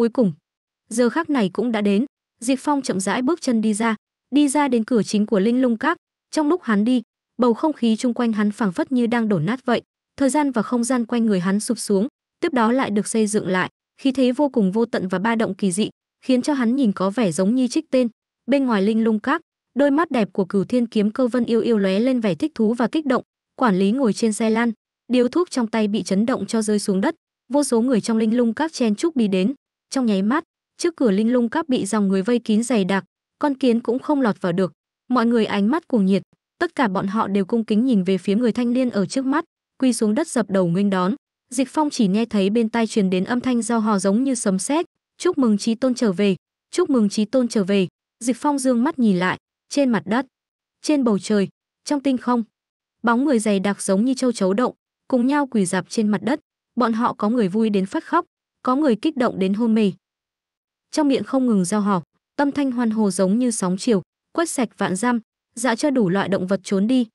Cuối cùng, giờ khắc này cũng đã đến, Diệp Phong chậm rãi bước chân đi ra, đi ra đến cửa chính của Linh Lung Các, trong lúc hắn đi, bầu không khí chung quanh hắn phảng phất như đang đổ nát vậy, thời gian và không gian quanh người hắn sụp xuống, tiếp đó lại được xây dựng lại, khí thế vô cùng vô tận và ba động kỳ dị, khiến cho hắn nhìn có vẻ giống như trích tên. Bên ngoài Linh Lung Các, đôi mắt đẹp của Cửu Thiên Kiếm Cơ Vân yêu yêu lóe lên vẻ thích thú và kích động, quản lý ngồi trên xe lan, điếu thuốc trong tay bị chấn động cho rơi xuống đất, vô số người trong Linh Lung Các chen chúc đi đến, trong nháy mắt, trước cửa linh lung cáp bị dòng người vây kín dày đặc, con kiến cũng không lọt vào được. Mọi người ánh mắt cuồng nhiệt, tất cả bọn họ đều cung kính nhìn về phía người thanh niên ở trước mắt, quy xuống đất dập đầu nghênh đón. Dịch Phong chỉ nghe thấy bên tai truyền đến âm thanh giao hò giống như sấm sét, "Chúc mừng Chí Tôn trở về, chúc mừng Chí Tôn trở về." Dịch Phong dương mắt nhìn lại, trên mặt đất, trên bầu trời, trong tinh không, bóng người dày đặc giống như châu chấu động, cùng nhau quỳ dạp trên mặt đất, bọn họ có người vui đến phát khóc, có người kích động đến hôn mê. Trong miệng không ngừng gieo hò, tâm thanh hoan hồ giống như sóng chiều, quét sạch vạn giam, dạ cho đủ loại động vật trốn đi.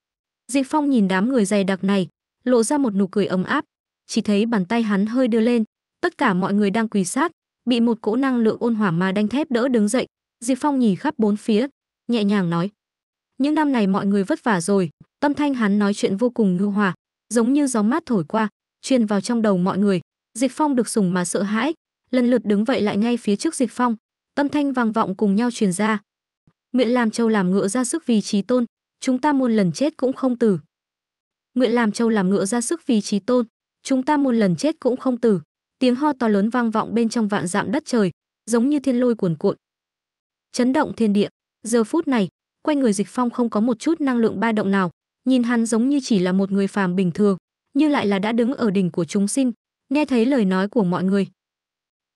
Diệp Phong nhìn đám người dày đặc này, lộ ra một nụ cười ấm áp, chỉ thấy bàn tay hắn hơi đưa lên, tất cả mọi người đang quỳ sát, bị một cỗ năng lượng ôn hỏa mà đanh thép đỡ đứng dậy. Diệp Phong nhìn khắp bốn phía, nhẹ nhàng nói: "Những năm này mọi người vất vả rồi." Tâm thanh hắn nói chuyện vô cùng nhu hòa, giống như gió mát thổi qua, truyền vào trong đầu mọi người, Dịch Phong được sủng mà sợ hãi, lần lượt đứng vậy lại ngay phía trước Dịch Phong, âm thanh vang vọng cùng nhau truyền ra. Nguyện làm châu làm ngựa ra sức vì trí tôn, chúng ta muôn lần chết cũng không tử. Nguyện làm châu làm ngựa ra sức vì trí tôn, chúng ta muôn lần chết cũng không tử. Tiếng ho to lớn vang vọng bên trong vạn dạm đất trời, giống như thiên lôi cuồn cuộn. Chấn động thiên địa, giờ phút này, quanh người Dịch Phong không có một chút năng lượng ba động nào, nhìn hắn giống như chỉ là một người phàm bình thường, nhưng lại là đã đứng ở đỉnh của chúng sinh, nghe thấy lời nói của mọi người.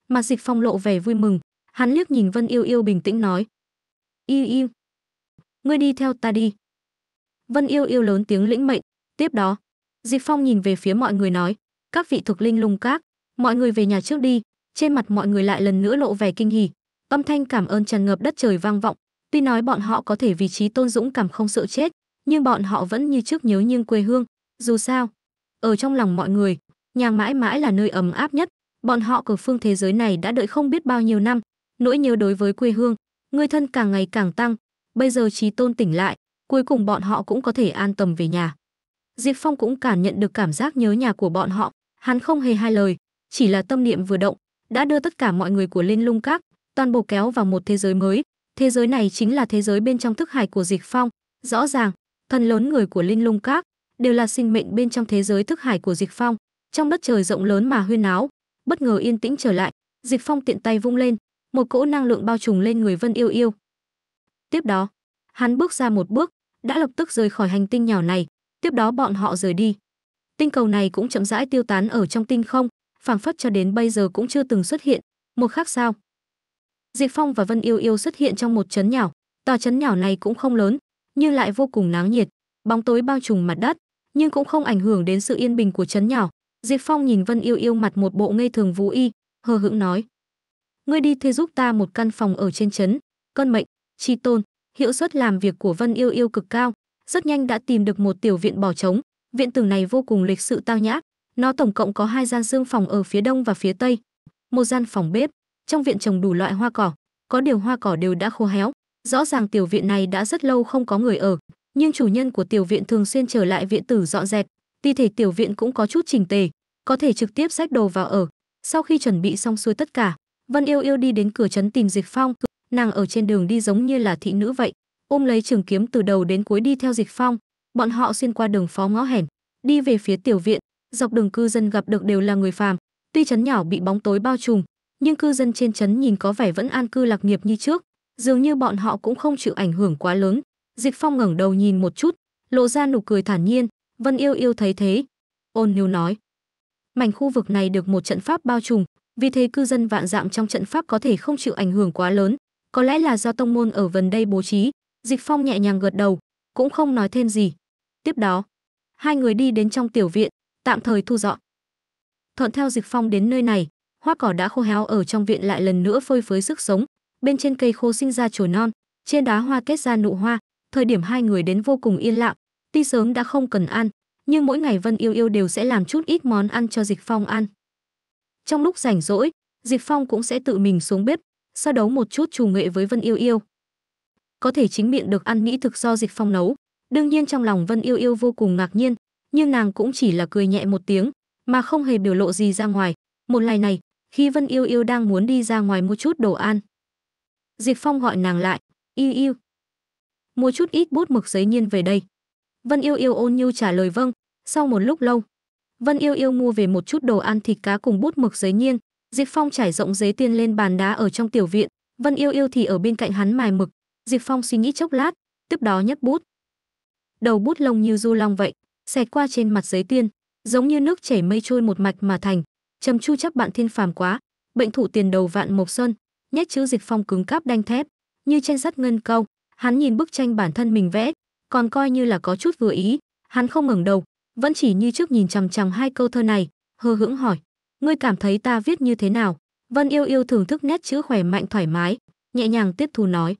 Mặt dịch phong lộ vẻ vui mừng, hắn liếc nhìn Vân Yêu Yêu bình tĩnh nói. Yêu Yêu, ngươi đi theo ta đi. Vân Yêu Yêu lớn tiếng lĩnh mệnh, tiếp đó, Dịch Phong nhìn về phía mọi người nói, các vị thuộc linh lung các, mọi người về nhà trước đi, trên mặt mọi người lại lần nữa lộ vẻ kinh hỉ, âm thanh cảm ơn tràn ngập đất trời vang vọng, tuy nói bọn họ có thể vì trí tôn dũng cảm không sợ chết, nhưng bọn họ vẫn như trước nhớ nghiêng quê hương, dù sao, ở trong lòng mọi người, nhà mãi mãi là nơi ấm áp nhất, bọn họ ở phương thế giới này đã đợi không biết bao nhiêu năm, nỗi nhớ đối với quê hương, người thân càng ngày càng tăng, bây giờ trí tôn tỉnh lại, cuối cùng bọn họ cũng có thể an tâm về nhà. Diệp Phong cũng cảm nhận được cảm giác nhớ nhà của bọn họ, hắn không hề hai lời, chỉ là tâm niệm vừa động, đã đưa tất cả mọi người của Liên Lung Các, toàn bộ kéo vào một thế giới mới, thế giới này chính là thế giới bên trong thức hải của Diệp Phong, rõ ràng, thần lớn người của Liên Lung Các đều là sinh mệnh bên trong thế giới thức hải của Diệp Phong, trong đất trời rộng lớn mà huyên náo bất ngờ yên tĩnh trở lại dịch phong tiện tay vung lên một cỗ năng lượng bao trùm lên người vân yêu yêu tiếp đó hắn bước ra một bước đã lập tức rời khỏi hành tinh nhỏ này tiếp đó bọn họ rời đi tinh cầu này cũng chậm rãi tiêu tán ở trong tinh không phảng phất cho đến bây giờ cũng chưa từng xuất hiện một khác sao diệp phong và vân yêu yêu xuất hiện trong một chấn nhỏ tòa chấn nhỏ này cũng không lớn nhưng lại vô cùng náo nhiệt bóng tối bao trùm mặt đất nhưng cũng không ảnh hưởng đến sự yên bình của chấn nhỏ Diệp Phong nhìn Vân Yêu Yêu mặt một bộ ngây thường vũ y, hờ hững nói: "Ngươi đi thuê giúp ta một căn phòng ở trên chấn. cơn mệnh, chi tôn." Hiệu suất làm việc của Vân Yêu Yêu cực cao, rất nhanh đã tìm được một tiểu viện bỏ trống, viện tử này vô cùng lịch sự tao nhã, nó tổng cộng có hai gian xương phòng ở phía đông và phía tây, một gian phòng bếp, trong viện trồng đủ loại hoa cỏ, có điều hoa cỏ đều đã khô héo, rõ ràng tiểu viện này đã rất lâu không có người ở, nhưng chủ nhân của tiểu viện thường xuyên trở lại viện tử dọn dẹp, Ti thể tiểu viện cũng có chút chỉnh tề, có thể trực tiếp xách đồ vào ở. Sau khi chuẩn bị xong xuôi tất cả, Vân Yêu Yêu đi đến cửa trấn tìm Dịch Phong, nàng ở trên đường đi giống như là thị nữ vậy, ôm lấy trường kiếm từ đầu đến cuối đi theo Dịch Phong, bọn họ xuyên qua đường phó ngõ hẻm, đi về phía tiểu viện, dọc đường cư dân gặp được đều là người phàm, tuy trấn nhỏ bị bóng tối bao trùm, nhưng cư dân trên trấn nhìn có vẻ vẫn an cư lạc nghiệp như trước, dường như bọn họ cũng không chịu ảnh hưởng quá lớn. Dịch Phong ngẩng đầu nhìn một chút, lộ ra nụ cười thản nhiên, Vân Yêu Yêu thấy thế, ôn nhu nói: "Mảnh khu vực này được một trận pháp bao trùm, vì thế cư dân vạn dạng trong trận pháp có thể không chịu ảnh hưởng quá lớn, có lẽ là do tông môn ở gần đây bố trí." Dịch Phong nhẹ nhàng gật đầu, cũng không nói thêm gì. Tiếp đó, hai người đi đến trong tiểu viện, tạm thời thu dọn. Thuận theo Dịch Phong đến nơi này, hoa cỏ đã khô héo ở trong viện lại lần nữa phơi phới sức sống, bên trên cây khô sinh ra chồi non, trên đá hoa kết ra nụ hoa, thời điểm hai người đến vô cùng yên lặng, Tuy sớm đã không cần ăn, nhưng mỗi ngày Vân Yêu Yêu đều sẽ làm chút ít món ăn cho Dịch Phong ăn. Trong lúc rảnh rỗi, Dịch Phong cũng sẽ tự mình xuống bếp, so đấu một chút trù nghệ với Vân Yêu Yêu. Có thể chính miệng được ăn mỹ thực do Dịch Phong nấu, đương nhiên trong lòng Vân Yêu Yêu vô cùng ngạc nhiên, nhưng nàng cũng chỉ là cười nhẹ một tiếng, mà không hề biểu lộ gì ra ngoài. Một ngày này, khi Vân Yêu Yêu đang muốn đi ra ngoài mua chút đồ ăn, Diệp Phong gọi nàng lại, "Yêu Yêu, mua chút ít bút mực giấy nhiên về đây." Vân Yêu Yêu ôn nhu trả lời vâng, sau một lúc lâu. Vân Yêu Yêu mua về một chút đồ ăn thịt cá cùng bút mực giấy nhiên. Diệp Phong trải rộng giấy tiên lên bàn đá ở trong tiểu viện, Vân Yêu Yêu thì ở bên cạnh hắn mài mực. Diệp Phong suy nghĩ chốc lát, tiếp đó nhấc bút. Đầu bút lông như du long vậy, xẹt qua trên mặt giấy tiên, giống như nước chảy mây trôi một mạch mà thành, trầm chu chắc bạn thiên phàm quá, bệnh thủ tiền đầu vạn mộc sơn, nhét chữ Diệp Phong cứng cáp đanh thép, như tranh sắt ngân câu. Hắn nhìn bức tranh bản thân mình vẽ, còn coi như là có chút vừa ý hắn không ngẩng đầu vẫn chỉ như trước nhìn chằm chằm hai câu thơ này hờ hững hỏi ngươi cảm thấy ta viết như thế nào vân yêu yêu thưởng thức nét chữ khỏe mạnh thoải mái nhẹ nhàng tiếp thu nói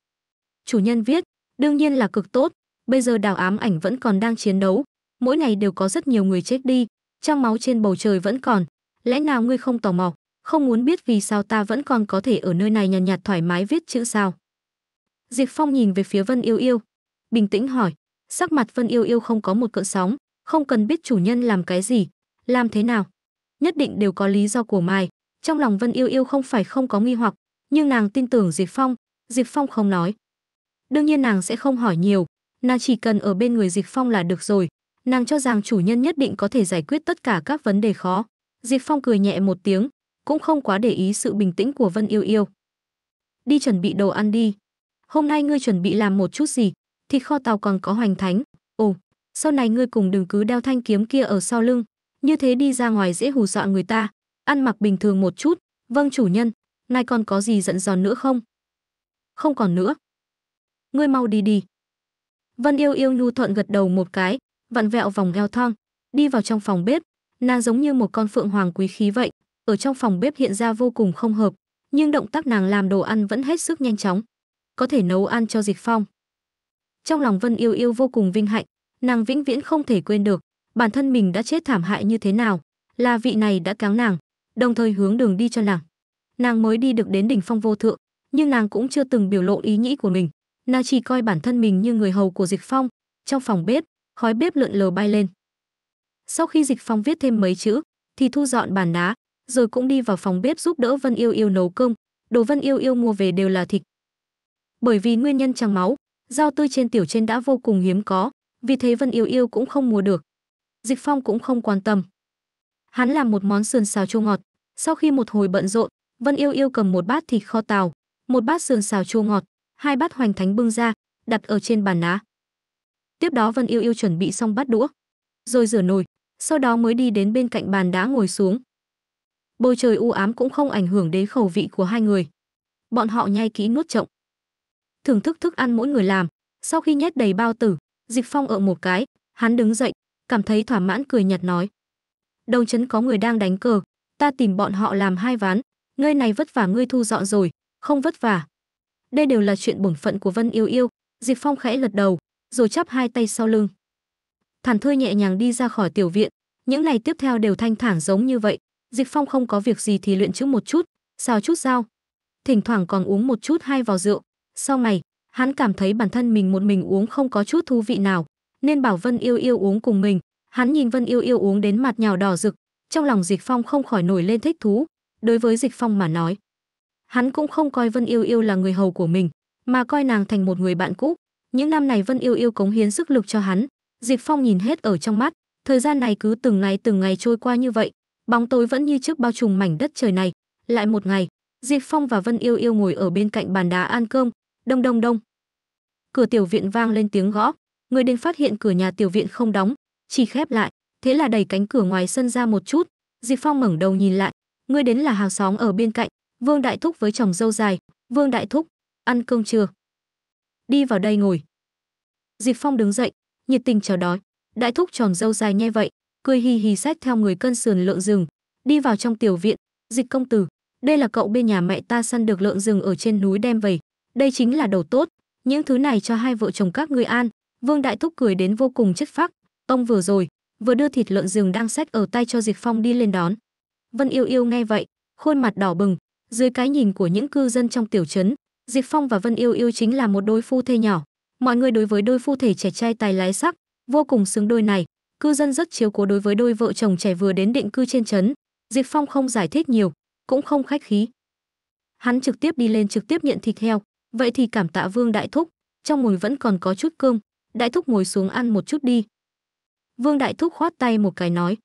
chủ nhân viết đương nhiên là cực tốt bây giờ đào ám ảnh vẫn còn đang chiến đấu mỗi ngày đều có rất nhiều người chết đi trong máu trên bầu trời vẫn còn lẽ nào ngươi không tò mò không muốn biết vì sao ta vẫn còn có thể ở nơi này nhàn nhạt thoải mái viết chữ sao diệp phong nhìn về phía vân yêu yêu bình tĩnh hỏi sắc mặt vân yêu yêu không có một cỡ sóng không cần biết chủ nhân làm cái gì làm thế nào nhất định đều có lý do của mai trong lòng vân yêu yêu không phải không có nghi hoặc nhưng nàng tin tưởng diệp phong diệp phong không nói đương nhiên nàng sẽ không hỏi nhiều nàng chỉ cần ở bên người diệp phong là được rồi nàng cho rằng chủ nhân nhất định có thể giải quyết tất cả các vấn đề khó diệp phong cười nhẹ một tiếng cũng không quá để ý sự bình tĩnh của vân yêu yêu đi chuẩn bị đồ ăn đi hôm nay ngươi chuẩn bị làm một chút gì thì kho tàu còn có hoành thánh. Ồ, sau này ngươi cùng đừng cứ đeo thanh kiếm kia ở sau lưng, như thế đi ra ngoài dễ hù dọa người ta, ăn mặc bình thường một chút. Vâng chủ nhân, nay còn có gì giận giòn nữa không? Không còn nữa. Ngươi mau đi đi. Vân yêu yêu nhu thuận gật đầu một cái, vặn vẹo vòng eo thong, đi vào trong phòng bếp. Nàng giống như một con phượng hoàng quý khí vậy, ở trong phòng bếp hiện ra vô cùng không hợp, nhưng động tác nàng làm đồ ăn vẫn hết sức nhanh chóng. Có thể nấu ăn cho Dịch Phong. Trong lòng Vân Yêu Yêu vô cùng vinh hạnh, nàng vĩnh viễn không thể quên được, bản thân mình đã chết thảm hại như thế nào, là vị này đã kéo nàng, đồng thời hướng đường đi cho nàng. Nàng mới đi được đến đỉnh phong vô thượng, nhưng nàng cũng chưa từng biểu lộ ý nghĩ của mình. Nàng chỉ coi bản thân mình như người hầu của Dịch Phong. Trong phòng bếp, khói bếp lượn lờ bay lên. Sau khi Dịch Phong viết thêm mấy chữ, thì thu dọn bàn đá, rồi cũng đi vào phòng bếp giúp đỡ Vân Yêu Yêu nấu cơm. Đồ Vân Yêu Yêu mua về đều là thịt. Bởi vì nguyên nhân trắng máu, giao tươi trên tiểu trên đã vô cùng hiếm có, vì thế Vân Yêu Yêu cũng không mua được. Dịch Phong cũng không quan tâm. Hắn làm một món sườn xào chua ngọt, sau khi một hồi bận rộn, Vân Yêu Yêu cầm một bát thịt kho tàu, một bát sườn xào chua ngọt, hai bát hoành thánh bưng ra, đặt ở trên bàn đá. Tiếp đó Vân Yêu Yêu chuẩn bị xong bát đũa, rồi rửa nồi, sau đó mới đi đến bên cạnh bàn đá ngồi xuống. Bầu trời u ám cũng không ảnh hưởng đến khẩu vị của hai người. Bọn họ nhai kỹ nuốt chậm, thưởng thức thức ăn mỗi người làm sau khi nhét đầy bao tử dịch phong ở một cái hắn đứng dậy cảm thấy thỏa mãn cười nhạt nói đầu trấn có người đang đánh cờ ta tìm bọn họ làm hai ván nơi này vất vả ngươi thu dọn rồi không vất vả đây đều là chuyện bổn phận của vân yêu yêu dịch phong khẽ lật đầu rồi chắp hai tay sau lưng thản thơi nhẹ nhàng đi ra khỏi tiểu viện những ngày tiếp theo đều thanh thản giống như vậy dịch phong không có việc gì thì luyện chữ một chút xào chút dao thỉnh thoảng còn uống một chút hay vào rượu sau này, hắn cảm thấy bản thân mình một mình uống không có chút thú vị nào, nên bảo Vân Yêu Yêu uống cùng mình. Hắn nhìn Vân Yêu Yêu uống đến mặt nhào đỏ rực, trong lòng Dịch Phong không khỏi nổi lên thích thú. Đối với Dịch Phong mà nói, hắn cũng không coi Vân Yêu Yêu là người hầu của mình, mà coi nàng thành một người bạn cũ. Những năm này Vân Yêu Yêu cống hiến sức lực cho hắn, Dịch Phong nhìn hết ở trong mắt, thời gian này cứ từng ngày từng ngày trôi qua như vậy, bóng tối vẫn như trước bao trùm mảnh đất trời này. Lại một ngày, Diệp Phong và Vân Yêu Yêu ngồi ở bên cạnh bàn đá ăn cơm, đông đông đông cửa tiểu viện vang lên tiếng gõ người đến phát hiện cửa nhà tiểu viện không đóng chỉ khép lại thế là đẩy cánh cửa ngoài sân ra một chút diệp phong ngẩng đầu nhìn lại người đến là hàng xóm ở bên cạnh vương đại thúc với chồng dâu dài vương đại thúc ăn cơm chưa đi vào đây ngồi diệp phong đứng dậy nhiệt tình chào đói đại thúc tròn dâu dài nghe vậy cười hì hì sách theo người cân sườn lợn rừng đi vào trong tiểu viện dịch công tử đây là cậu bên nhà mẹ ta săn được lợn rừng ở trên núi đem về đây chính là đầu tốt những thứ này cho hai vợ chồng các ngươi an vương đại thúc cười đến vô cùng chất phác tông vừa rồi vừa đưa thịt lợn rừng đang xách ở tay cho diệp phong đi lên đón vân yêu yêu nghe vậy khuôn mặt đỏ bừng dưới cái nhìn của những cư dân trong tiểu trấn diệp phong và vân yêu yêu chính là một đôi phu thê nhỏ mọi người đối với đôi phu thể trẻ trai tài lái sắc vô cùng xứng đôi này cư dân rất chiếu cố đối với đôi vợ chồng trẻ vừa đến định cư trên trấn diệp phong không giải thích nhiều cũng không khách khí hắn trực tiếp đi lên trực tiếp nhận thịt heo vậy thì cảm tạ vương đại thúc trong mùi vẫn còn có chút cơm đại thúc ngồi xuống ăn một chút đi vương đại thúc khoát tay một cái nói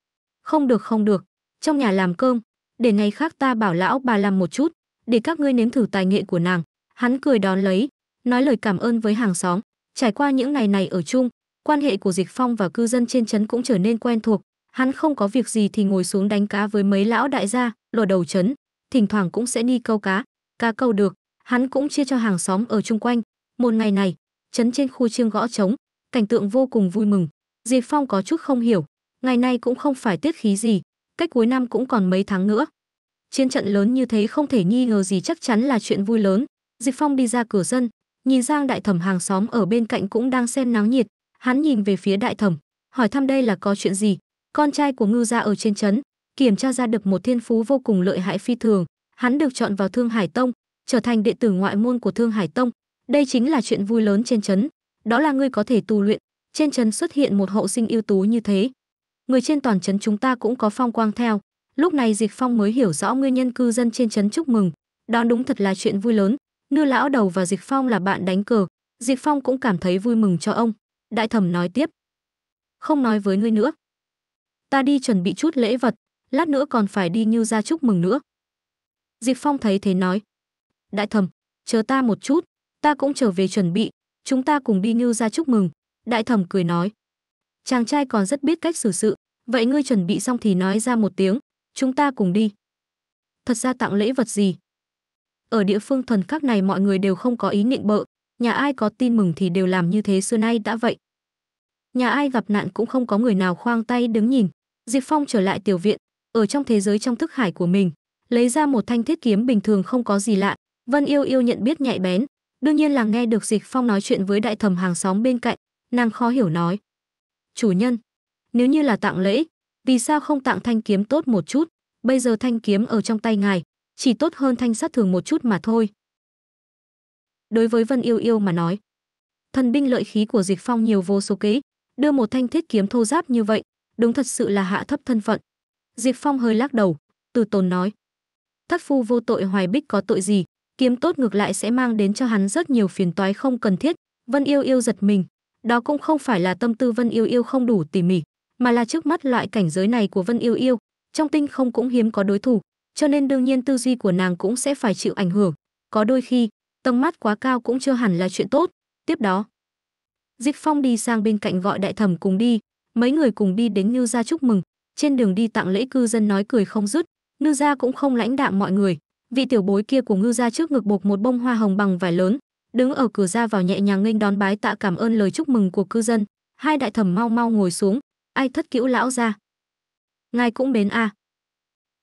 không được không được trong nhà làm cơm để ngày khác ta bảo lão bà làm một chút để các ngươi nếm thử tài nghệ của nàng hắn cười đón lấy nói lời cảm ơn với hàng xóm trải qua những ngày này ở chung quan hệ của dịch phong và cư dân trên trấn cũng trở nên quen thuộc hắn không có việc gì thì ngồi xuống đánh cá với mấy lão đại gia lò đầu trấn thỉnh thoảng cũng sẽ đi câu cá cá câu được hắn cũng chia cho hàng xóm ở chung quanh. Một ngày này, trấn trên khu chiêng gõ trống, cảnh tượng vô cùng vui mừng. Diệp Phong có chút không hiểu, ngày nay cũng không phải tiết khí gì, cách cuối năm cũng còn mấy tháng nữa. Chiến trận lớn như thế không thể nghi ngờ gì chắc chắn là chuyện vui lớn. Diệp Phong đi ra cửa dân, nhìn Giang Đại Thẩm hàng xóm ở bên cạnh cũng đang xem náo nhiệt, hắn nhìn về phía Đại Thẩm, hỏi thăm đây là có chuyện gì. Con trai của ngư gia ở trên trấn, kiểm tra ra được một thiên phú vô cùng lợi hại phi thường, hắn được chọn vào Thương Hải Tông, trở thành đệ tử ngoại môn của Thương Hải Tông, đây chính là chuyện vui lớn trên chấn, đó là ngươi có thể tu luyện, trên chấn xuất hiện một hậu sinh ưu tú như thế. Người trên toàn chấn chúng ta cũng có phong quang theo. Lúc này Dịch Phong mới hiểu rõ nguyên nhân cư dân trên chấn chúc mừng, đó đúng thật là chuyện vui lớn, Nư lão đầu và Dịch Phong là bạn đánh cờ, Dịch Phong cũng cảm thấy vui mừng cho ông. Đại thẩm nói tiếp: "Không nói với ngươi nữa, ta đi chuẩn bị chút lễ vật, lát nữa còn phải đi Như ra chúc mừng nữa." Dịch Phong thấy thế nói: đại thẩm, chờ ta một chút, ta cũng trở về chuẩn bị, chúng ta cùng đi như ra chúc mừng. Đại thẩm cười nói. Chàng trai còn rất biết cách xử sự, vậy ngươi chuẩn bị xong thì nói ra một tiếng, chúng ta cùng đi. Thật ra tặng lễ vật gì? Ở địa phương thuần khắc này mọi người đều không có ý nịnh bợ, nhà ai có tin mừng thì đều làm như thế xưa nay đã vậy. Nhà ai gặp nạn cũng không có người nào khoang tay đứng nhìn. Diệp Phong trở lại tiểu viện, ở trong thế giới trong thức hải của mình, lấy ra một thanh thiết kiếm bình thường không có gì lạ, Vân Yêu Yêu nhận biết nhạy bén, đương nhiên là nghe được Dịch Phong nói chuyện với đại thẩm hàng xóm bên cạnh, nàng khó hiểu nói: "Chủ nhân, nếu như là tặng lễ, vì sao không tặng thanh kiếm tốt một chút? Bây giờ thanh kiếm ở trong tay ngài, chỉ tốt hơn thanh sắt thường một chút mà thôi." Đối với Vân Yêu Yêu mà nói, thần binh lợi khí của Dịch Phong nhiều vô số kế, đưa một thanh thiết kiếm thô giáp như vậy, đúng thật sự là hạ thấp thân phận. Diệp Phong hơi lắc đầu, từ tồn nói. Thất phu vô tội hoài bích có tội gì, kiếm tốt ngược lại sẽ mang đến cho hắn rất nhiều phiền toái không cần thiết. Vân Yêu Yêu giật mình, đó cũng không phải là tâm tư Vân Yêu Yêu không đủ tỉ mỉ, mà là trước mắt loại cảnh giới này của Vân Yêu Yêu, trong tinh không cũng hiếm có đối thủ, cho nên đương nhiên tư duy của nàng cũng sẽ phải chịu ảnh hưởng. Có đôi khi, tầng mắt quá cao cũng chưa hẳn là chuyện tốt. Tiếp đó, Dịch Phong đi sang bên cạnh gọi đại thẩm cùng đi, mấy người cùng đi đến Như gia chúc mừng, trên đường đi tặng lễ cư dân nói cười không dứt, Ngưu gia cũng không lãnh đạm mọi người, vị tiểu bối kia của ngư gia trước ngực buộc một bông hoa hồng bằng vải lớn đứng ở cửa ra vào nhẹ nhàng nghênh đón bái tạ cảm ơn lời chúc mừng của cư dân hai đại thẩm mau mau ngồi xuống ai thất cữu lão ra ngài cũng mến a à.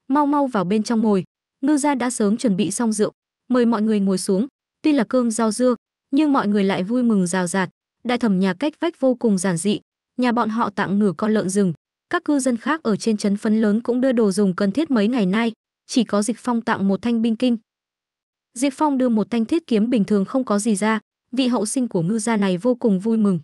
mau mau vào bên trong ngồi ngư gia đã sớm chuẩn bị xong rượu mời mọi người ngồi xuống tuy là cơm rau dưa nhưng mọi người lại vui mừng rào rạt đại thẩm nhà cách vách vô cùng giản dị nhà bọn họ tặng nửa con lợn rừng các cư dân khác ở trên trấn phấn lớn cũng đưa đồ dùng cần thiết mấy ngày nay chỉ có Dịch Phong tặng một thanh binh kinh. Diệp Phong đưa một thanh thiết kiếm bình thường không có gì ra, vị hậu sinh của ngư gia này vô cùng vui mừng.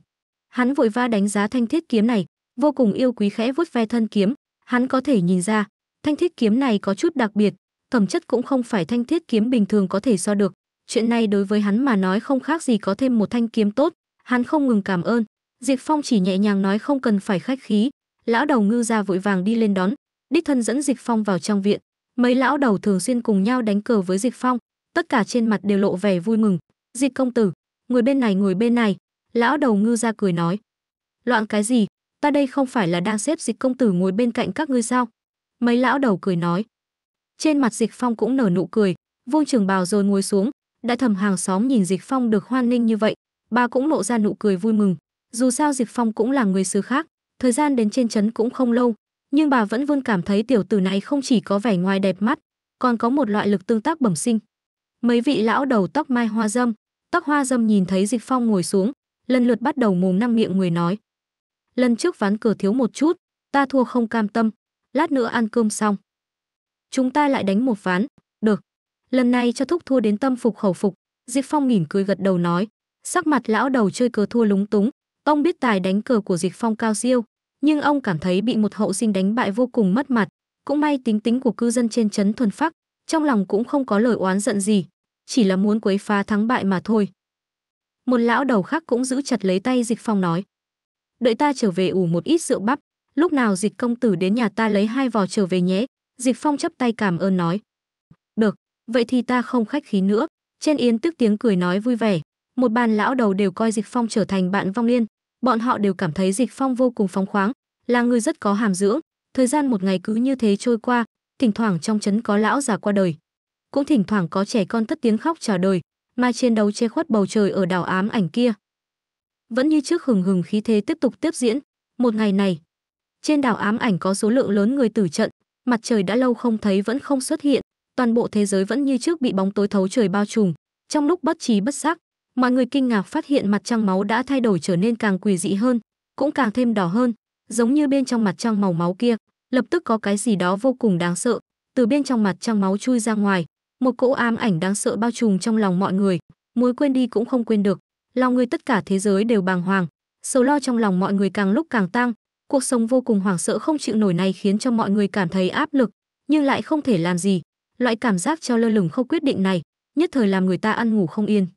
Hắn vội va đánh giá thanh thiết kiếm này, vô cùng yêu quý khẽ vuốt ve thân kiếm, hắn có thể nhìn ra, thanh thiết kiếm này có chút đặc biệt, phẩm chất cũng không phải thanh thiết kiếm bình thường có thể so được. Chuyện này đối với hắn mà nói không khác gì có thêm một thanh kiếm tốt, hắn không ngừng cảm ơn. Diệp Phong chỉ nhẹ nhàng nói không cần phải khách khí, lão đầu ngư gia vội vàng đi lên đón, đích thân dẫn Diệp Phong vào trong viện. Mấy lão đầu thường xuyên cùng nhau đánh cờ với Dịch Phong, tất cả trên mặt đều lộ vẻ vui mừng. Dịch công tử, người bên này ngồi bên này, lão đầu ngư ra cười nói. Loạn cái gì, ta đây không phải là đang xếp Dịch công tử ngồi bên cạnh các ngươi sao? Mấy lão đầu cười nói. Trên mặt Dịch Phong cũng nở nụ cười, Vương Trường Bào rồi ngồi xuống, đã thầm hàng xóm nhìn Dịch Phong được hoan nghênh như vậy, bà cũng lộ ra nụ cười vui mừng. Dù sao Dịch Phong cũng là người xứ khác, thời gian đến trên trấn cũng không lâu, nhưng bà vẫn luôn cảm thấy tiểu tử này không chỉ có vẻ ngoài đẹp mắt, còn có một loại lực tương tác bẩm sinh. Mấy vị lão đầu tóc mai hoa dâm, tóc hoa dâm nhìn thấy Dịch Phong ngồi xuống, lần lượt bắt đầu mồm năng miệng người nói. Lần trước ván cờ thiếu một chút, ta thua không cam tâm, lát nữa ăn cơm xong. Chúng ta lại đánh một ván, được. Lần này cho thúc thua đến tâm phục khẩu phục, Diệp Phong mỉm cười gật đầu nói, sắc mặt lão đầu chơi cờ thua lúng túng, ông biết tài đánh cờ của Diệp Phong cao siêu, nhưng ông cảm thấy bị một hậu sinh đánh bại vô cùng mất mặt cũng may tính tính của cư dân trên chấn thuần phác trong lòng cũng không có lời oán giận gì chỉ là muốn quấy phá thắng bại mà thôi một lão đầu khác cũng giữ chặt lấy tay dịch phong nói đợi ta trở về ủ một ít rượu bắp lúc nào dịch công tử đến nhà ta lấy hai vò trở về nhé dịch phong chấp tay cảm ơn nói được vậy thì ta không khách khí nữa trên yến tức tiếng cười nói vui vẻ một bàn lão đầu đều coi dịch phong trở thành bạn vong liên bọn họ đều cảm thấy Dịch Phong vô cùng phóng khoáng, là người rất có hàm dưỡng, thời gian một ngày cứ như thế trôi qua, thỉnh thoảng trong trấn có lão già qua đời, cũng thỉnh thoảng có trẻ con thất tiếng khóc chào đời, mà chiến đấu che khuất bầu trời ở đảo ám ảnh kia. Vẫn như trước hừng hừng khí thế tiếp tục tiếp diễn, một ngày này, trên đảo ám ảnh có số lượng lớn người tử trận, mặt trời đã lâu không thấy vẫn không xuất hiện, toàn bộ thế giới vẫn như trước bị bóng tối thấu trời bao trùm, trong lúc bất trí bất giác, Mọi người kinh ngạc phát hiện mặt trăng máu đã thay đổi trở nên càng quỷ dị hơn, cũng càng thêm đỏ hơn, giống như bên trong mặt trăng màu máu kia, lập tức có cái gì đó vô cùng đáng sợ, từ bên trong mặt trăng máu chui ra ngoài, một cỗ ám ảnh đáng sợ bao trùm trong lòng mọi người, muốn quên đi cũng không quên được, lòng người tất cả thế giới đều bàng hoàng, sầu lo trong lòng mọi người càng lúc càng tăng, cuộc sống vô cùng hoảng sợ không chịu nổi này khiến cho mọi người cảm thấy áp lực, nhưng lại không thể làm gì, loại cảm giác cho lơ lửng không quyết định này, nhất thời làm người ta ăn ngủ không yên.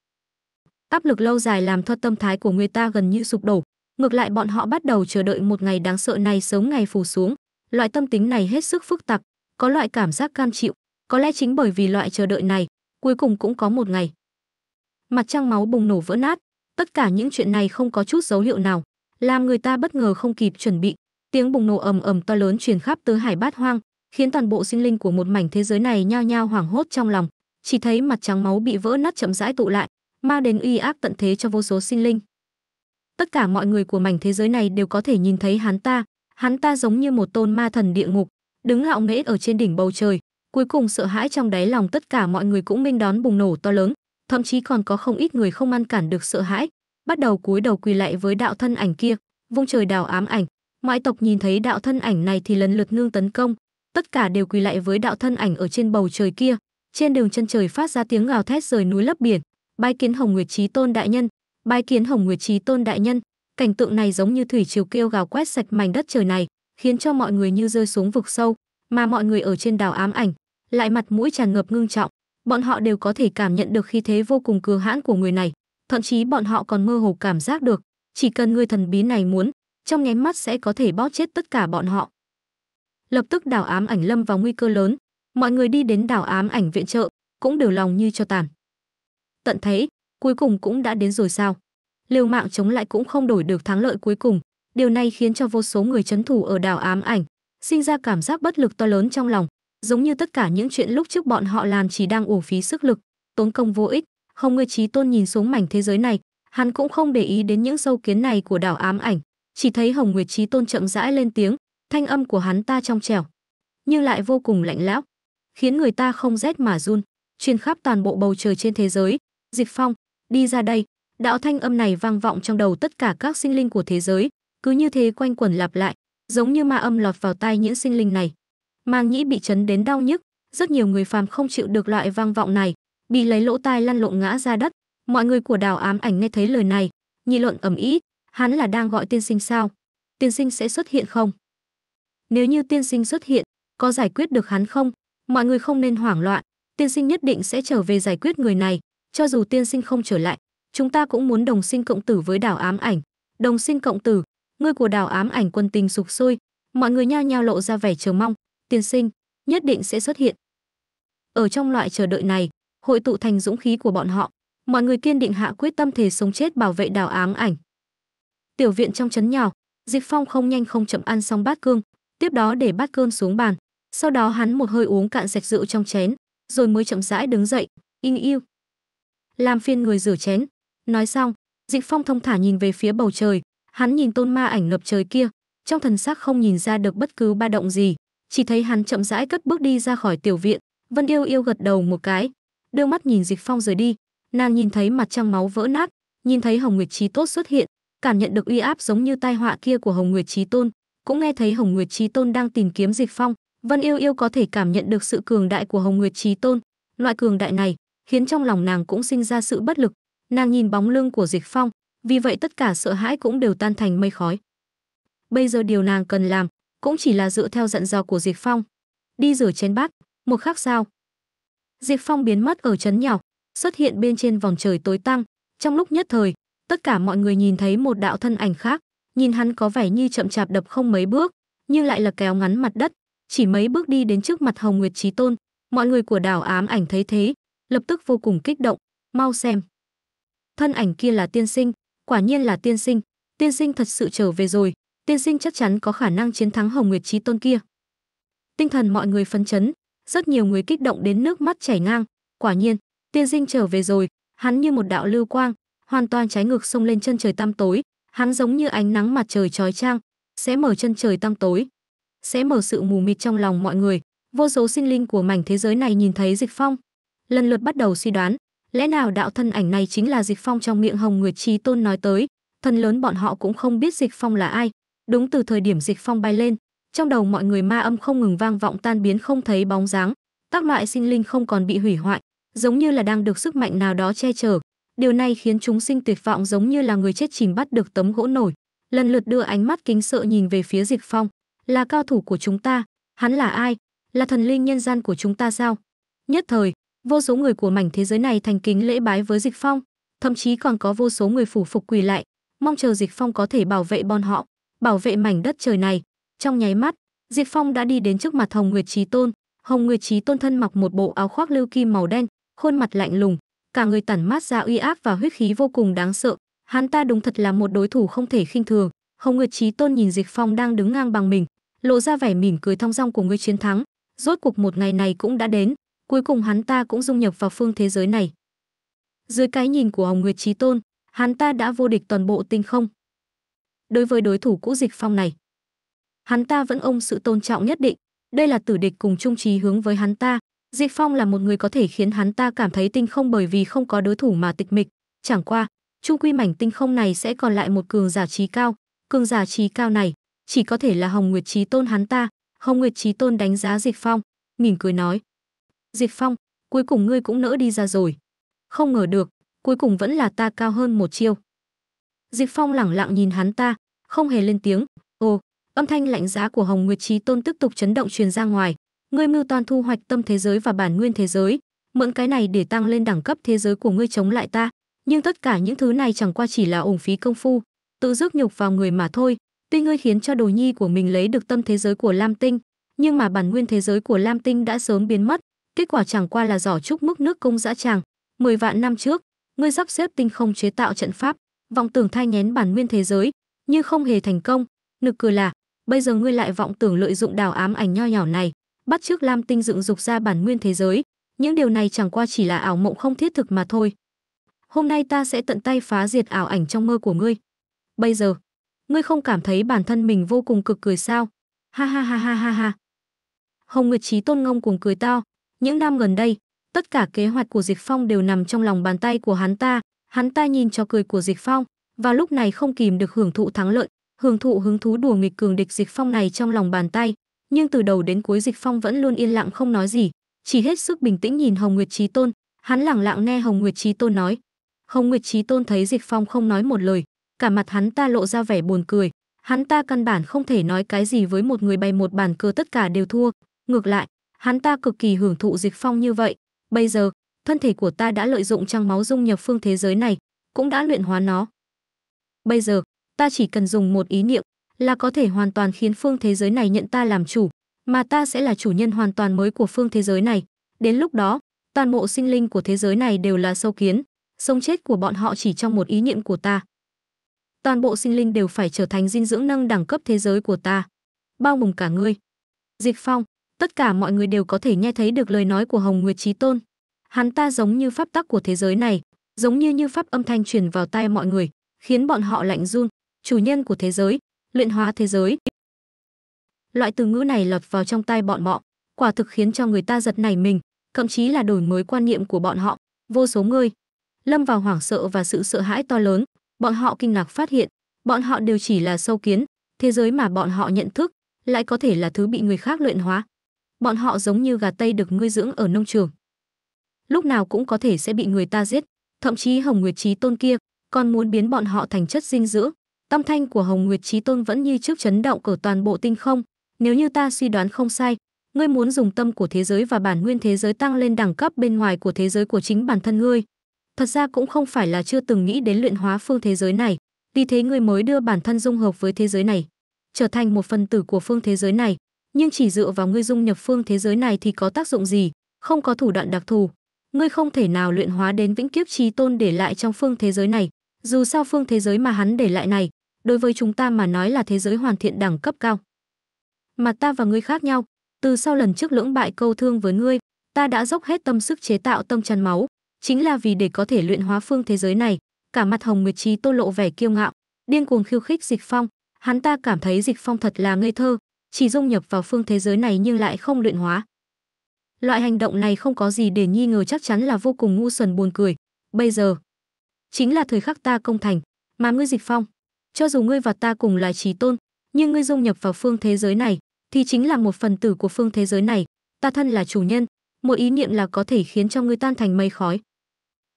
Áp lực lâu dài làm cho tâm thái của người ta gần như sụp đổ. Ngược lại bọn họ bắt đầu chờ đợi một ngày đáng sợ này sớm ngày phủ xuống. Loại tâm tính này hết sức phức tạp, có loại cảm giác cam chịu. Có lẽ chính bởi vì loại chờ đợi này, cuối cùng cũng có một ngày. Mặt trăng máu bùng nổ vỡ nát, tất cả những chuyện này không có chút dấu hiệu nào, làm người ta bất ngờ không kịp chuẩn bị. Tiếng bùng nổ ầm ầm to lớn truyền khắp tới hải bát hoang, khiến toàn bộ sinh linh của một mảnh thế giới này nhao nhao hoảng hốt trong lòng, chỉ thấy mặt trăng máu bị vỡ nát chậm rãi tụ lại, mang đến uy áp tận thế cho vô số sinh linh. Tất cả mọi người của mảnh thế giới này đều có thể nhìn thấy hắn ta, hắn ta giống như một tôn ma thần địa ngục, đứng ngạo nghễ ở trên đỉnh bầu trời, cuối cùng sợ hãi trong đáy lòng tất cả mọi người cũng minh đón bùng nổ to lớn, thậm chí còn có không ít người không ngăn cản được sợ hãi, bắt đầu cúi đầu quỳ lại với đạo thân ảnh kia, vung trời đào ám ảnh. Ngoại tộc nhìn thấy đạo thân ảnh này thì lần lượt ngưng tấn công, tất cả đều quỳ lại với đạo thân ảnh ở trên bầu trời kia, trên đường chân trời phát ra tiếng gào thét rời núi lấp biển, Bái kiến Hồng Nguyệt trí Tôn đại nhân, bái kiến Hồng Nguyệt trí Tôn đại nhân. Cảnh tượng này giống như thủy triều kêu gào quét sạch mảnh đất trời này, khiến cho mọi người như rơi xuống vực sâu, mà mọi người ở trên đảo ám ảnh, lại mặt mũi tràn ngập ngưng trọng, bọn họ đều có thể cảm nhận được khi thế vô cùng cường hãn của người này, thậm chí bọn họ còn mơ hồ cảm giác được, chỉ cần người thần bí này muốn, trong nháy mắt sẽ có thể bóp chết tất cả bọn họ. Lập tức đảo ám ảnh lâm vào nguy cơ lớn, mọi người đi đến đảo ám ảnh viện trợ, cũng đều lòng như cho tàn tận thấy, cuối cùng cũng đã đến rồi sao? Liều mạng chống lại cũng không đổi được thắng lợi cuối cùng, điều này khiến cho vô số người chấn thủ ở đảo ám ảnh, sinh ra cảm giác bất lực to lớn trong lòng, giống như tất cả những chuyện lúc trước bọn họ làm chỉ đang ủ phí sức lực, tốn công vô ích. Không ngươi trí tôn nhìn xuống mảnh thế giới này, hắn cũng không để ý đến những sâu kiến này của đảo ám ảnh, chỉ thấy Hồng Nguyệt trí tôn chậm rãi lên tiếng, thanh âm của hắn ta trong trẻo, nhưng lại vô cùng lạnh lẽo, khiến người ta không rét mà run, truyền khắp toàn bộ bầu trời trên thế giới, Dịch Phong, đi ra đây. Đạo thanh âm này vang vọng trong đầu tất cả các sinh linh của thế giới, cứ như thế quanh quẩn lặp lại, giống như ma âm lọt vào tai những sinh linh này. Mang nhĩ bị chấn đến đau nhức, rất nhiều người phàm không chịu được loại vang vọng này, bị lấy lỗ tai lăn lộn ngã ra đất. Mọi người của đào ám ảnh nghe thấy lời này, nhị luận ầm ý, hắn là đang gọi tiên sinh sao? Tiên sinh sẽ xuất hiện không? Nếu như tiên sinh xuất hiện, có giải quyết được hắn không? Mọi người không nên hoảng loạn, tiên sinh nhất định sẽ trở về giải quyết người này, cho dù tiên sinh không trở lại, chúng ta cũng muốn đồng sinh cộng tử với đảo ám ảnh. Đồng sinh cộng tử, ngươi của đảo ám ảnh quân tình sục sôi, mọi người nhao nhao lộ ra vẻ chờ mong, tiên sinh nhất định sẽ xuất hiện. Ở trong loại chờ đợi này, hội tụ thành dũng khí của bọn họ, mọi người kiên định hạ quyết tâm thể sống chết bảo vệ đảo ám ảnh. Tiểu viện trong chấn nhỏ, Dịch Phong không nhanh không chậm ăn xong bát cương, tiếp đó để bát cơm xuống bàn, sau đó hắn một hơi uống cạn sạch rượu trong chén, rồi mới chậm rãi đứng dậy, "In yêu, làm phiên người rửa chén nói xong dịch phong thông thả nhìn về phía bầu trời hắn nhìn tôn ma ảnh ngập trời kia trong thần sắc không nhìn ra được bất cứ ba động gì chỉ thấy hắn chậm rãi cất bước đi ra khỏi tiểu viện vân yêu yêu gật đầu một cái đưa mắt nhìn dịch phong rời đi nàng nhìn thấy mặt trăng máu vỡ nát nhìn thấy hồng nguyệt trí tốt xuất hiện cảm nhận được uy áp giống như tai họa kia của hồng nguyệt trí tôn cũng nghe thấy hồng nguyệt trí tôn đang tìm kiếm dịch phong vân yêu yêu có thể cảm nhận được sự cường đại của hồng nguyệt trí tôn loại cường đại này khiến trong lòng nàng cũng sinh ra sự bất lực. Nàng nhìn bóng lưng của Dịch Phong, vì vậy tất cả sợ hãi cũng đều tan thành mây khói. Bây giờ điều nàng cần làm cũng chỉ là dựa theo dặn dò của Dịch Phong, đi rửa chén bát, một khắc sao. Diệp Phong biến mất ở chấn nhỏ, xuất hiện bên trên vòng trời tối tăng. trong lúc nhất thời, tất cả mọi người nhìn thấy một đạo thân ảnh khác, nhìn hắn có vẻ như chậm chạp đập không mấy bước, nhưng lại là kéo ngắn mặt đất, chỉ mấy bước đi đến trước mặt Hồng Nguyệt Chí Tôn, mọi người của đảo ám ảnh thấy thế, lập tức vô cùng kích động, mau xem. Thân ảnh kia là tiên sinh, quả nhiên là tiên sinh, tiên sinh thật sự trở về rồi, tiên sinh chắc chắn có khả năng chiến thắng Hồng Nguyệt Chí Tôn kia. Tinh thần mọi người phấn chấn, rất nhiều người kích động đến nước mắt chảy ngang, quả nhiên, tiên sinh trở về rồi, hắn như một đạo lưu quang, hoàn toàn trái ngược sông lên chân trời tăm tối, hắn giống như ánh nắng mặt trời chói chang, sẽ mở chân trời tăm tối, sẽ mở sự mù mịt trong lòng mọi người, vô số sinh linh của mảnh thế giới này nhìn thấy Dịch Phong, lần lượt bắt đầu suy đoán lẽ nào đạo thân ảnh này chính là dịch phong trong miệng hồng nguyệt trí tôn nói tới thần lớn bọn họ cũng không biết dịch phong là ai đúng từ thời điểm dịch phong bay lên trong đầu mọi người ma âm không ngừng vang vọng tan biến không thấy bóng dáng các loại sinh linh không còn bị hủy hoại giống như là đang được sức mạnh nào đó che chở điều này khiến chúng sinh tuyệt vọng giống như là người chết chìm bắt được tấm gỗ nổi lần lượt đưa ánh mắt kính sợ nhìn về phía dịch phong là cao thủ của chúng ta hắn là ai là thần linh nhân gian của chúng ta sao nhất thời vô số người của mảnh thế giới này thành kính lễ bái với Dịch Phong, thậm chí còn có vô số người phủ phục quỳ lại, mong chờ Dịch Phong có thể bảo vệ bọn họ, bảo vệ mảnh đất trời này. Trong nháy mắt, Dịch Phong đã đi đến trước mặt Hồng Nguyệt Chí Tôn, Hồng Nguyệt Chí Tôn thân mặc một bộ áo khoác lưu kim màu đen, khuôn mặt lạnh lùng, cả người tản mát ra uy áp và huyết khí vô cùng đáng sợ, hắn ta đúng thật là một đối thủ không thể khinh thường. Hồng Nguyệt Chí Tôn nhìn Dịch Phong đang đứng ngang bằng mình, lộ ra vẻ mỉm cười thong dong của người chiến thắng, rốt cuộc một ngày này cũng đã đến, cuối cùng hắn ta cũng dung nhập vào phương thế giới này. Dưới cái nhìn của Hồng Nguyệt Chí Tôn, hắn ta đã vô địch toàn bộ tinh không. Đối với đối thủ cũ Dịch Phong này, hắn ta vẫn ôm sự tôn trọng nhất định, đây là tử địch cùng Chung trí hướng với hắn ta, Dịch Phong là một người có thể khiến hắn ta cảm thấy tinh không bởi vì không có đối thủ mà tịch mịch, chẳng qua, Chung quy mảnh tinh không này sẽ còn lại một cường giả trí cao, cường giả trí cao này chỉ có thể là Hồng Nguyệt Chí Tôn hắn ta. Hồng Nguyệt Chí Tôn đánh giá Dịch Phong, mỉm cười nói: Diệp Phong, cuối cùng ngươi cũng nỡ đi ra rồi. Không ngờ được, cuối cùng vẫn là ta cao hơn một chiêu. Diệp Phong lẳng lặng nhìn hắn ta, không hề lên tiếng. Ồ, âm thanh lạnh giá của Hồng Nguyệt Chí Tôn tiếp tục chấn động truyền ra ngoài. Ngươi mưu toàn thu hoạch tâm thế giới và bản nguyên thế giới, mượn cái này để tăng lên đẳng cấp thế giới của ngươi chống lại ta. Nhưng tất cả những thứ này chẳng qua chỉ là ổng phí công phu, tự rước nhục vào người mà thôi. Tuy ngươi khiến cho đồ nhi của mình lấy được tâm thế giới của Lam Tinh, nhưng mà bản nguyên thế giới của Lam Tinh đã sớm biến mất, kết quả chẳng qua là giỏ trúc mức nước công dã tràng. Mười vạn năm trước, ngươi sắp xếp tinh không chế tạo trận pháp, vọng tưởng thay nhén bản nguyên thế giới, nhưng không hề thành công. Nực cười là, bây giờ ngươi lại vọng tưởng lợi dụng đào ám ảnh nho nhỏ này, bắt trước Lam Tinh dựng dục ra bản nguyên thế giới. Những điều này chẳng qua chỉ là ảo mộng không thiết thực mà thôi. Hôm nay ta sẽ tận tay phá diệt ảo ảnh trong mơ của ngươi. Bây giờ, ngươi không cảm thấy bản thân mình vô cùng cực cười sao? Ha ha ha ha ha ha. Hồng Nguyệt Chí Tôn ngông cuồng cười to, những năm gần đây, tất cả kế hoạch của Dịch Phong đều nằm trong lòng bàn tay của hắn ta, hắn ta nhìn cho cười của Dịch Phong, và lúc này không kìm được hưởng thụ thắng lợi, hưởng thụ hứng thú đùa nghịch cường địch Dịch Phong này trong lòng bàn tay, nhưng từ đầu đến cuối Dịch Phong vẫn luôn yên lặng không nói gì, chỉ hết sức bình tĩnh nhìn Hồng Nguyệt Chí Tôn, hắn lẳng lặng nghe Hồng Nguyệt Chí Tôn nói. Hồng Nguyệt Chí Tôn thấy Dịch Phong không nói một lời, cả mặt hắn ta lộ ra vẻ buồn cười, hắn ta căn bản không thể nói cái gì với một người bày một bàn cờ tất cả đều thua, ngược lại, Hắn ta cực kỳ hưởng thụ dịch phong như vậy. Bây giờ, thân thể của ta đã lợi dụng trăng máu dung nhập phương thế giới này, cũng đã luyện hóa nó. Bây giờ, ta chỉ cần dùng một ý niệm là có thể hoàn toàn khiến phương thế giới này nhận ta làm chủ, mà ta sẽ là chủ nhân hoàn toàn mới của phương thế giới này. Đến lúc đó, toàn bộ sinh linh của thế giới này đều là sâu kiến, sống chết của bọn họ chỉ trong một ý niệm của ta. Toàn bộ sinh linh đều phải trở thành dinh dưỡng nâng đẳng cấp thế giới của ta, bao gồm cả ngươi. Dịch Phong, tất cả mọi người đều có thể nghe thấy được lời nói của Hồng Nguyệt Chí Tôn. Hắn ta giống như pháp tắc của thế giới này, giống như như pháp âm thanh truyền vào tai mọi người, khiến bọn họ lạnh run, chủ nhân của thế giới, luyện hóa thế giới. Loại từ ngữ này lọt vào trong tai bọn họ, quả thực khiến cho người ta giật nảy mình, thậm chí là đổi mới quan niệm của bọn họ, vô số người lâm vào hoảng sợ và sự sợ hãi to lớn, bọn họ kinh ngạc phát hiện, bọn họ đều chỉ là sâu kiến, thế giới mà bọn họ nhận thức lại có thể là thứ bị người khác luyện hóa bọn họ giống như gà tây được nuôi dưỡng ở nông trường. Lúc nào cũng có thể sẽ bị người ta giết, thậm chí Hồng Nguyệt Chí Tôn kia còn muốn biến bọn họ thành chất dinh dưỡng. Tâm thanh của Hồng Nguyệt Chí Tôn vẫn như trước chấn động ở toàn bộ tinh không, nếu như ta suy đoán không sai, ngươi muốn dùng tâm của thế giới và bản nguyên thế giới tăng lên đẳng cấp bên ngoài của thế giới của chính bản thân ngươi. Thật ra cũng không phải là chưa từng nghĩ đến luyện hóa phương thế giới này, vì thế ngươi mới đưa bản thân dung hợp với thế giới này, trở thành một phần tử của phương thế giới này, nhưng chỉ dựa vào ngươi dung nhập phương thế giới này thì có tác dụng gì, không có thủ đoạn đặc thù. Ngươi không thể nào luyện hóa đến vĩnh kiếp trí tôn để lại trong phương thế giới này, dù sao phương thế giới mà hắn để lại này, đối với chúng ta mà nói là thế giới hoàn thiện đẳng cấp cao. Mà ta và ngươi khác nhau, từ sau lần trước lưỡng bại câu thương với ngươi, ta đã dốc hết tâm sức chế tạo tâm chăn máu, chính là vì để có thể luyện hóa phương thế giới này, cả mặt Hồng Nguyệt Trí tô lộ vẻ kiêu ngạo, điên cuồng khiêu khích Dịch Phong, hắn ta cảm thấy Dịch Phong thật là ngây thơ, chỉ dung nhập vào phương thế giới này nhưng lại không luyện hóa. Loại hành động này không có gì để nghi ngờ chắc chắn là vô cùng ngu xuẩn buồn cười. Bây giờ, chính là thời khắc ta công thành, mà ngươi dịch phong. Cho dù ngươi và ta cùng là trí tôn, nhưng ngươi dung nhập vào phương thế giới này, thì chính là một phần tử của phương thế giới này. Ta thân là chủ nhân, một ý niệm là có thể khiến cho ngươi tan thành mây khói.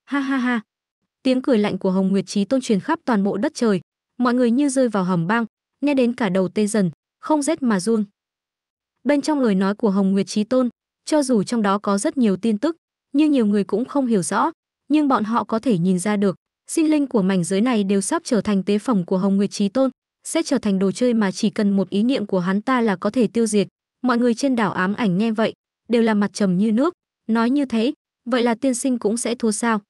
Ha ha ha. Tiếng cười lạnh của Hồng Nguyệt Chí Tôn truyền khắp toàn bộ đất trời, mọi người như rơi vào hầm băng, nghe đến cả đầu tê dần, không rét mà run. Bên trong lời nói của Hồng Nguyệt Trí Tôn, cho dù trong đó có rất nhiều tin tức, nhưng nhiều người cũng không hiểu rõ, nhưng bọn họ có thể nhìn ra được, sinh linh của mảnh giới này đều sắp trở thành tế phẩm của Hồng Nguyệt Trí Tôn, sẽ trở thành đồ chơi mà chỉ cần một ý niệm của hắn ta là có thể tiêu diệt. Mọi người trên đảo ám ảnh nghe vậy, đều là mặt trầm như nước, nói như thế, vậy là tiên sinh cũng sẽ thua sao?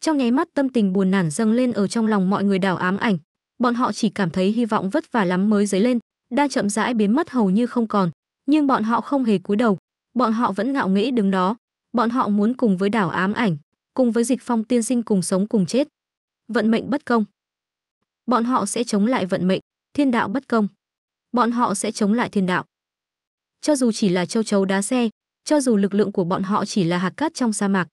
Trong nháy mắt tâm tình buồn nản dâng lên ở trong lòng mọi người đảo ám ảnh, bọn họ chỉ cảm thấy hy vọng vất vả lắm mới dấy lên, đang chậm rãi biến mất hầu như không còn nhưng bọn họ không hề cúi đầu bọn họ vẫn ngạo nghễ đứng đó bọn họ muốn cùng với đảo ám ảnh cùng với dịch phong tiên sinh cùng sống cùng chết vận mệnh bất công bọn họ sẽ chống lại vận mệnh thiên đạo bất công bọn họ sẽ chống lại thiên đạo cho dù chỉ là châu chấu đá xe cho dù lực lượng của bọn họ chỉ là hạt cát trong sa mạc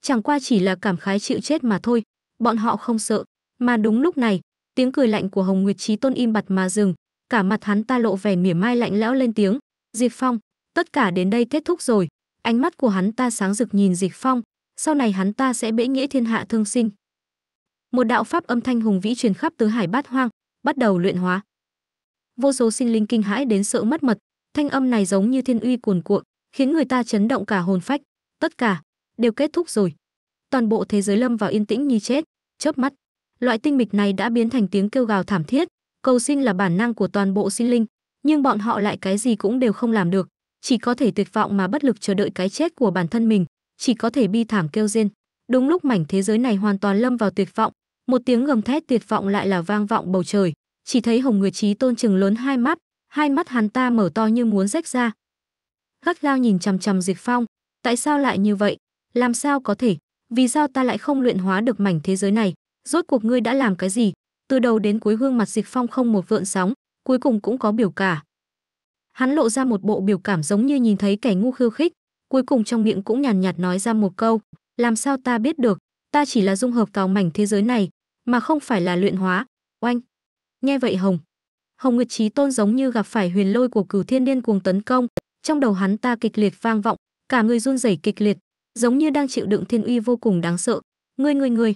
chẳng qua chỉ là cảm khái chịu chết mà thôi bọn họ không sợ mà đúng lúc này tiếng cười lạnh của hồng nguyệt trí tôn im bặt mà dừng cả mặt hắn ta lộ vẻ mỉa mai lạnh lẽo lên tiếng diệp phong tất cả đến đây kết thúc rồi ánh mắt của hắn ta sáng rực nhìn diệp phong sau này hắn ta sẽ bễ nghĩa thiên hạ thương sinh một đạo pháp âm thanh hùng vĩ truyền khắp tứ hải bát hoang bắt đầu luyện hóa vô số sinh linh kinh hãi đến sợ mất mật thanh âm này giống như thiên uy cuồn cuộn khiến người ta chấn động cả hồn phách tất cả đều kết thúc rồi toàn bộ thế giới lâm vào yên tĩnh như chết chớp mắt loại tinh mịch này đã biến thành tiếng kêu gào thảm thiết Cầu sinh là bản năng của toàn bộ sinh linh, nhưng bọn họ lại cái gì cũng đều không làm được, chỉ có thể tuyệt vọng mà bất lực chờ đợi cái chết của bản thân mình, chỉ có thể bi thảm kêu rên. Đúng lúc mảnh thế giới này hoàn toàn lâm vào tuyệt vọng, một tiếng gầm thét tuyệt vọng lại là vang vọng bầu trời, chỉ thấy Hồng Người trí Tôn chừng lớn hai mắt, hai mắt hắn ta mở to như muốn rách ra. Gắt lao nhìn chằm chằm diệt Phong, tại sao lại như vậy? Làm sao có thể? Vì sao ta lại không luyện hóa được mảnh thế giới này? Rốt cuộc ngươi đã làm cái gì? từ đầu đến cuối gương mặt Dịch Phong không một vượn sóng, cuối cùng cũng có biểu cả. Hắn lộ ra một bộ biểu cảm giống như nhìn thấy kẻ ngu khiêu khích, cuối cùng trong miệng cũng nhàn nhạt nói ra một câu, làm sao ta biết được, ta chỉ là dung hợp vào mảnh thế giới này, mà không phải là luyện hóa. Oanh. Nghe vậy Hồng, Hồng Nguyệt trí Tôn giống như gặp phải huyền lôi của Cửu Thiên Điên cuồng tấn công, trong đầu hắn ta kịch liệt vang vọng, cả người run rẩy kịch liệt, giống như đang chịu đựng thiên uy vô cùng đáng sợ. Ngươi ngươi ngươi,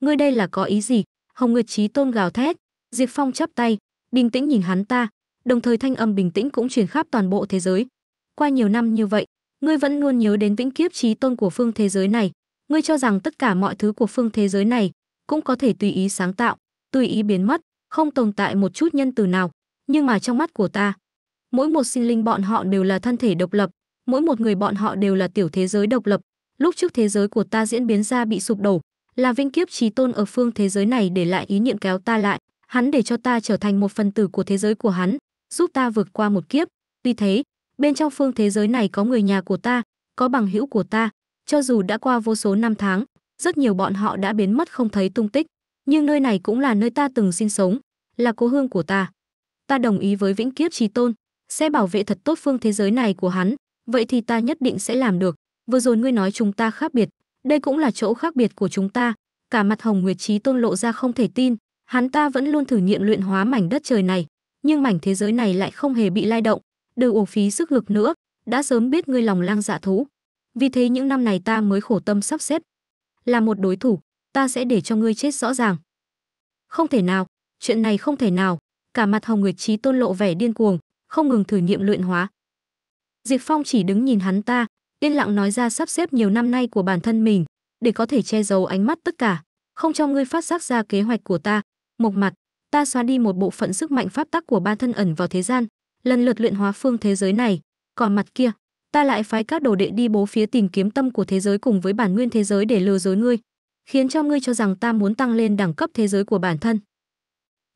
ngươi đây là có ý gì? Hồng Nguyệt Chí Tôn gào thét, Diệp Phong chắp tay, bình tĩnh nhìn hắn ta, đồng thời thanh âm bình tĩnh cũng truyền khắp toàn bộ thế giới. Qua nhiều năm như vậy, ngươi vẫn luôn nhớ đến vĩnh kiếp chí tôn của phương thế giới này, ngươi cho rằng tất cả mọi thứ của phương thế giới này cũng có thể tùy ý sáng tạo, tùy ý biến mất, không tồn tại một chút nhân từ nào, nhưng mà trong mắt của ta, mỗi một sinh linh bọn họ đều là thân thể độc lập, mỗi một người bọn họ đều là tiểu thế giới độc lập, lúc trước thế giới của ta diễn biến ra bị sụp đổ, là vinh kiếp trí tôn ở phương thế giới này để lại ý niệm kéo ta lại, hắn để cho ta trở thành một phần tử của thế giới của hắn, giúp ta vượt qua một kiếp. Tuy thế, bên trong phương thế giới này có người nhà của ta, có bằng hữu của ta, cho dù đã qua vô số năm tháng, rất nhiều bọn họ đã biến mất không thấy tung tích, nhưng nơi này cũng là nơi ta từng sinh sống, là cố hương của ta. Ta đồng ý với Vĩnh Kiếp Trí Tôn, sẽ bảo vệ thật tốt phương thế giới này của hắn, vậy thì ta nhất định sẽ làm được. Vừa rồi ngươi nói chúng ta khác biệt, đây cũng là chỗ khác biệt của chúng ta. Cả mặt Hồng Nguyệt trí Tôn lộ ra không thể tin, hắn ta vẫn luôn thử nghiệm luyện hóa mảnh đất trời này, nhưng mảnh thế giới này lại không hề bị lay động, đừng uổng phí sức lực nữa, đã sớm biết ngươi lòng lang dạ thú. Vì thế những năm này ta mới khổ tâm sắp xếp. Là một đối thủ, ta sẽ để cho ngươi chết rõ ràng. Không thể nào, chuyện này không thể nào, cả mặt Hồng Nguyệt trí Tôn lộ vẻ điên cuồng, không ngừng thử nghiệm luyện hóa. Diệp Phong chỉ đứng nhìn hắn ta, yên lặng nói ra sắp xếp nhiều năm nay của bản thân mình để có thể che giấu ánh mắt tất cả không cho ngươi phát giác ra kế hoạch của ta Một mặt ta xóa đi một bộ phận sức mạnh pháp tắc của ba thân ẩn vào thế gian lần lượt luyện hóa phương thế giới này còn mặt kia ta lại phái các đồ đệ đi bố phía tìm kiếm tâm của thế giới cùng với bản nguyên thế giới để lừa dối ngươi khiến cho ngươi cho rằng ta muốn tăng lên đẳng cấp thế giới của bản thân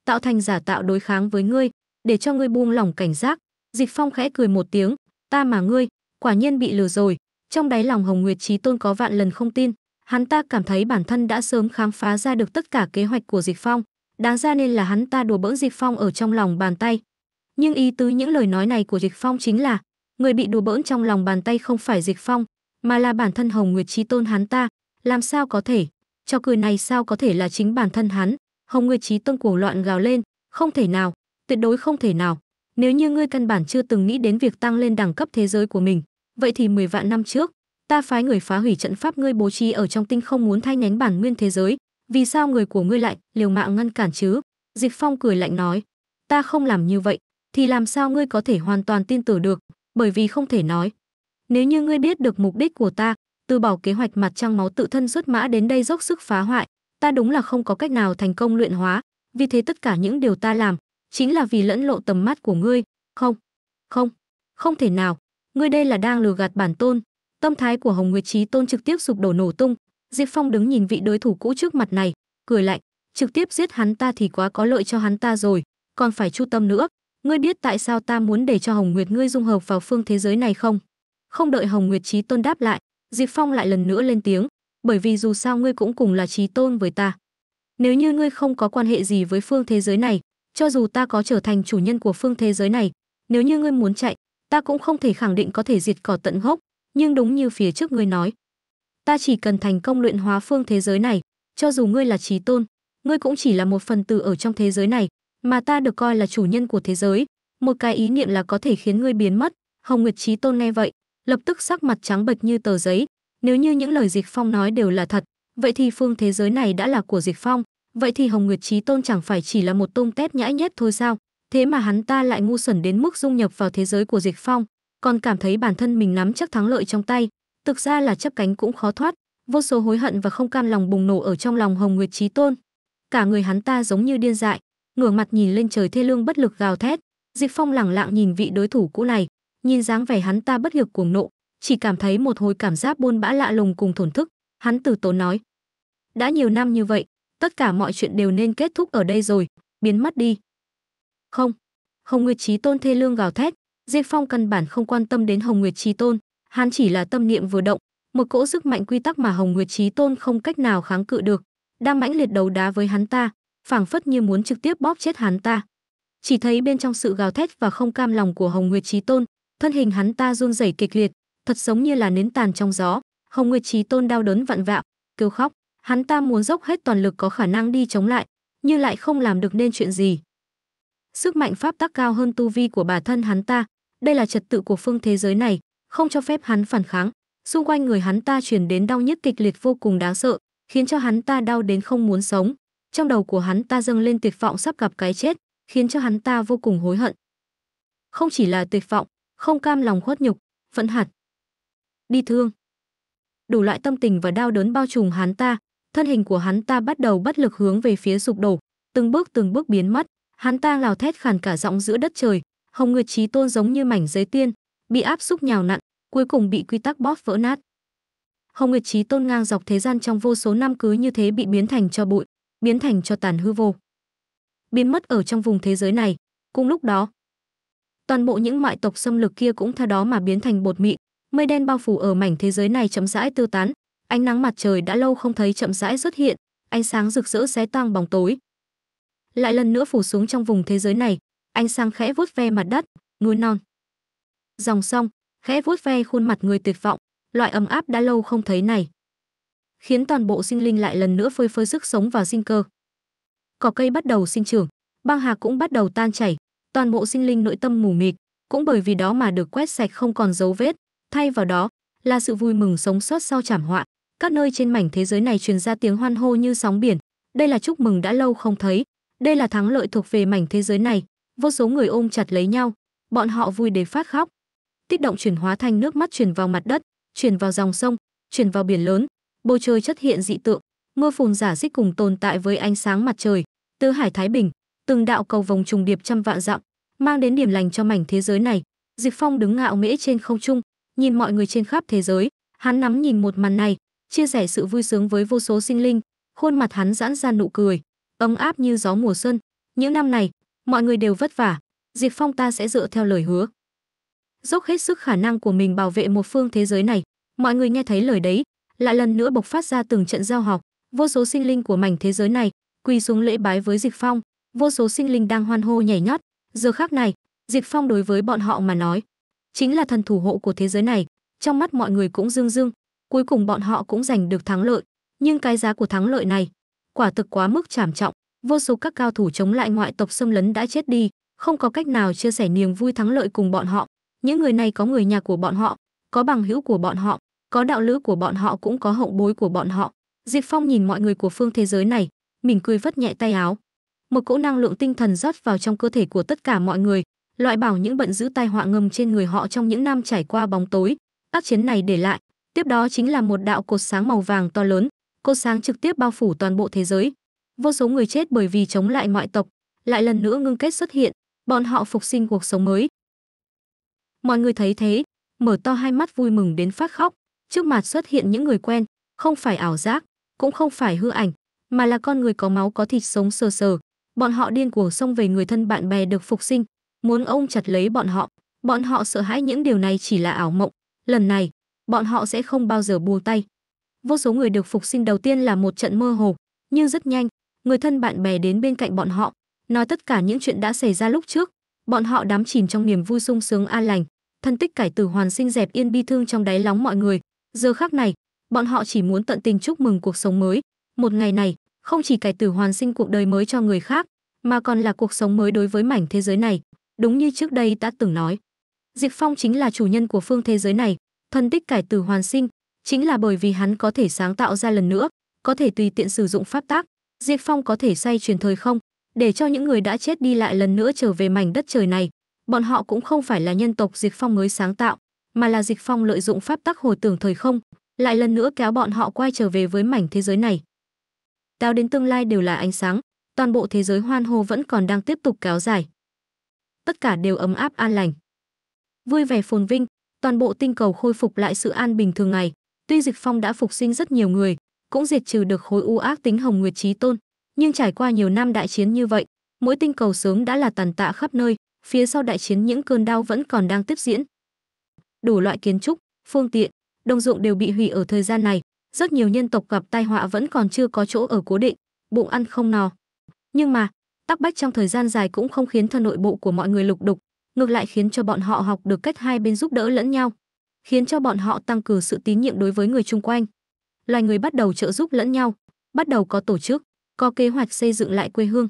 tạo thành giả tạo đối kháng với ngươi để cho ngươi buông lỏng cảnh giác dịch phong khẽ cười một tiếng ta mà ngươi quả nhiên bị lừa rồi trong đáy lòng hồng nguyệt trí tôn có vạn lần không tin hắn ta cảm thấy bản thân đã sớm khám phá ra được tất cả kế hoạch của dịch phong đáng ra nên là hắn ta đùa bỡn dịch phong ở trong lòng bàn tay nhưng ý tứ những lời nói này của dịch phong chính là người bị đùa bỡn trong lòng bàn tay không phải dịch phong mà là bản thân hồng nguyệt trí tôn hắn ta làm sao có thể cho cười này sao có thể là chính bản thân hắn hồng nguyệt trí tôn cuồng loạn gào lên không thể nào tuyệt đối không thể nào nếu như ngươi căn bản chưa từng nghĩ đến việc tăng lên đẳng cấp thế giới của mình Vậy thì 10 vạn năm trước, ta phái người phá hủy trận pháp ngươi bố trí ở trong tinh không muốn thay nhánh bản nguyên thế giới, vì sao người của ngươi lại liều mạng ngăn cản chứ?" Dịch Phong cười lạnh nói, "Ta không làm như vậy, thì làm sao ngươi có thể hoàn toàn tin tưởng được, bởi vì không thể nói. Nếu như ngươi biết được mục đích của ta, từ bỏ kế hoạch mặt trăng máu tự thân xuất mã đến đây dốc sức phá hoại, ta đúng là không có cách nào thành công luyện hóa, vì thế tất cả những điều ta làm chính là vì lẫn lộ tầm mắt của ngươi, không, không, không thể nào." ngươi đây là đang lừa gạt bản tôn tâm thái của hồng nguyệt trí tôn trực tiếp sụp đổ nổ tung diệp phong đứng nhìn vị đối thủ cũ trước mặt này cười lạnh trực tiếp giết hắn ta thì quá có lợi cho hắn ta rồi còn phải chu tâm nữa ngươi biết tại sao ta muốn để cho hồng nguyệt ngươi dung hợp vào phương thế giới này không không đợi hồng nguyệt trí tôn đáp lại diệp phong lại lần nữa lên tiếng bởi vì dù sao ngươi cũng cùng là trí tôn với ta nếu như ngươi không có quan hệ gì với phương thế giới này cho dù ta có trở thành chủ nhân của phương thế giới này nếu như ngươi muốn chạy ta cũng không thể khẳng định có thể diệt cỏ tận gốc, nhưng đúng như phía trước ngươi nói, ta chỉ cần thành công luyện hóa phương thế giới này, cho dù ngươi là trí tôn, ngươi cũng chỉ là một phần tử ở trong thế giới này, mà ta được coi là chủ nhân của thế giới, một cái ý niệm là có thể khiến ngươi biến mất. Hồng Nguyệt Trí Tôn nghe vậy, lập tức sắc mặt trắng bệch như tờ giấy, nếu như những lời Dịch Phong nói đều là thật, vậy thì phương thế giới này đã là của Dịch Phong, vậy thì Hồng Nguyệt Trí Tôn chẳng phải chỉ là một tôm tép nhãi nhét thôi sao? Thế mà hắn ta lại ngu xuẩn đến mức dung nhập vào thế giới của Diệp Phong, còn cảm thấy bản thân mình nắm chắc thắng lợi trong tay, thực ra là chấp cánh cũng khó thoát, vô số hối hận và không cam lòng bùng nổ ở trong lòng Hồng Nguyệt Chí Tôn. Cả người hắn ta giống như điên dại, ngửa mặt nhìn lên trời thê lương bất lực gào thét, Diệp Phong lẳng lặng nhìn vị đối thủ cũ này, nhìn dáng vẻ hắn ta bất lực cuồng nộ, chỉ cảm thấy một hồi cảm giác buôn bã lạ lùng cùng thổn thức, hắn từ tốn nói: "Đã nhiều năm như vậy, tất cả mọi chuyện đều nên kết thúc ở đây rồi, biến mất đi." Không, Hồng Nguyệt trí Tôn thê lương gào thét, Diệp Phong căn bản không quan tâm đến Hồng Nguyệt trí Tôn, hắn chỉ là tâm niệm vừa động, một cỗ sức mạnh quy tắc mà Hồng Nguyệt trí Tôn không cách nào kháng cự được, đang mãnh liệt đầu đá với hắn ta, phảng phất như muốn trực tiếp bóp chết hắn ta. Chỉ thấy bên trong sự gào thét và không cam lòng của Hồng Nguyệt trí Tôn, thân hình hắn ta run rẩy kịch liệt, thật giống như là nến tàn trong gió. Hồng Nguyệt trí Tôn đau đớn vặn vạo, kêu khóc, hắn ta muốn dốc hết toàn lực có khả năng đi chống lại, nhưng lại không làm được nên chuyện gì sức mạnh pháp tắc cao hơn tu vi của bản thân hắn ta đây là trật tự của phương thế giới này không cho phép hắn phản kháng xung quanh người hắn ta truyền đến đau nhức kịch liệt vô cùng đáng sợ khiến cho hắn ta đau đến không muốn sống trong đầu của hắn ta dâng lên tuyệt vọng sắp gặp cái chết khiến cho hắn ta vô cùng hối hận không chỉ là tuyệt vọng không cam lòng khuất nhục phẫn hạt đi thương đủ loại tâm tình và đau đớn bao trùm hắn ta thân hình của hắn ta bắt đầu bất lực hướng về phía sụp đổ từng bước từng bước biến mất hắn ta lào thét khàn cả giọng giữa đất trời hồng nguyệt trí tôn giống như mảnh giấy tiên bị áp xúc nhào nặn cuối cùng bị quy tắc bóp vỡ nát hồng nguyệt trí tôn ngang dọc thế gian trong vô số năm cứ như thế bị biến thành cho bụi biến thành cho tàn hư vô biến mất ở trong vùng thế giới này cùng lúc đó toàn bộ những ngoại tộc xâm lược kia cũng theo đó mà biến thành bột mịn mây đen bao phủ ở mảnh thế giới này chậm rãi tiêu tán ánh nắng mặt trời đã lâu không thấy chậm rãi xuất hiện ánh sáng rực rỡ xé toang bóng tối lại lần nữa phủ xuống trong vùng thế giới này anh sang khẽ vuốt ve mặt đất núi non dòng sông khẽ vuốt ve khuôn mặt người tuyệt vọng loại ấm áp đã lâu không thấy này khiến toàn bộ sinh linh lại lần nữa phơi phơi sức sống và sinh cơ cỏ cây bắt đầu sinh trưởng băng hà cũng bắt đầu tan chảy toàn bộ sinh linh nội tâm mù mịt cũng bởi vì đó mà được quét sạch không còn dấu vết thay vào đó là sự vui mừng sống sót sau thảm họa các nơi trên mảnh thế giới này truyền ra tiếng hoan hô như sóng biển đây là chúc mừng đã lâu không thấy đây là thắng lợi thuộc về mảnh thế giới này, vô số người ôm chặt lấy nhau, bọn họ vui để phát khóc. Tích động chuyển hóa thành nước mắt chuyển vào mặt đất, chuyển vào dòng sông, chuyển vào biển lớn, bầu trời chất hiện dị tượng, mưa phùn giả dích cùng tồn tại với ánh sáng mặt trời, tứ hải thái bình, từng đạo cầu vòng trùng điệp trăm vạn dặm, mang đến điểm lành cho mảnh thế giới này. Dịch Phong đứng ngạo mễ trên không trung, nhìn mọi người trên khắp thế giới, hắn nắm nhìn một màn này, chia sẻ sự vui sướng với vô số sinh linh, khuôn mặt hắn giãn ra nụ cười, ấm áp như gió mùa xuân. Những năm này, mọi người đều vất vả, Diệp Phong ta sẽ dựa theo lời hứa. Dốc hết sức khả năng của mình bảo vệ một phương thế giới này, mọi người nghe thấy lời đấy, lại lần nữa bộc phát ra từng trận giao học, vô số sinh linh của mảnh thế giới này quỳ xuống lễ bái với Diệp Phong, vô số sinh linh đang hoan hô nhảy nhót, giờ khác này, Diệp Phong đối với bọn họ mà nói, chính là thần thủ hộ của thế giới này, trong mắt mọi người cũng dương dương, cuối cùng bọn họ cũng giành được thắng lợi, nhưng cái giá của thắng lợi này, quả thực quá mức trảm trọng vô số các cao thủ chống lại ngoại tộc xâm lấn đã chết đi, không có cách nào chia sẻ niềm vui thắng lợi cùng bọn họ. Những người này có người nhà của bọn họ, có bằng hữu của bọn họ, có đạo lữ của bọn họ cũng có hậu bối của bọn họ. Diệp Phong nhìn mọi người của phương thế giới này, mỉm cười vất nhẹ tay áo. Một cỗ năng lượng tinh thần rót vào trong cơ thể của tất cả mọi người, loại bảo những bận giữ tai họa ngầm trên người họ trong những năm trải qua bóng tối. Tác chiến này để lại, tiếp đó chính là một đạo cột sáng màu vàng to lớn, cột sáng trực tiếp bao phủ toàn bộ thế giới, vô số người chết bởi vì chống lại ngoại tộc, lại lần nữa ngưng kết xuất hiện, bọn họ phục sinh cuộc sống mới. Mọi người thấy thế, mở to hai mắt vui mừng đến phát khóc, trước mặt xuất hiện những người quen, không phải ảo giác, cũng không phải hư ảnh, mà là con người có máu có thịt sống sờ sờ. Bọn họ điên cuồng xông về người thân bạn bè được phục sinh, muốn ôm chặt lấy bọn họ. Bọn họ sợ hãi những điều này chỉ là ảo mộng. Lần này, bọn họ sẽ không bao giờ buông tay. Vô số người được phục sinh đầu tiên là một trận mơ hồ, nhưng rất nhanh, người thân bạn bè đến bên cạnh bọn họ, nói tất cả những chuyện đã xảy ra lúc trước. Bọn họ đắm chìm trong niềm vui sung sướng an lành, thân tích cải tử hoàn sinh dẹp yên bi thương trong đáy lóng mọi người. Giờ khác này, bọn họ chỉ muốn tận tình chúc mừng cuộc sống mới. Một ngày này, không chỉ cải tử hoàn sinh cuộc đời mới cho người khác, mà còn là cuộc sống mới đối với mảnh thế giới này. Đúng như trước đây đã từng nói, Diệp Phong chính là chủ nhân của phương thế giới này, thân tích cải tử hoàn sinh, chính là bởi vì hắn có thể sáng tạo ra lần nữa, có thể tùy tiện sử dụng pháp tác, Diệt Phong có thể xoay chuyển thời không, để cho những người đã chết đi lại lần nữa trở về mảnh đất trời này. Bọn họ cũng không phải là nhân tộc Diệt Phong mới sáng tạo, mà là Diệt Phong lợi dụng pháp tắc hồi tưởng thời không, lại lần nữa kéo bọn họ quay trở về với mảnh thế giới này. Tao đến tương lai đều là ánh sáng, toàn bộ thế giới hoan hô vẫn còn đang tiếp tục kéo dài. Tất cả đều ấm áp an lành. Vui vẻ phồn vinh, toàn bộ tinh cầu khôi phục lại sự an bình thường ngày. Tuy Dịch Phong đã phục sinh rất nhiều người, cũng diệt trừ được khối u ác tính Hồng Nguyệt trí Tôn. Nhưng trải qua nhiều năm đại chiến như vậy, mỗi tinh cầu sớm đã là tàn tạ khắp nơi, phía sau đại chiến những cơn đau vẫn còn đang tiếp diễn. Đủ loại kiến trúc, phương tiện, đồng ruộng đều bị hủy ở thời gian này, rất nhiều nhân tộc gặp tai họa vẫn còn chưa có chỗ ở cố định, bụng ăn không no. Nhưng mà, tắc bách trong thời gian dài cũng không khiến thân nội bộ của mọi người lục đục, ngược lại khiến cho bọn họ học được cách hai bên giúp đỡ lẫn nhau, khiến cho bọn họ tăng cường sự tín nhiệm đối với người chung quanh loài người bắt đầu trợ giúp lẫn nhau, bắt đầu có tổ chức, có kế hoạch xây dựng lại quê hương.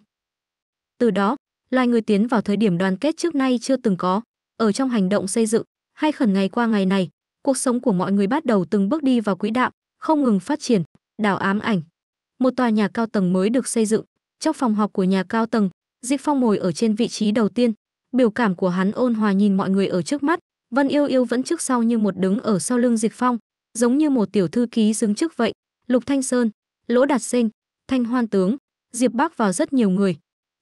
Từ đó, loài người tiến vào thời điểm đoàn kết trước nay chưa từng có, ở trong hành động xây dựng, hay khẩn ngày qua ngày này, cuộc sống của mọi người bắt đầu từng bước đi vào quỹ đạo, không ngừng phát triển, đảo ám ảnh. Một tòa nhà cao tầng mới được xây dựng, trong phòng họp của nhà cao tầng, Diệp Phong ngồi ở trên vị trí đầu tiên, biểu cảm của hắn ôn hòa nhìn mọi người ở trước mắt, Vân Yêu Yêu vẫn trước sau như một đứng ở sau lưng Diệp Phong, giống như một tiểu thư ký xứng chức vậy lục thanh sơn lỗ đạt sinh thanh hoan tướng diệp bắc vào rất nhiều người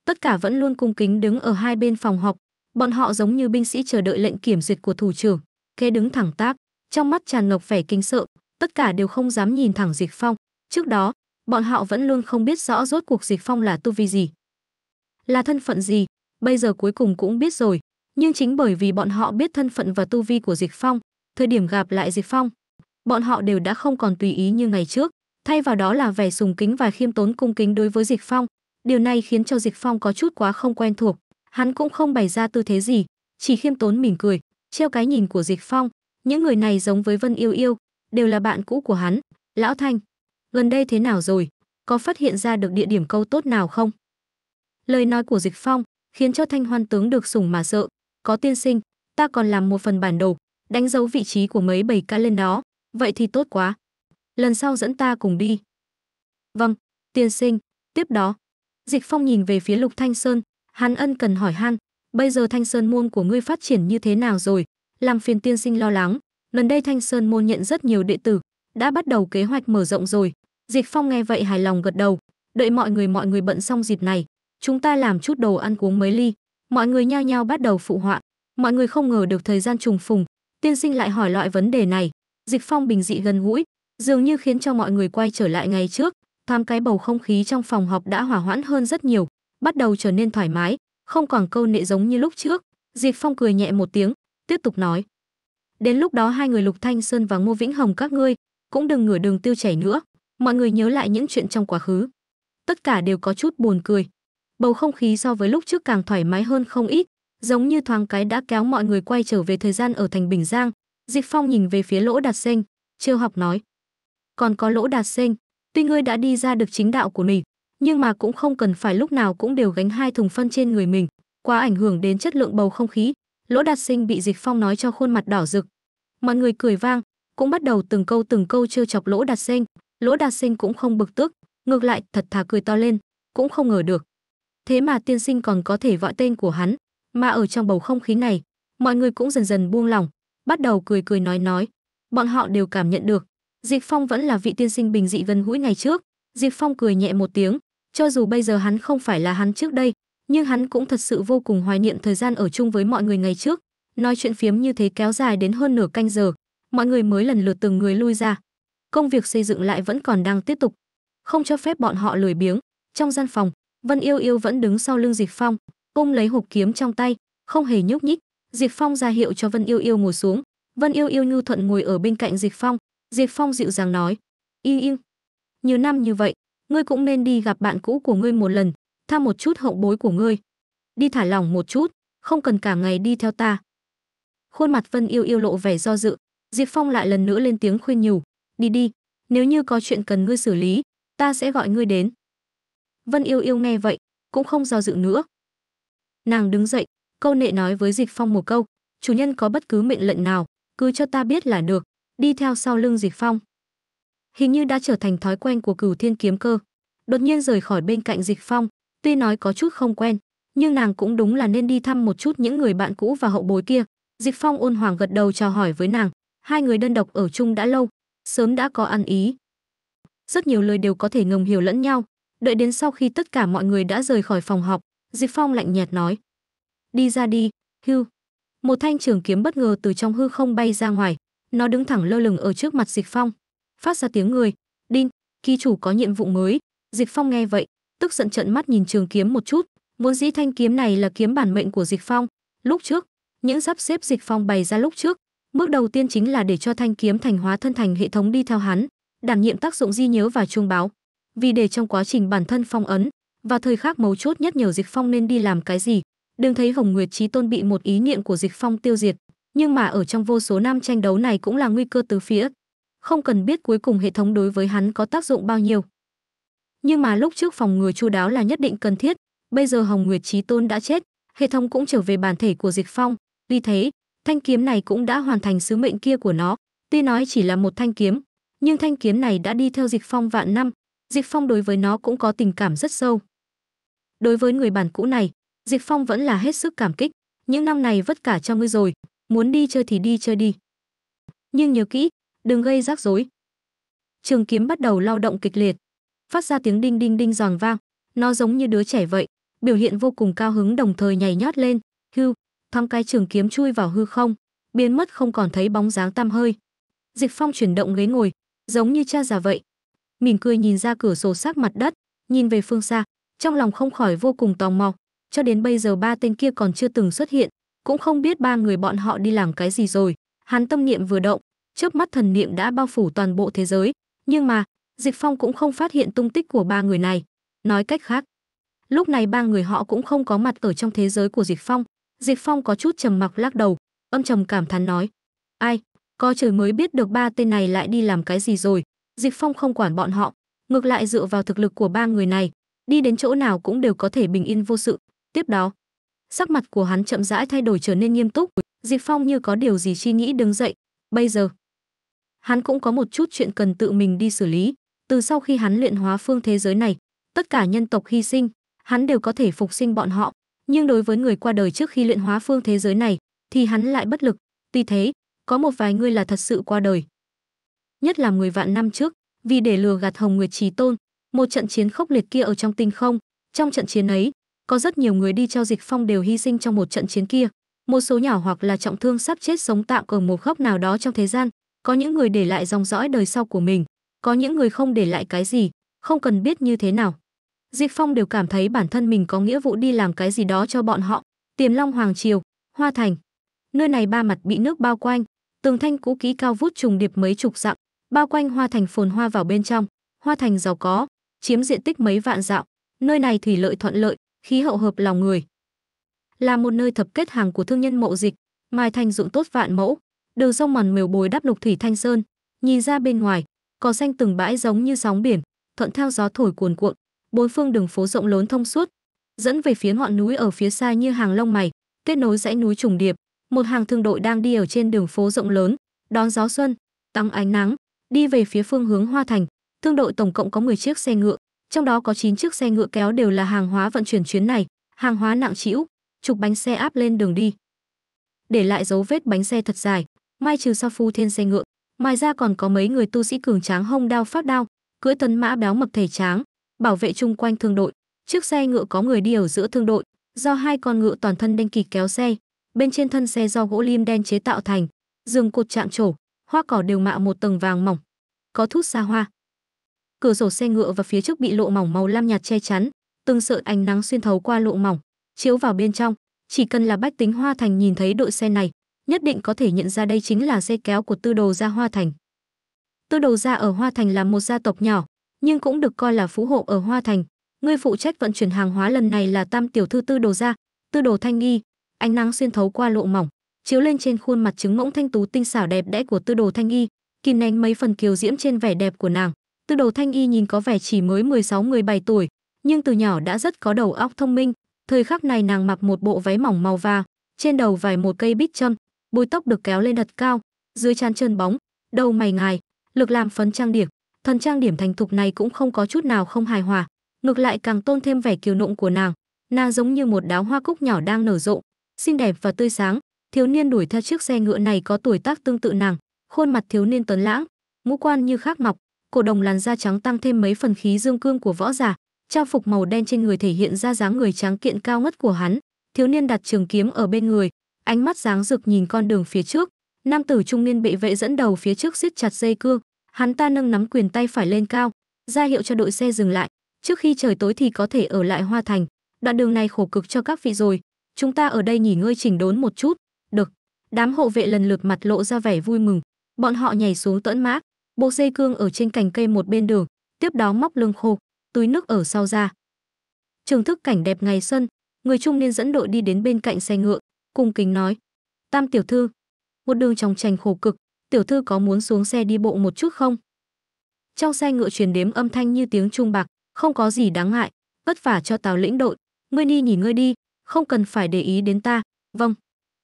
tất cả vẫn luôn cung kính đứng ở hai bên phòng họp bọn họ giống như binh sĩ chờ đợi lệnh kiểm duyệt của thủ trưởng kê đứng thẳng táp trong mắt tràn ngập vẻ kinh sợ tất cả đều không dám nhìn thẳng Diệp phong trước đó bọn họ vẫn luôn không biết rõ rốt cuộc Diệp phong là tu vi gì là thân phận gì bây giờ cuối cùng cũng biết rồi nhưng chính bởi vì bọn họ biết thân phận và tu vi của Diệp phong thời điểm gặp lại Diệp phong bọn họ đều đã không còn tùy ý như ngày trước thay vào đó là vẻ sùng kính và khiêm tốn cung kính đối với dịch phong điều này khiến cho dịch phong có chút quá không quen thuộc hắn cũng không bày ra tư thế gì chỉ khiêm tốn mỉm cười treo cái nhìn của dịch phong những người này giống với vân yêu yêu đều là bạn cũ của hắn lão thanh gần đây thế nào rồi có phát hiện ra được địa điểm câu tốt nào không lời nói của dịch phong khiến cho thanh hoan tướng được sủng mà sợ có tiên sinh ta còn làm một phần bản đồ đánh dấu vị trí của mấy bầy cá lên đó Vậy thì tốt quá. Lần sau dẫn ta cùng đi. Vâng, tiên sinh. Tiếp đó, Dịch Phong nhìn về phía Lục Thanh Sơn, hắn ân cần hỏi han, bây giờ Thanh Sơn môn của ngươi phát triển như thế nào rồi? Làm phiền tiên sinh lo lắng, lần đây Thanh Sơn môn nhận rất nhiều đệ tử, đã bắt đầu kế hoạch mở rộng rồi. Dịch Phong nghe vậy hài lòng gật đầu, đợi mọi người mọi người bận xong dịp này, chúng ta làm chút đồ ăn uống mấy ly. Mọi người nhao nhao bắt đầu phụ họa, mọi người không ngờ được thời gian trùng phùng, tiên sinh lại hỏi loại vấn đề này, Dịch Phong bình dị gần gũi, dường như khiến cho mọi người quay trở lại ngày trước, thoáng cái bầu không khí trong phòng họp đã hòa hoãn hơn rất nhiều, bắt đầu trở nên thoải mái, không còn câu nệ giống như lúc trước. Dịch Phong cười nhẹ một tiếng, tiếp tục nói: "Đến lúc đó hai người Lục Thanh Sơn và Ngô Vĩnh Hồng các ngươi cũng đừng ngửa đường tiêu chảy nữa, mọi người nhớ lại những chuyện trong quá khứ." Tất cả đều có chút buồn cười. Bầu không khí so với lúc trước càng thoải mái hơn không ít, giống như thoáng cái đã kéo mọi người quay trở về thời gian ở thành Bình Giang, Dịch Phong nhìn về phía Lỗ Đạt Sinh, trêu học nói: "Còn có Lỗ Đạt Sinh, tuy ngươi đã đi ra được chính đạo của mình, nhưng mà cũng không cần phải lúc nào cũng đều gánh hai thùng phân trên người mình, quá ảnh hưởng đến chất lượng bầu không khí." Lỗ Đạt Sinh bị Dịch Phong nói cho khuôn mặt đỏ rực. Mọi người cười vang, cũng bắt đầu từng câu từng câu trêu chọc Lỗ Đạt Sinh, Lỗ Đạt Sinh cũng không bực tức, ngược lại thật thà cười to lên, cũng không ngờ được. Thế mà tiên sinh còn có thể gọi tên của hắn, mà ở trong bầu không khí này, mọi người cũng dần dần buông lỏng, bắt đầu cười cười nói nói. Bọn họ đều cảm nhận được, Diệp Phong vẫn là vị tiên sinh bình dị gần gũi ngày trước. Diệp Phong cười nhẹ một tiếng, cho dù bây giờ hắn không phải là hắn trước đây, nhưng hắn cũng thật sự vô cùng hoài niệm thời gian ở chung với mọi người ngày trước. Nói chuyện phiếm như thế kéo dài đến hơn nửa canh giờ, mọi người mới lần lượt từng người lui ra. Công việc xây dựng lại vẫn còn đang tiếp tục, không cho phép bọn họ lười biếng. Trong gian phòng, Vân Yêu Yêu vẫn đứng sau lưng diệp Phong, ôm lấy hộp kiếm trong tay, không hề nhúc nhích, Diệp Phong ra hiệu cho Vân Yêu Yêu ngồi xuống, Vân Yêu Yêu nhu thuận ngồi ở bên cạnh Diệp Phong, Diệp Phong dịu dàng nói: "Yêu Yêu, nhiều năm như vậy, ngươi cũng nên đi gặp bạn cũ của ngươi một lần, tha một chút hậu bối của ngươi. Đi thả lỏng một chút, không cần cả ngày đi theo ta." Khuôn mặt Vân Yêu Yêu lộ vẻ do dự, Diệp Phong lại lần nữa lên tiếng khuyên nhủ: "Đi đi, nếu như có chuyện cần ngươi xử lý, ta sẽ gọi ngươi đến." Vân Yêu Yêu nghe vậy, cũng không do dự nữa. Nàng đứng dậy, câu nệ nói với dịch phong một câu chủ nhân có bất cứ mệnh lệnh nào cứ cho ta biết là được đi theo sau lưng dịch phong hình như đã trở thành thói quen của cửu thiên kiếm cơ đột nhiên rời khỏi bên cạnh dịch phong tuy nói có chút không quen nhưng nàng cũng đúng là nên đi thăm một chút những người bạn cũ và hậu bối kia dịch phong ôn hoàng gật đầu chào hỏi với nàng hai người đơn độc ở chung đã lâu sớm đã có ăn ý rất nhiều lời đều có thể ngầm hiểu lẫn nhau đợi đến sau khi tất cả mọi người đã rời khỏi phòng học dịch phong lạnh nhạt nói đi ra đi, hưu. Một thanh trường kiếm bất ngờ từ trong hư không bay ra ngoài, nó đứng thẳng lơ lửng ở trước mặt Dịch Phong, phát ra tiếng người, "Đinh, ký chủ có nhiệm vụ mới." Dịch Phong nghe vậy, tức giận trợn mắt nhìn trường kiếm một chút, vốn dĩ thanh kiếm này là kiếm bản mệnh của Dịch Phong, lúc trước, những sắp xếp Dịch Phong bày ra lúc trước, bước đầu tiên chính là để cho thanh kiếm thành hóa thân thành hệ thống đi theo hắn, đảm nhiệm tác dụng ghi nhớ và chuông báo. Vì để trong quá trình bản thân phong ấn và thời khắc mấu chốt nhất nhờ Dịch Phong nên đi làm cái gì, đừng thấy Hồng Nguyệt trí Tôn bị một ý niệm của Dịch Phong tiêu diệt, nhưng mà ở trong vô số năm tranh đấu này cũng là nguy cơ từ phía. Không cần biết cuối cùng hệ thống đối với hắn có tác dụng bao nhiêu. Nhưng mà lúc trước phòng người chu đáo là nhất định cần thiết, bây giờ Hồng Nguyệt trí Tôn đã chết, hệ thống cũng trở về bản thể của Dịch Phong, vì thế, thanh kiếm này cũng đã hoàn thành sứ mệnh kia của nó, tuy nói chỉ là một thanh kiếm, nhưng thanh kiếm này đã đi theo Dịch Phong vạn năm, Dịch Phong đối với nó cũng có tình cảm rất sâu. Đối với người bản cũ này, Diệp Phong vẫn là hết sức cảm kích, những năm này vất cả cho ngươi rồi, muốn đi chơi thì đi chơi đi. Nhưng nhớ kỹ, đừng gây rắc rối. Trường kiếm bắt đầu lao động kịch liệt, phát ra tiếng đinh đinh đinh giòn vang, nó giống như đứa trẻ vậy, biểu hiện vô cùng cao hứng đồng thời nhảy nhót lên, hưu, thoáng cái trường kiếm chui vào hư không, biến mất không còn thấy bóng dáng tăm hơi. Dịch Phong chuyển động ghế ngồi, giống như cha già vậy, mỉm cười nhìn ra cửa sổ sắc mặt đất, nhìn về phương xa, trong lòng không khỏi vô cùng tò mò, cho đến bây giờ ba tên kia còn chưa từng xuất hiện, cũng không biết ba người bọn họ đi làm cái gì rồi. Hắn tâm niệm vừa động, chớp mắt thần niệm đã bao phủ toàn bộ thế giới, nhưng mà, Dịch Phong cũng không phát hiện tung tích của ba người này. Nói cách khác, lúc này ba người họ cũng không có mặt ở trong thế giới của Dịch Phong. Dịch Phong có chút trầm mặc lắc đầu, âm trầm cảm thán nói: "Ai, có trời mới biết được ba tên này lại đi làm cái gì rồi." Dịch Phong không quản bọn họ, ngược lại dựa vào thực lực của ba người này, đi đến chỗ nào cũng đều có thể bình yên vô sự. Tiếp đó, sắc mặt của hắn chậm rãi thay đổi trở nên nghiêm túc, Diệp Phong như có điều gì suy nghĩ đứng dậy, bây giờ hắn cũng có một chút chuyện cần tự mình đi xử lý, từ sau khi hắn luyện hóa phương thế giới này, tất cả nhân tộc hy sinh, hắn đều có thể phục sinh bọn họ, nhưng đối với người qua đời trước khi luyện hóa phương thế giới này thì hắn lại bất lực, tuy thế, có một vài người là thật sự qua đời. Nhất là người vạn năm trước, vì để lừa gạt Hồng Nguyệt Trì Tôn, một trận chiến khốc liệt kia ở trong tinh không, trong trận chiến ấy, có rất nhiều người đi theo Dịch Phong đều hy sinh trong một trận chiến kia, một số nhỏ hoặc là trọng thương sắp chết sống tạm ở một góc nào đó trong thế gian, có những người để lại dòng dõi đời sau của mình, có những người không để lại cái gì, không cần biết như thế nào. Dịch Phong đều cảm thấy bản thân mình có nghĩa vụ đi làm cái gì đó cho bọn họ, Tiềm Long Hoàng Triều, Hoa Thành. Nơi này ba mặt bị nước bao quanh, tường thanh cũ kỹ cao vút trùng điệp mấy chục dặm, bao quanh Hoa Thành phồn hoa vào bên trong, Hoa Thành giàu có, chiếm diện tích mấy vạn dạo, nơi này thủy lợi thuận lợi, khí hậu hợp lòng người. Là một nơi thập kết hàng của thương nhân mậu dịch, Mai thành dụng tốt vạn mẫu, đường sông mòn mều bồi đắp lục thủy thanh sơn, nhìn ra bên ngoài, cỏ xanh từng bãi giống như sóng biển, thuận theo gió thổi cuồn cuộn, bốn phương đường phố rộng lớn thông suốt, dẫn về phía ngọn núi ở phía xa như hàng lông mày, kết nối dãy núi trùng điệp, một hàng thương đội đang đi ở trên đường phố rộng lớn, đón gió xuân, tăng ánh nắng, đi về phía phương hướng Hoa Thành. Thương đội tổng cộng có 10 chiếc xe ngựa, trong đó có 9 chiếc xe ngựa kéo đều là hàng hóa vận chuyển chuyến này, hàng hóa nặng trĩu, chục bánh xe áp lên đường đi. Để lại dấu vết bánh xe thật dài, mai trừ sa phu thiên xe ngựa, ngoài ra còn có mấy người tu sĩ cường tráng hông đao phát đao, cưỡi tấn mã béo mập thể tráng, bảo vệ chung quanh thương đội. Chiếc xe ngựa có người đi ở giữa thương đội, do hai con ngựa toàn thân đen kịt kéo xe, bên trên thân xe do gỗ lim đen chế tạo thành, giường cột chạm trổ, hoa cỏ đều mạ một tầng vàng mỏng, có thút xa hoa cửa sổ xe ngựa và phía trước bị lộ mỏng màu lam nhạt che chắn từng sợi ánh nắng xuyên thấu qua lộ mỏng chiếu vào bên trong chỉ cần là bách tính hoa thành nhìn thấy đội xe này nhất định có thể nhận ra đây chính là xe kéo của tư đồ gia hoa thành tư đồ gia ở hoa thành là một gia tộc nhỏ nhưng cũng được coi là phú hộ ở hoa thành người phụ trách vận chuyển hàng hóa lần này là tam tiểu thư tư đồ gia tư đồ thanh Y. ánh nắng xuyên thấu qua lộ mỏng chiếu lên trên khuôn mặt trứng mỗng thanh tú tinh xảo đẹp đẽ của tư đồ thanh Y, kìm nén mấy phần kiều diễm trên vẻ đẹp của nàng Tư đồ Thanh Y nhìn có vẻ chỉ mới 16-17 tuổi, nhưng từ nhỏ đã rất có đầu óc thông minh. Thời khắc này nàng mặc một bộ váy mỏng màu vàng, trên đầu vài một cây bít châm, búi tóc được kéo lên thật cao, dưới trán trơn bóng, đầu mày ngài, lực làm phấn trang điểm, thần trang điểm thành thục này cũng không có chút nào không hài hòa, ngược lại càng tôn thêm vẻ kiều nộn của nàng. Nàng giống như một đáo hoa cúc nhỏ đang nở rộ, xinh đẹp và tươi sáng. Thiếu niên đuổi theo chiếc xe ngựa này có tuổi tác tương tự nàng, khuôn mặt thiếu niên tuấn lãng, ngũ quan như khắc mọc, cổ đồng làn da trắng tăng thêm mấy phần khí dương cương của võ giả trang phục màu đen trên người thể hiện ra dáng người tráng kiện cao ngất của hắn thiếu niên đặt trường kiếm ở bên người ánh mắt dáng rực nhìn con đường phía trước nam tử trung niên bệ vệ dẫn đầu phía trước siết chặt dây cương hắn ta nâng nắm quyền tay phải lên cao ra hiệu cho đội xe dừng lại trước khi trời tối thì có thể ở lại hoa thành đoạn đường này khổ cực cho các vị rồi chúng ta ở đây nghỉ ngơi chỉnh đốn một chút được đám hộ vệ lần lượt mặt lộ ra vẻ vui mừng bọn họ nhảy xuống tẫn mã bộ dây cương ở trên cành cây một bên đường, tiếp đó móc lương khô, túi nước ở sau ra. Trường thức cảnh đẹp ngày xuân, người trung niên dẫn đội đi đến bên cạnh xe ngựa, cung kính nói: "Tam tiểu thư, một đường trong trành khổ cực, tiểu thư có muốn xuống xe đi bộ một chút không?" Trong xe ngựa truyền đếm âm thanh như tiếng trung bạc, không có gì đáng ngại, vất vả cho Tào lĩnh đội, ngươi đi nghỉ ngơi đi, không cần phải để ý đến ta. Vâng,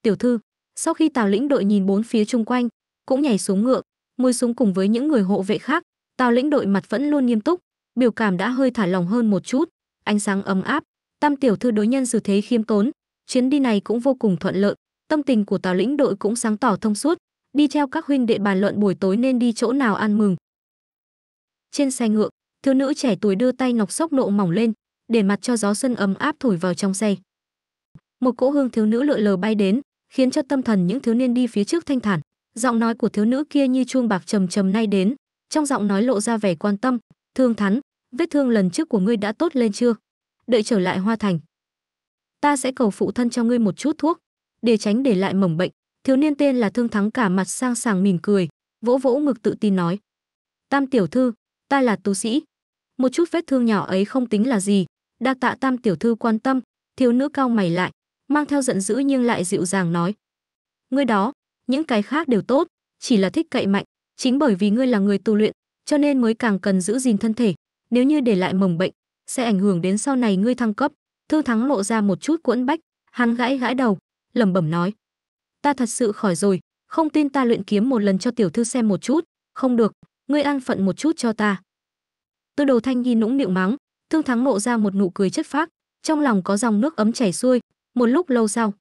tiểu thư. Sau khi Tào lĩnh đội nhìn bốn phía chung quanh, cũng nhảy xuống ngựa, Môi súng cùng với những người hộ vệ khác, Tào lĩnh đội mặt vẫn luôn nghiêm túc, biểu cảm đã hơi thả lòng hơn một chút, ánh sáng ấm áp, tam tiểu thư đối nhân xử thế khiêm tốn, chuyến đi này cũng vô cùng thuận lợi, tâm tình của Tào lĩnh đội cũng sáng tỏ thông suốt, đi theo các huynh đệ bàn luận buổi tối nên đi chỗ nào ăn mừng. Trên xe ngựa, thiếu nữ trẻ tuổi đưa tay ngọc sốc nộ mỏng lên, để mặt cho gió xuân ấm áp thổi vào trong xe. Một cỗ hương thiếu nữ lượn lờ bay đến, khiến cho tâm thần những thiếu niên đi phía trước thanh thản giọng nói của thiếu nữ kia như chuông bạc trầm trầm nay đến trong giọng nói lộ ra vẻ quan tâm thương thắn vết thương lần trước của ngươi đã tốt lên chưa đợi trở lại hoa thành ta sẽ cầu phụ thân cho ngươi một chút thuốc để tránh để lại mầm bệnh thiếu niên tên là thương thắng cả mặt sang sàng mỉm cười vỗ vỗ ngực tự tin nói tam tiểu thư ta là tu sĩ một chút vết thương nhỏ ấy không tính là gì đa tạ tam tiểu thư quan tâm thiếu nữ cao mày lại mang theo giận dữ nhưng lại dịu dàng nói ngươi đó những cái khác đều tốt, chỉ là thích cậy mạnh, chính bởi vì ngươi là người tu luyện, cho nên mới càng cần giữ gìn thân thể, nếu như để lại mầm bệnh, sẽ ảnh hưởng đến sau này ngươi thăng cấp. Thư Thắng lộ ra một chút cuỗn bách, hắn gãi gãi đầu, lẩm bẩm nói: "Ta thật sự khỏi rồi, không tin ta luyện kiếm một lần cho tiểu thư xem một chút, không được, ngươi an phận một chút cho ta." Tư Đồ Thanh nghi nũng nịu mắng, Thương Thắng lộ ra một nụ cười chất phác, trong lòng có dòng nước ấm chảy xuôi, một lúc lâu sau,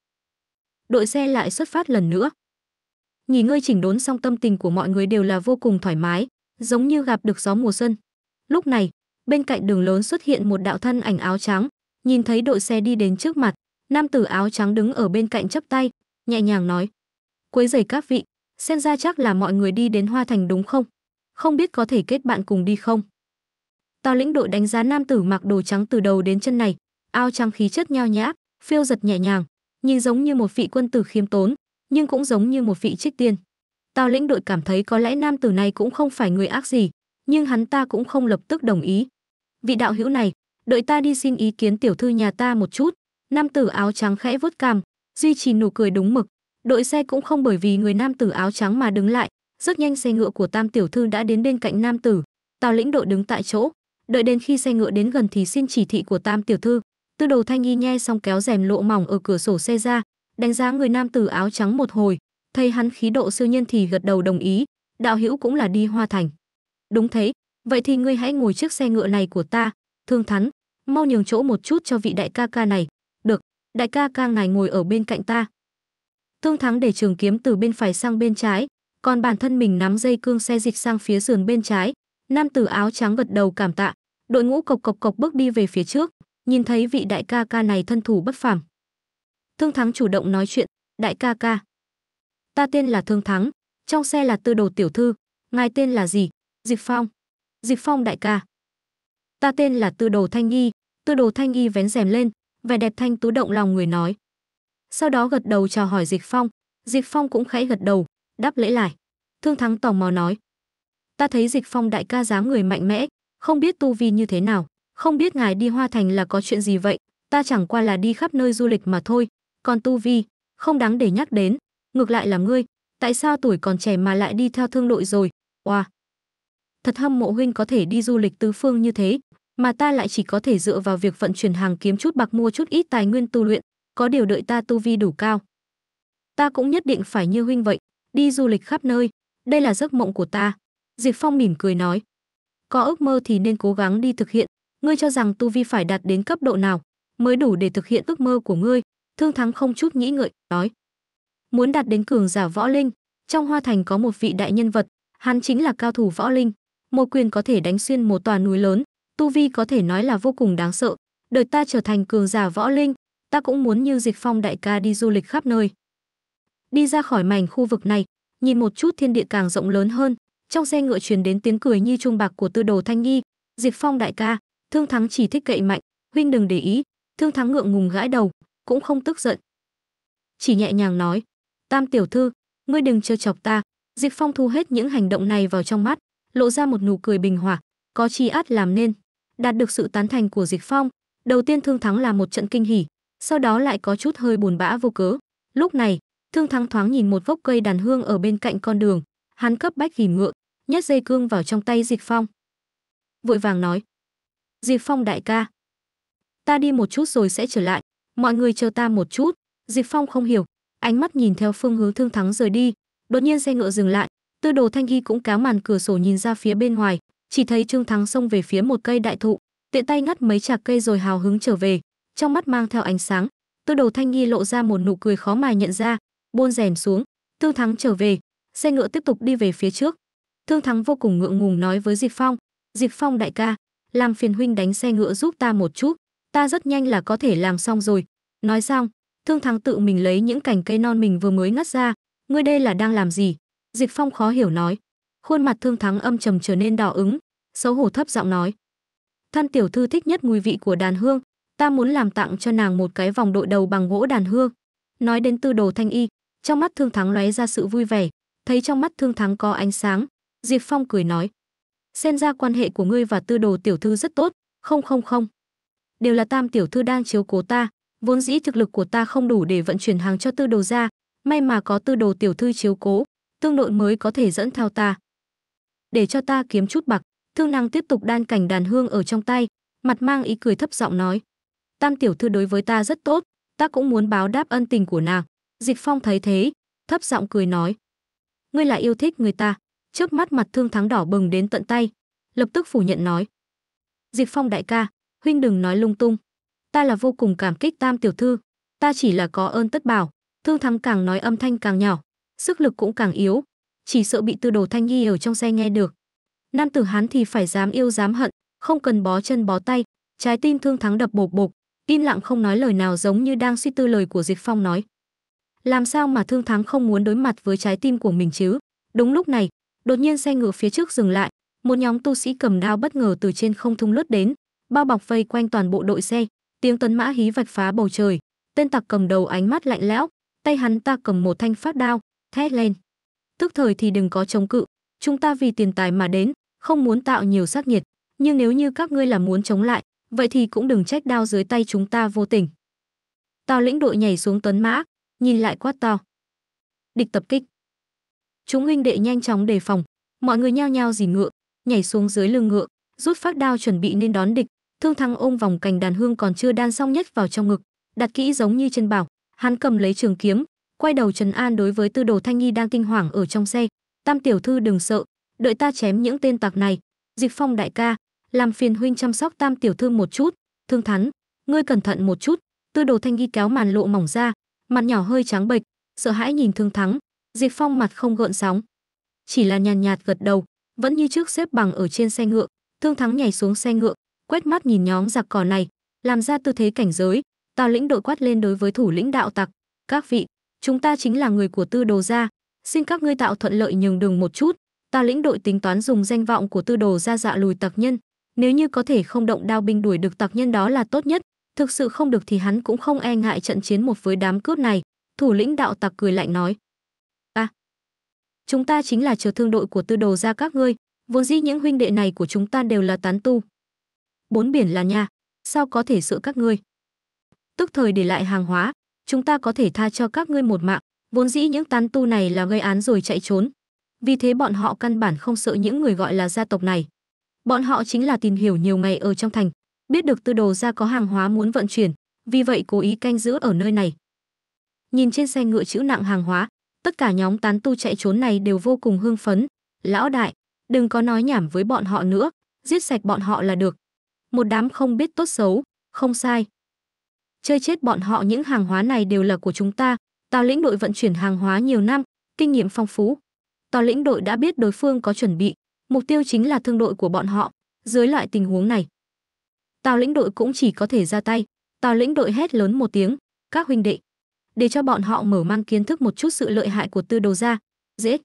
đội xe lại xuất phát lần nữa nghỉ ngơi chỉnh đốn xong tâm tình của mọi người đều là vô cùng thoải mái, giống như gặp được gió mùa xuân. Lúc này, bên cạnh đường lớn xuất hiện một đạo thân ảnh áo trắng, nhìn thấy đội xe đi đến trước mặt, nam tử áo trắng đứng ở bên cạnh chấp tay, nhẹ nhàng nói: "Quấy rầy các vị, xem ra chắc là mọi người đi đến Hoa Thành đúng không? Không biết có thể kết bạn cùng đi không?" Tào lĩnh đội đánh giá nam tử mặc đồ trắng từ đầu đến chân này, áo trắng khí chất nhao nhã, phiêu giật nhẹ nhàng, nhìn giống như một vị quân tử khiêm tốn, nhưng cũng giống như một vị trích tiên. Tào lĩnh đội cảm thấy có lẽ nam tử này cũng không phải người ác gì, nhưng hắn ta cũng không lập tức đồng ý. Vị đạo hữu này, đợi ta đi xin ý kiến tiểu thư nhà ta một chút. Nam tử áo trắng khẽ vuốt cằm, duy trì nụ cười đúng mực. Đội xe cũng không bởi vì người nam tử áo trắng mà đứng lại, rất nhanh xe ngựa của Tam tiểu thư đã đến bên cạnh nam tử. Tào lĩnh đội đứng tại chỗ, đợi đến khi xe ngựa đến gần thì xin chỉ thị của Tam tiểu thư. Tư đầu Thanh Y nhe xong kéo rèm lộ mỏng ở cửa sổ xe ra, đánh giá người nam tử áo trắng một hồi thấy hắn khí độ siêu nhiên thì gật đầu đồng ý đạo hữu cũng là đi hoa thành đúng thế vậy thì ngươi hãy ngồi chiếc xe ngựa này của ta thương thắn mau nhường chỗ một chút cho vị đại ca ca này được đại ca ca ngài ngồi ở bên cạnh ta thương thắng để trường kiếm từ bên phải sang bên trái còn bản thân mình nắm dây cương xe dịch sang phía sườn bên trái nam tử áo trắng gật đầu cảm tạ đội ngũ cộc cộc cộc bước đi về phía trước nhìn thấy vị đại ca ca này thân thủ bất phàm Thương Thắng chủ động nói chuyện, đại ca ca. Ta tên là Thương Thắng, trong xe là tư đồ tiểu thư, ngài tên là gì? Dịch Phong. Dịch Phong đại ca. Ta tên là tư đồ Thanh Y, tư đồ Thanh Y vén rèm lên, vẻ đẹp thanh tú động lòng người nói. Sau đó gật đầu chào hỏi Dịch Phong, Dịch Phong cũng khẽ gật đầu, đáp lễ lại. Thương Thắng tò mò nói. Ta thấy Dịch Phong đại ca dáng người mạnh mẽ, không biết tu vi như thế nào, không biết ngài đi Hoa Thành là có chuyện gì vậy, ta chẳng qua là đi khắp nơi du lịch mà thôi, còn tu vi, không đáng để nhắc đến. Ngược lại là ngươi, tại sao tuổi còn trẻ mà lại đi theo thương đội rồi? Oa. Wow. Thật hâm mộ huynh có thể đi du lịch tứ phương như thế, mà ta lại chỉ có thể dựa vào việc vận chuyển hàng kiếm chút bạc mua chút ít tài nguyên tu luyện, có điều đợi ta tu vi đủ cao. Ta cũng nhất định phải như huynh vậy, đi du lịch khắp nơi, đây là giấc mộng của ta. Diệp Phong mỉm cười nói. Có ước mơ thì nên cố gắng đi thực hiện, ngươi cho rằng tu vi phải đạt đến cấp độ nào mới đủ để thực hiện ước mơ của ngươi, Thương Thắng không chút nghĩ ngợi, nói: "Muốn đạt đến cường giả võ linh, trong Hoa Thành có một vị đại nhân vật, hắn chính là cao thủ võ linh, một quyền có thể đánh xuyên một tòa núi lớn, tu vi có thể nói là vô cùng đáng sợ, đời ta trở thành cường giả võ linh, ta cũng muốn như Dịch Phong đại ca đi du lịch khắp nơi." Đi ra khỏi mảnh khu vực này, nhìn một chút thiên địa càng rộng lớn hơn, trong xe ngựa truyền đến tiếng cười như trung bạc của Tư Đồ Thanh Nghi, "Dịch Phong đại ca, Thương Thắng chỉ thích cậy mạnh, huynh đừng để ý." Thương Thắng ngượng ngùng gãi đầu, cũng không tức giận. Chỉ nhẹ nhàng nói, Tam tiểu thư, ngươi đừng trêu chọc ta. Diệp Phong thu hết những hành động này vào trong mắt, lộ ra một nụ cười bình hòa, có chi át làm nên. Đạt được sự tán thành của Diệp Phong, đầu tiên Thương Thắng là một trận kinh hỉ, sau đó lại có chút hơi buồn bã vô cớ. Lúc này, Thương Thắng thoáng nhìn một vốc cây đàn hương ở bên cạnh con đường, hắn cấp bách ghìm ngựa, nhét dây cương vào trong tay Diệp Phong. Vội vàng nói, Diệp Phong đại ca, ta đi một chút rồi sẽ trở lại, mọi người chờ ta một chút dịch phong không hiểu ánh mắt nhìn theo phương hướng thương thắng rời đi đột nhiên xe ngựa dừng lại tư đồ thanh ghi cũng cáo màn cửa sổ nhìn ra phía bên ngoài chỉ thấy trương thắng xông về phía một cây đại thụ tiện tay ngắt mấy chạc cây rồi hào hứng trở về trong mắt mang theo ánh sáng tư đồ thanh nghi lộ ra một nụ cười khó mà nhận ra buôn rèn xuống thương thắng trở về xe ngựa tiếp tục đi về phía trước thương thắng vô cùng ngượng ngùng nói với diệp phong diệp phong đại ca làm phiền huynh đánh xe ngựa giúp ta một chút ta rất nhanh là có thể làm xong rồi. Nói xong, Thương Thắng tự mình lấy những cành cây non mình vừa mới ngắt ra, ngươi đây là đang làm gì? Dịch Phong khó hiểu nói. Khuôn mặt Thương Thắng âm trầm trở nên đỏ ứng, xấu hổ thấp giọng nói. Thân tiểu thư thích nhất mùi vị của đàn hương, ta muốn làm tặng cho nàng một cái vòng đội đầu bằng gỗ đàn hương. Nói đến tư đồ thanh y, trong mắt Thương Thắng lóe ra sự vui vẻ, thấy trong mắt Thương Thắng có ánh sáng, Diệp Phong cười nói. Xem ra quan hệ của ngươi và tư đồ tiểu thư rất tốt, không không không đều là tam tiểu thư đang chiếu cố ta vốn dĩ thực lực của ta không đủ để vận chuyển hàng cho tư đồ ra may mà có tư đồ tiểu thư chiếu cố tương nội mới có thể dẫn theo ta để cho ta kiếm chút bạc thương năng tiếp tục đan cảnh đàn hương ở trong tay mặt mang ý cười thấp giọng nói tam tiểu thư đối với ta rất tốt ta cũng muốn báo đáp ân tình của nàng dịch phong thấy thế thấp giọng cười nói ngươi lại yêu thích người ta chớp mắt mặt thương thắng đỏ bừng đến tận tay lập tức phủ nhận nói dịch phong đại ca huynh đừng nói lung tung. Ta là vô cùng cảm kích tam tiểu thư, ta chỉ là có ơn tất bảo. Thương Thắng càng nói âm thanh càng nhỏ, sức lực cũng càng yếu, chỉ sợ bị Tư Đồ Thanh Nhi ở trong xe nghe được. Nam tử hán thì phải dám yêu dám hận, không cần bó chân bó tay, trái tim Thương Thắng đập bộp bộp, im lặng không nói lời nào giống như đang suy tư lời của Diệp Phong nói. Làm sao mà Thương Thắng không muốn đối mặt với trái tim của mình chứ? Đúng lúc này, đột nhiên xe ngựa phía trước dừng lại, một nhóm tu sĩ cầm đao bất ngờ từ trên không thung lướt đến, bao bọc vây quanh toàn bộ đội xe tiếng tuấn mã hí vạch phá bầu trời tên tặc cầm đầu ánh mắt lạnh lẽo tay hắn ta cầm một thanh phát đao thét lên tức thời thì đừng có chống cự chúng ta vì tiền tài mà đến không muốn tạo nhiều sát nhiệt nhưng nếu như các ngươi là muốn chống lại vậy thì cũng đừng trách đao dưới tay chúng ta vô tình tào lĩnh đội nhảy xuống tuấn mã nhìn lại quát to địch tập kích chúng huynh đệ nhanh chóng đề phòng mọi người nhao nhao dì ngựa nhảy xuống dưới lưng ngựa rút phát đao chuẩn bị nên đón địch Thương Thắng ôm vòng cành đàn hương còn chưa đan xong nhất vào trong ngực, đặt kỹ giống như chân bảo, hắn cầm lấy trường kiếm, quay đầu Trần an đối với Tư Đồ Thanh Nhi đang kinh hoàng ở trong xe, "Tam tiểu thư đừng sợ, đợi ta chém những tên tặc này, Dịch Phong đại ca, làm phiền huynh chăm sóc Tam tiểu thư một chút, Thương Thắng, ngươi cẩn thận một chút." Tư Đồ Thanh Nhi kéo màn lộ mỏng ra, mặt nhỏ hơi trắng bệch, sợ hãi nhìn Thương Thắng, Dịch Phong mặt không gợn sóng, chỉ là nhàn nhạt, nhạt gật đầu, vẫn như trước xếp bằng ở trên xe ngựa, Thương Thắng nhảy xuống xe ngựa, quét mắt nhìn nhóm giặc cỏ này, làm ra tư thế cảnh giới, Tào lĩnh đội quát lên đối với thủ lĩnh đạo tặc, "Các vị, chúng ta chính là người của Tư Đồ gia, xin các ngươi tạo thuận lợi nhường đường một chút." Tào lĩnh đội tính toán dùng danh vọng của Tư Đồ gia dạ lùi tặc nhân, nếu như có thể không động đao binh đuổi được tặc nhân đó là tốt nhất, thực sự không được thì hắn cũng không e ngại trận chiến một với đám cướp này. Thủ lĩnh đạo tặc cười lạnh nói, "A, à, chúng ta chính là chờ thương đội của Tư Đồ gia các ngươi, vốn dĩ những huynh đệ này của chúng ta đều là tán tu, bốn biển là nha, sao có thể sợ các ngươi? Tức thời để lại hàng hóa, chúng ta có thể tha cho các ngươi một mạng, vốn dĩ những tán tu này là gây án rồi chạy trốn. Vì thế bọn họ căn bản không sợ những người gọi là gia tộc này. Bọn họ chính là tìm hiểu nhiều ngày ở trong thành, biết được tư đồ ra có hàng hóa muốn vận chuyển, vì vậy cố ý canh giữ ở nơi này. Nhìn trên xe ngựa chữ nặng hàng hóa, tất cả nhóm tán tu chạy trốn này đều vô cùng hưng phấn. Lão đại, đừng có nói nhảm với bọn họ nữa, giết sạch bọn họ là được một đám không biết tốt xấu, không sai. Chơi chết bọn họ những hàng hóa này đều là của chúng ta, Tào lĩnh đội vận chuyển hàng hóa nhiều năm, kinh nghiệm phong phú. Tào lĩnh đội đã biết đối phương có chuẩn bị, mục tiêu chính là thương đội của bọn họ, dưới loại tình huống này. Tào lĩnh đội cũng chỉ có thể ra tay, Tào lĩnh đội hét lớn một tiếng, các huynh đệ, để cho bọn họ mở mang kiến thức một chút sự lợi hại của tư đồ ra, dễ.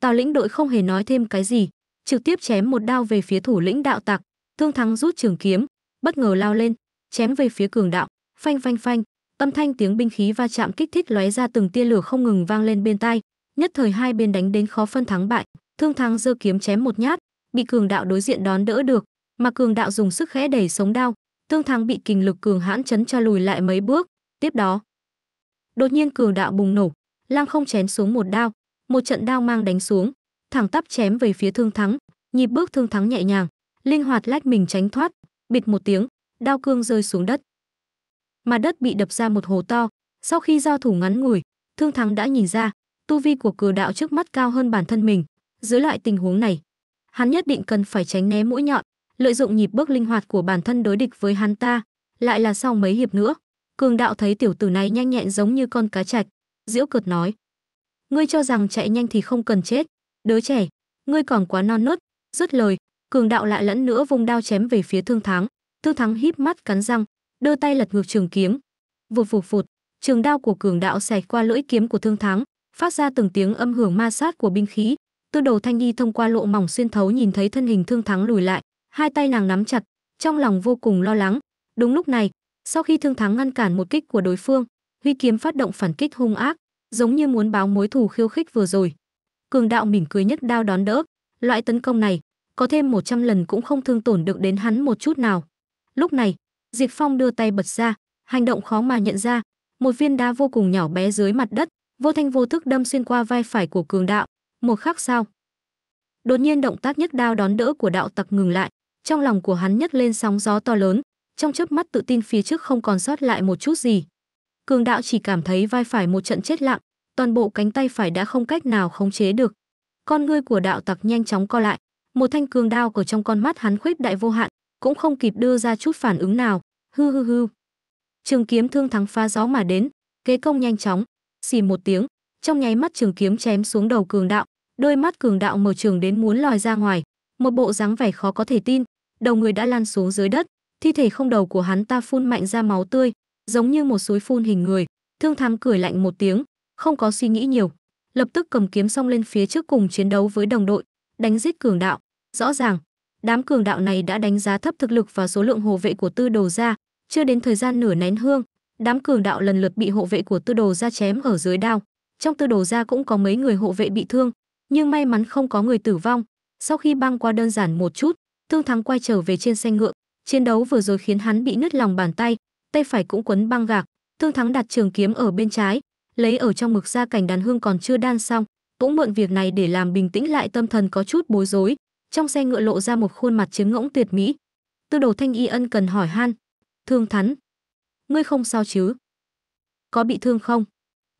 Tào lĩnh đội không hề nói thêm cái gì, trực tiếp chém một đao về phía thủ lĩnh đạo tặc, Thương Thắng rút trường kiếm, bất ngờ lao lên, chém về phía cường đạo, phanh phanh phanh, âm thanh tiếng binh khí va chạm kích thích lóe ra từng tia lửa không ngừng vang lên bên tai, nhất thời hai bên đánh đến khó phân thắng bại. Thương Thắng giơ kiếm chém một nhát, bị cường đạo đối diện đón đỡ được, mà cường đạo dùng sức khẽ đẩy sống đao, Thương Thắng bị kình lực cường hãn chấn cho lùi lại mấy bước, tiếp đó, đột nhiên cường đạo bùng nổ, Lang không chém xuống một đao, một trận đao mang đánh xuống, thẳng tắp chém về phía Thương Thắng, nhịp bước Thương Thắng nhẹ nhàng, linh hoạt lách mình tránh thoát, bịt một tiếng, đao cương rơi xuống đất. Mà đất bị đập ra một hồ to, sau khi giao thủ ngắn ngủi, Thương Thắng đã nhìn ra, tu vi của cử đạo trước mắt cao hơn bản thân mình, dưới loại tình huống này, hắn nhất định cần phải tránh né mũi nhọn, lợi dụng nhịp bước linh hoạt của bản thân đối địch với hắn ta, lại là sau mấy hiệp nữa. Cường đạo thấy tiểu tử này nhanh nhẹn giống như con cá trạch, diễu cợt nói: "Ngươi cho rằng chạy nhanh thì không cần chết, đứa trẻ, ngươi còn quá non nớt." Dứt lời, cường đạo lại lẫn nữa vung đao chém về phía thương thắng thương thắng híp mắt cắn răng đưa tay lật ngược trường kiếm vụt vụt vụt trường đao của cường đạo xẹt qua lưỡi kiếm của thương thắng phát ra từng tiếng âm hưởng ma sát của binh khí tư đầu thanh Nhi thông qua lộ mỏng xuyên thấu nhìn thấy thân hình thương thắng lùi lại hai tay nàng nắm chặt trong lòng vô cùng lo lắng đúng lúc này sau khi thương thắng ngăn cản một kích của đối phương huy kiếm phát động phản kích hung ác giống như muốn báo mối thù khiêu khích vừa rồi cường đạo mỉm cười nhất đao đón đỡ loại tấn công này có thêm 100 lần cũng không thương tổn được đến hắn một chút nào. Lúc này, Diệp Phong đưa tay bật ra, hành động khó mà nhận ra, một viên đá vô cùng nhỏ bé dưới mặt đất, vô thanh vô thức đâm xuyên qua vai phải của cường đạo, một khắc sao. Đột nhiên động tác nhấc đao đón đỡ của đạo tặc ngừng lại, trong lòng của hắn nhấc lên sóng gió to lớn, trong chớp mắt tự tin phía trước không còn sót lại một chút gì. Cường đạo chỉ cảm thấy vai phải một trận chết lặng, toàn bộ cánh tay phải đã không cách nào khống chế được. Con ngươi của đạo tặc nhanh chóng co lại, một thanh cường đao ở trong con mắt hắn khuyết đại vô hạn cũng không kịp đưa ra chút phản ứng nào hư hư hư trường kiếm thương thắng phá gió mà đến kế công nhanh chóng xì một tiếng trong nháy mắt trường kiếm chém xuống đầu cường đạo đôi mắt cường đạo mở trường đến muốn lòi ra ngoài một bộ dáng vẻ khó có thể tin đầu người đã lan xuống dưới đất thi thể không đầu của hắn ta phun mạnh ra máu tươi giống như một suối phun hình người thương thắng cười lạnh một tiếng không có suy nghĩ nhiều lập tức cầm kiếm xông lên phía trước cùng chiến đấu với đồng đội đánh giết cường đạo. Rõ ràng, đám cường đạo này đã đánh giá thấp thực lực và số lượng hộ vệ của Tư Đồ gia, chưa đến thời gian nửa nén hương, đám cường đạo lần lượt bị hộ vệ của Tư Đồ gia chém ở dưới đao. Trong Tư Đồ gia cũng có mấy người hộ vệ bị thương, nhưng may mắn không có người tử vong. Sau khi băng qua đơn giản một chút, Thương Thắng quay trở về trên xe ngựa, chiến đấu vừa rồi khiến hắn bị nứt lòng bàn tay, tay phải cũng quấn băng gạc, Thương Thắng đặt trường kiếm ở bên trái, lấy ở trong mực ra cảnh đàn hương còn chưa đan xong, cũng mượn việc này để làm bình tĩnh lại tâm thần có chút bối rối trong xe ngựa lộ ra một khuôn mặt chiếm ngỗng tuyệt mỹ tư đồ thanh y ân cần hỏi han thương thắn ngươi không sao chứ có bị thương không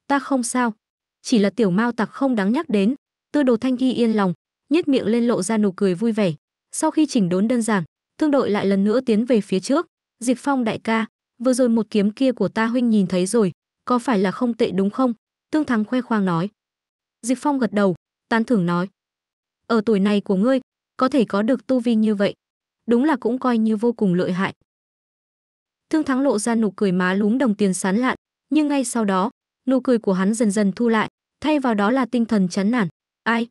ta không sao chỉ là tiểu mao tặc không đáng nhắc đến tư đồ thanh y yên lòng nhếch miệng lên lộ ra nụ cười vui vẻ sau khi chỉnh đốn đơn giản thương đội lại lần nữa tiến về phía trước diệp phong đại ca vừa rồi một kiếm kia của ta huynh nhìn thấy rồi có phải là không tệ đúng không tương thắng khoe khoang nói Diệp Phong gật đầu, tán thưởng nói: "Ở tuổi này của ngươi, có thể có được tu vi như vậy, đúng là cũng coi như vô cùng lợi hại." Thương Thắng lộ ra nụ cười má lúm đồng tiền sán lạn, nhưng ngay sau đó, nụ cười của hắn dần dần thu lại, thay vào đó là tinh thần chán nản. "Ai?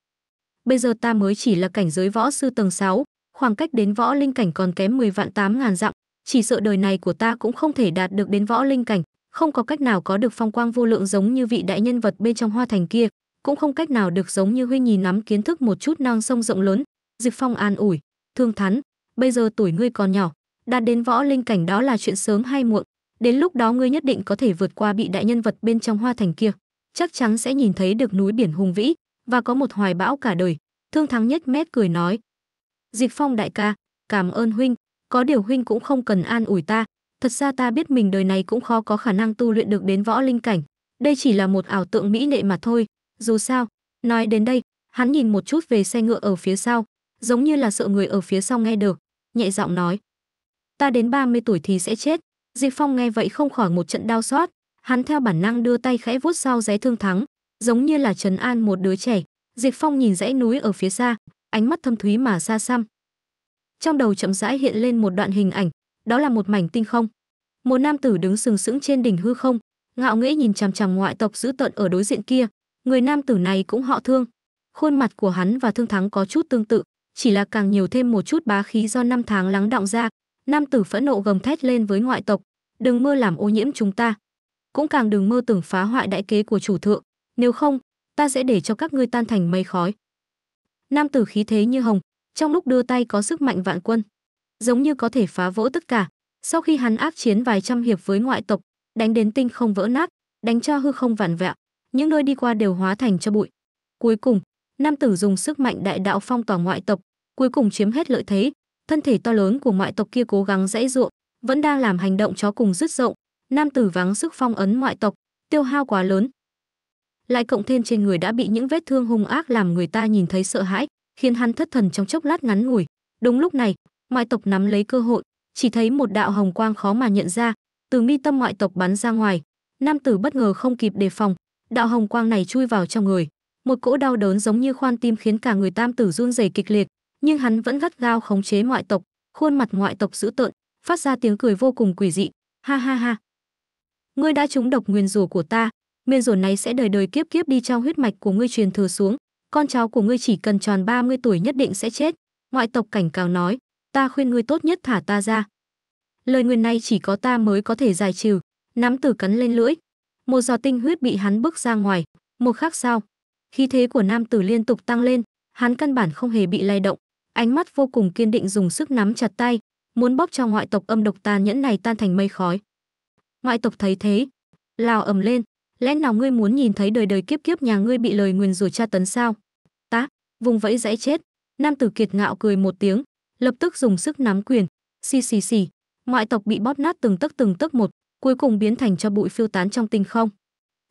Bây giờ ta mới chỉ là cảnh giới võ sư tầng 6, khoảng cách đến võ linh cảnh còn kém 10 vạn 8 ngàn dặm, chỉ sợ đời này của ta cũng không thể đạt được đến võ linh cảnh, không có cách nào có được phong quang vô lượng giống như vị đại nhân vật bên trong hoa thành kia, cũng không cách nào được giống như huynh nhì nắm kiến thức một chút non sông rộng lớn diệp phong an ủi thương thắn bây giờ tuổi ngươi còn nhỏ đạt đến võ linh cảnh đó là chuyện sớm hay muộn đến lúc đó ngươi nhất định có thể vượt qua bị đại nhân vật bên trong hoa thành kia chắc chắn sẽ nhìn thấy được núi biển hùng vĩ và có một hoài bão cả đời thương thắng nhất mét cười nói diệp phong đại ca cảm ơn huynh có điều huynh cũng không cần an ủi ta thật ra ta biết mình đời này cũng khó có khả năng tu luyện được đến võ linh cảnh đây chỉ là một ảo tượng mỹ lệ mà thôi dù sao, nói đến đây, hắn nhìn một chút về xe ngựa ở phía sau, giống như là sợ người ở phía sau nghe được, nhẹ giọng nói: "Ta đến 30 tuổi thì sẽ chết." Diệp Phong nghe vậy không khỏi một trận đau xót, hắn theo bản năng đưa tay khẽ vuốt sau rẽ thương thắng, giống như là trấn an một đứa trẻ. Diệp Phong nhìn dãy núi ở phía xa, ánh mắt thâm thúy mà xa xăm. Trong đầu chậm rãi hiện lên một đoạn hình ảnh, đó là một mảnh tinh không. Một nam tử đứng sừng sững trên đỉnh hư không, ngạo nghễ nhìn chằm chằm ngoại tộc dữ tợn ở đối diện kia, Người nam tử này cũng họ Thương. Khuôn mặt của hắn và Thương Thắng có chút tương tự, chỉ là càng nhiều thêm một chút bá khí do năm tháng lắng đọng ra. Nam tử phẫn nộ gầm thét lên với ngoại tộc, đừng mơ làm ô nhiễm chúng ta. Cũng càng đừng mơ tưởng phá hoại đại kế của chủ thượng, nếu không, ta sẽ để cho các ngươi tan thành mây khói. Nam tử khí thế như hồng, trong lúc đưa tay có sức mạnh vạn quân, giống như có thể phá vỡ tất cả. Sau khi hắn ác chiến vài trăm hiệp với ngoại tộc, đánh đến tinh không vỡ nát, đánh cho hư không vạn vẹo, những nơi đi qua đều hóa thành cho bụi. Cuối cùng, nam tử dùng sức mạnh đại đạo phong tỏa ngoại tộc, cuối cùng chiếm hết lợi thế, thân thể to lớn của ngoại tộc kia cố gắng dãy ruộng, vẫn đang làm hành động chó cùng rứt rộng, nam tử vắng sức phong ấn ngoại tộc, tiêu hao quá lớn. Lại cộng thêm trên người đã bị những vết thương hung ác làm người ta nhìn thấy sợ hãi, khiến hắn thất thần trong chốc lát ngắn ngủi. Đúng lúc này, ngoại tộc nắm lấy cơ hội, chỉ thấy một đạo hồng quang khó mà nhận ra, từ mi tâm ngoại tộc bắn ra ngoài. Nam tử bất ngờ không kịp đề phòng, đạo hồng quang này chui vào trong người một cỗ đau đớn giống như khoan tim khiến cả người tam tử run rẩy kịch liệt nhưng hắn vẫn gắt gao khống chế ngoại tộc khuôn mặt ngoại tộc dữ tợn phát ra tiếng cười vô cùng quỷ dị ha ha ha ngươi đã trúng độc nguyên rùa của ta nguyên rùa này sẽ đời đời kiếp kiếp đi trong huyết mạch của ngươi truyền thừa xuống con cháu của ngươi chỉ cần tròn 30 tuổi nhất định sẽ chết ngoại tộc cảnh cáo nói ta khuyên ngươi tốt nhất thả ta ra lời nguyền này chỉ có ta mới có thể giải trừ nắm tử cắn lên lưỡi một giọt tinh huyết bị hắn bước ra ngoài, một khắc sao. Khí thế của nam tử liên tục tăng lên, hắn căn bản không hề bị lay động, ánh mắt vô cùng kiên định dùng sức nắm chặt tay, muốn bóp cho ngoại tộc âm độc tàn nhẫn này tan thành mây khói. Ngoại tộc thấy thế, lao ầm lên, lẽ nào ngươi muốn nhìn thấy đời đời kiếp kiếp nhà ngươi bị lời nguyền rủa tra tấn sao? Tá, vùng vẫy dãy chết, nam tử kiệt ngạo cười một tiếng, lập tức dùng sức nắm quyền, xì xì xì, ngoại tộc bị bóp nát từng tấc từng tấc một, cuối cùng biến thành cho bụi phiêu tán trong tinh không.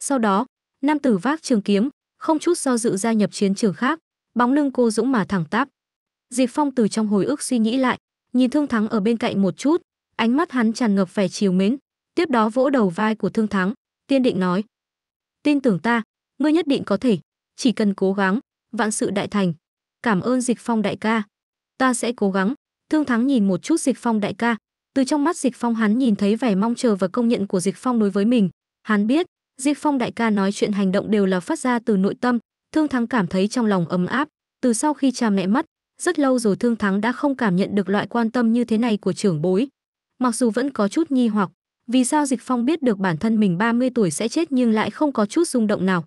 Sau đó, nam tử vác trường kiếm, không chút do dự gia nhập chiến trường khác, bóng lưng cô dũng mà thẳng tắp. Diệp Phong từ trong hồi ức suy nghĩ lại, nhìn Thương Thắng ở bên cạnh một chút, ánh mắt hắn tràn ngập vẻ chiều mến, tiếp đó vỗ đầu vai của Thương Thắng, tiên định nói: "Tin tưởng ta, ngươi nhất định có thể, chỉ cần cố gắng, vạn sự đại thành. Cảm ơn Dịch Phong đại ca, ta sẽ cố gắng." Thương Thắng nhìn một chút Dịch Phong đại ca, từ trong mắt Dịch Phong hắn nhìn thấy vẻ mong chờ và công nhận của Dịch Phong đối với mình. Hắn biết, Dịch Phong đại ca nói chuyện hành động đều là phát ra từ nội tâm, Thương Thắng cảm thấy trong lòng ấm áp. Từ sau khi cha mẹ mất, rất lâu rồi Thương Thắng đã không cảm nhận được loại quan tâm như thế này của trưởng bối. Mặc dù vẫn có chút nghi hoặc, vì sao Dịch Phong biết được bản thân mình 30 tuổi sẽ chết nhưng lại không có chút rung động nào.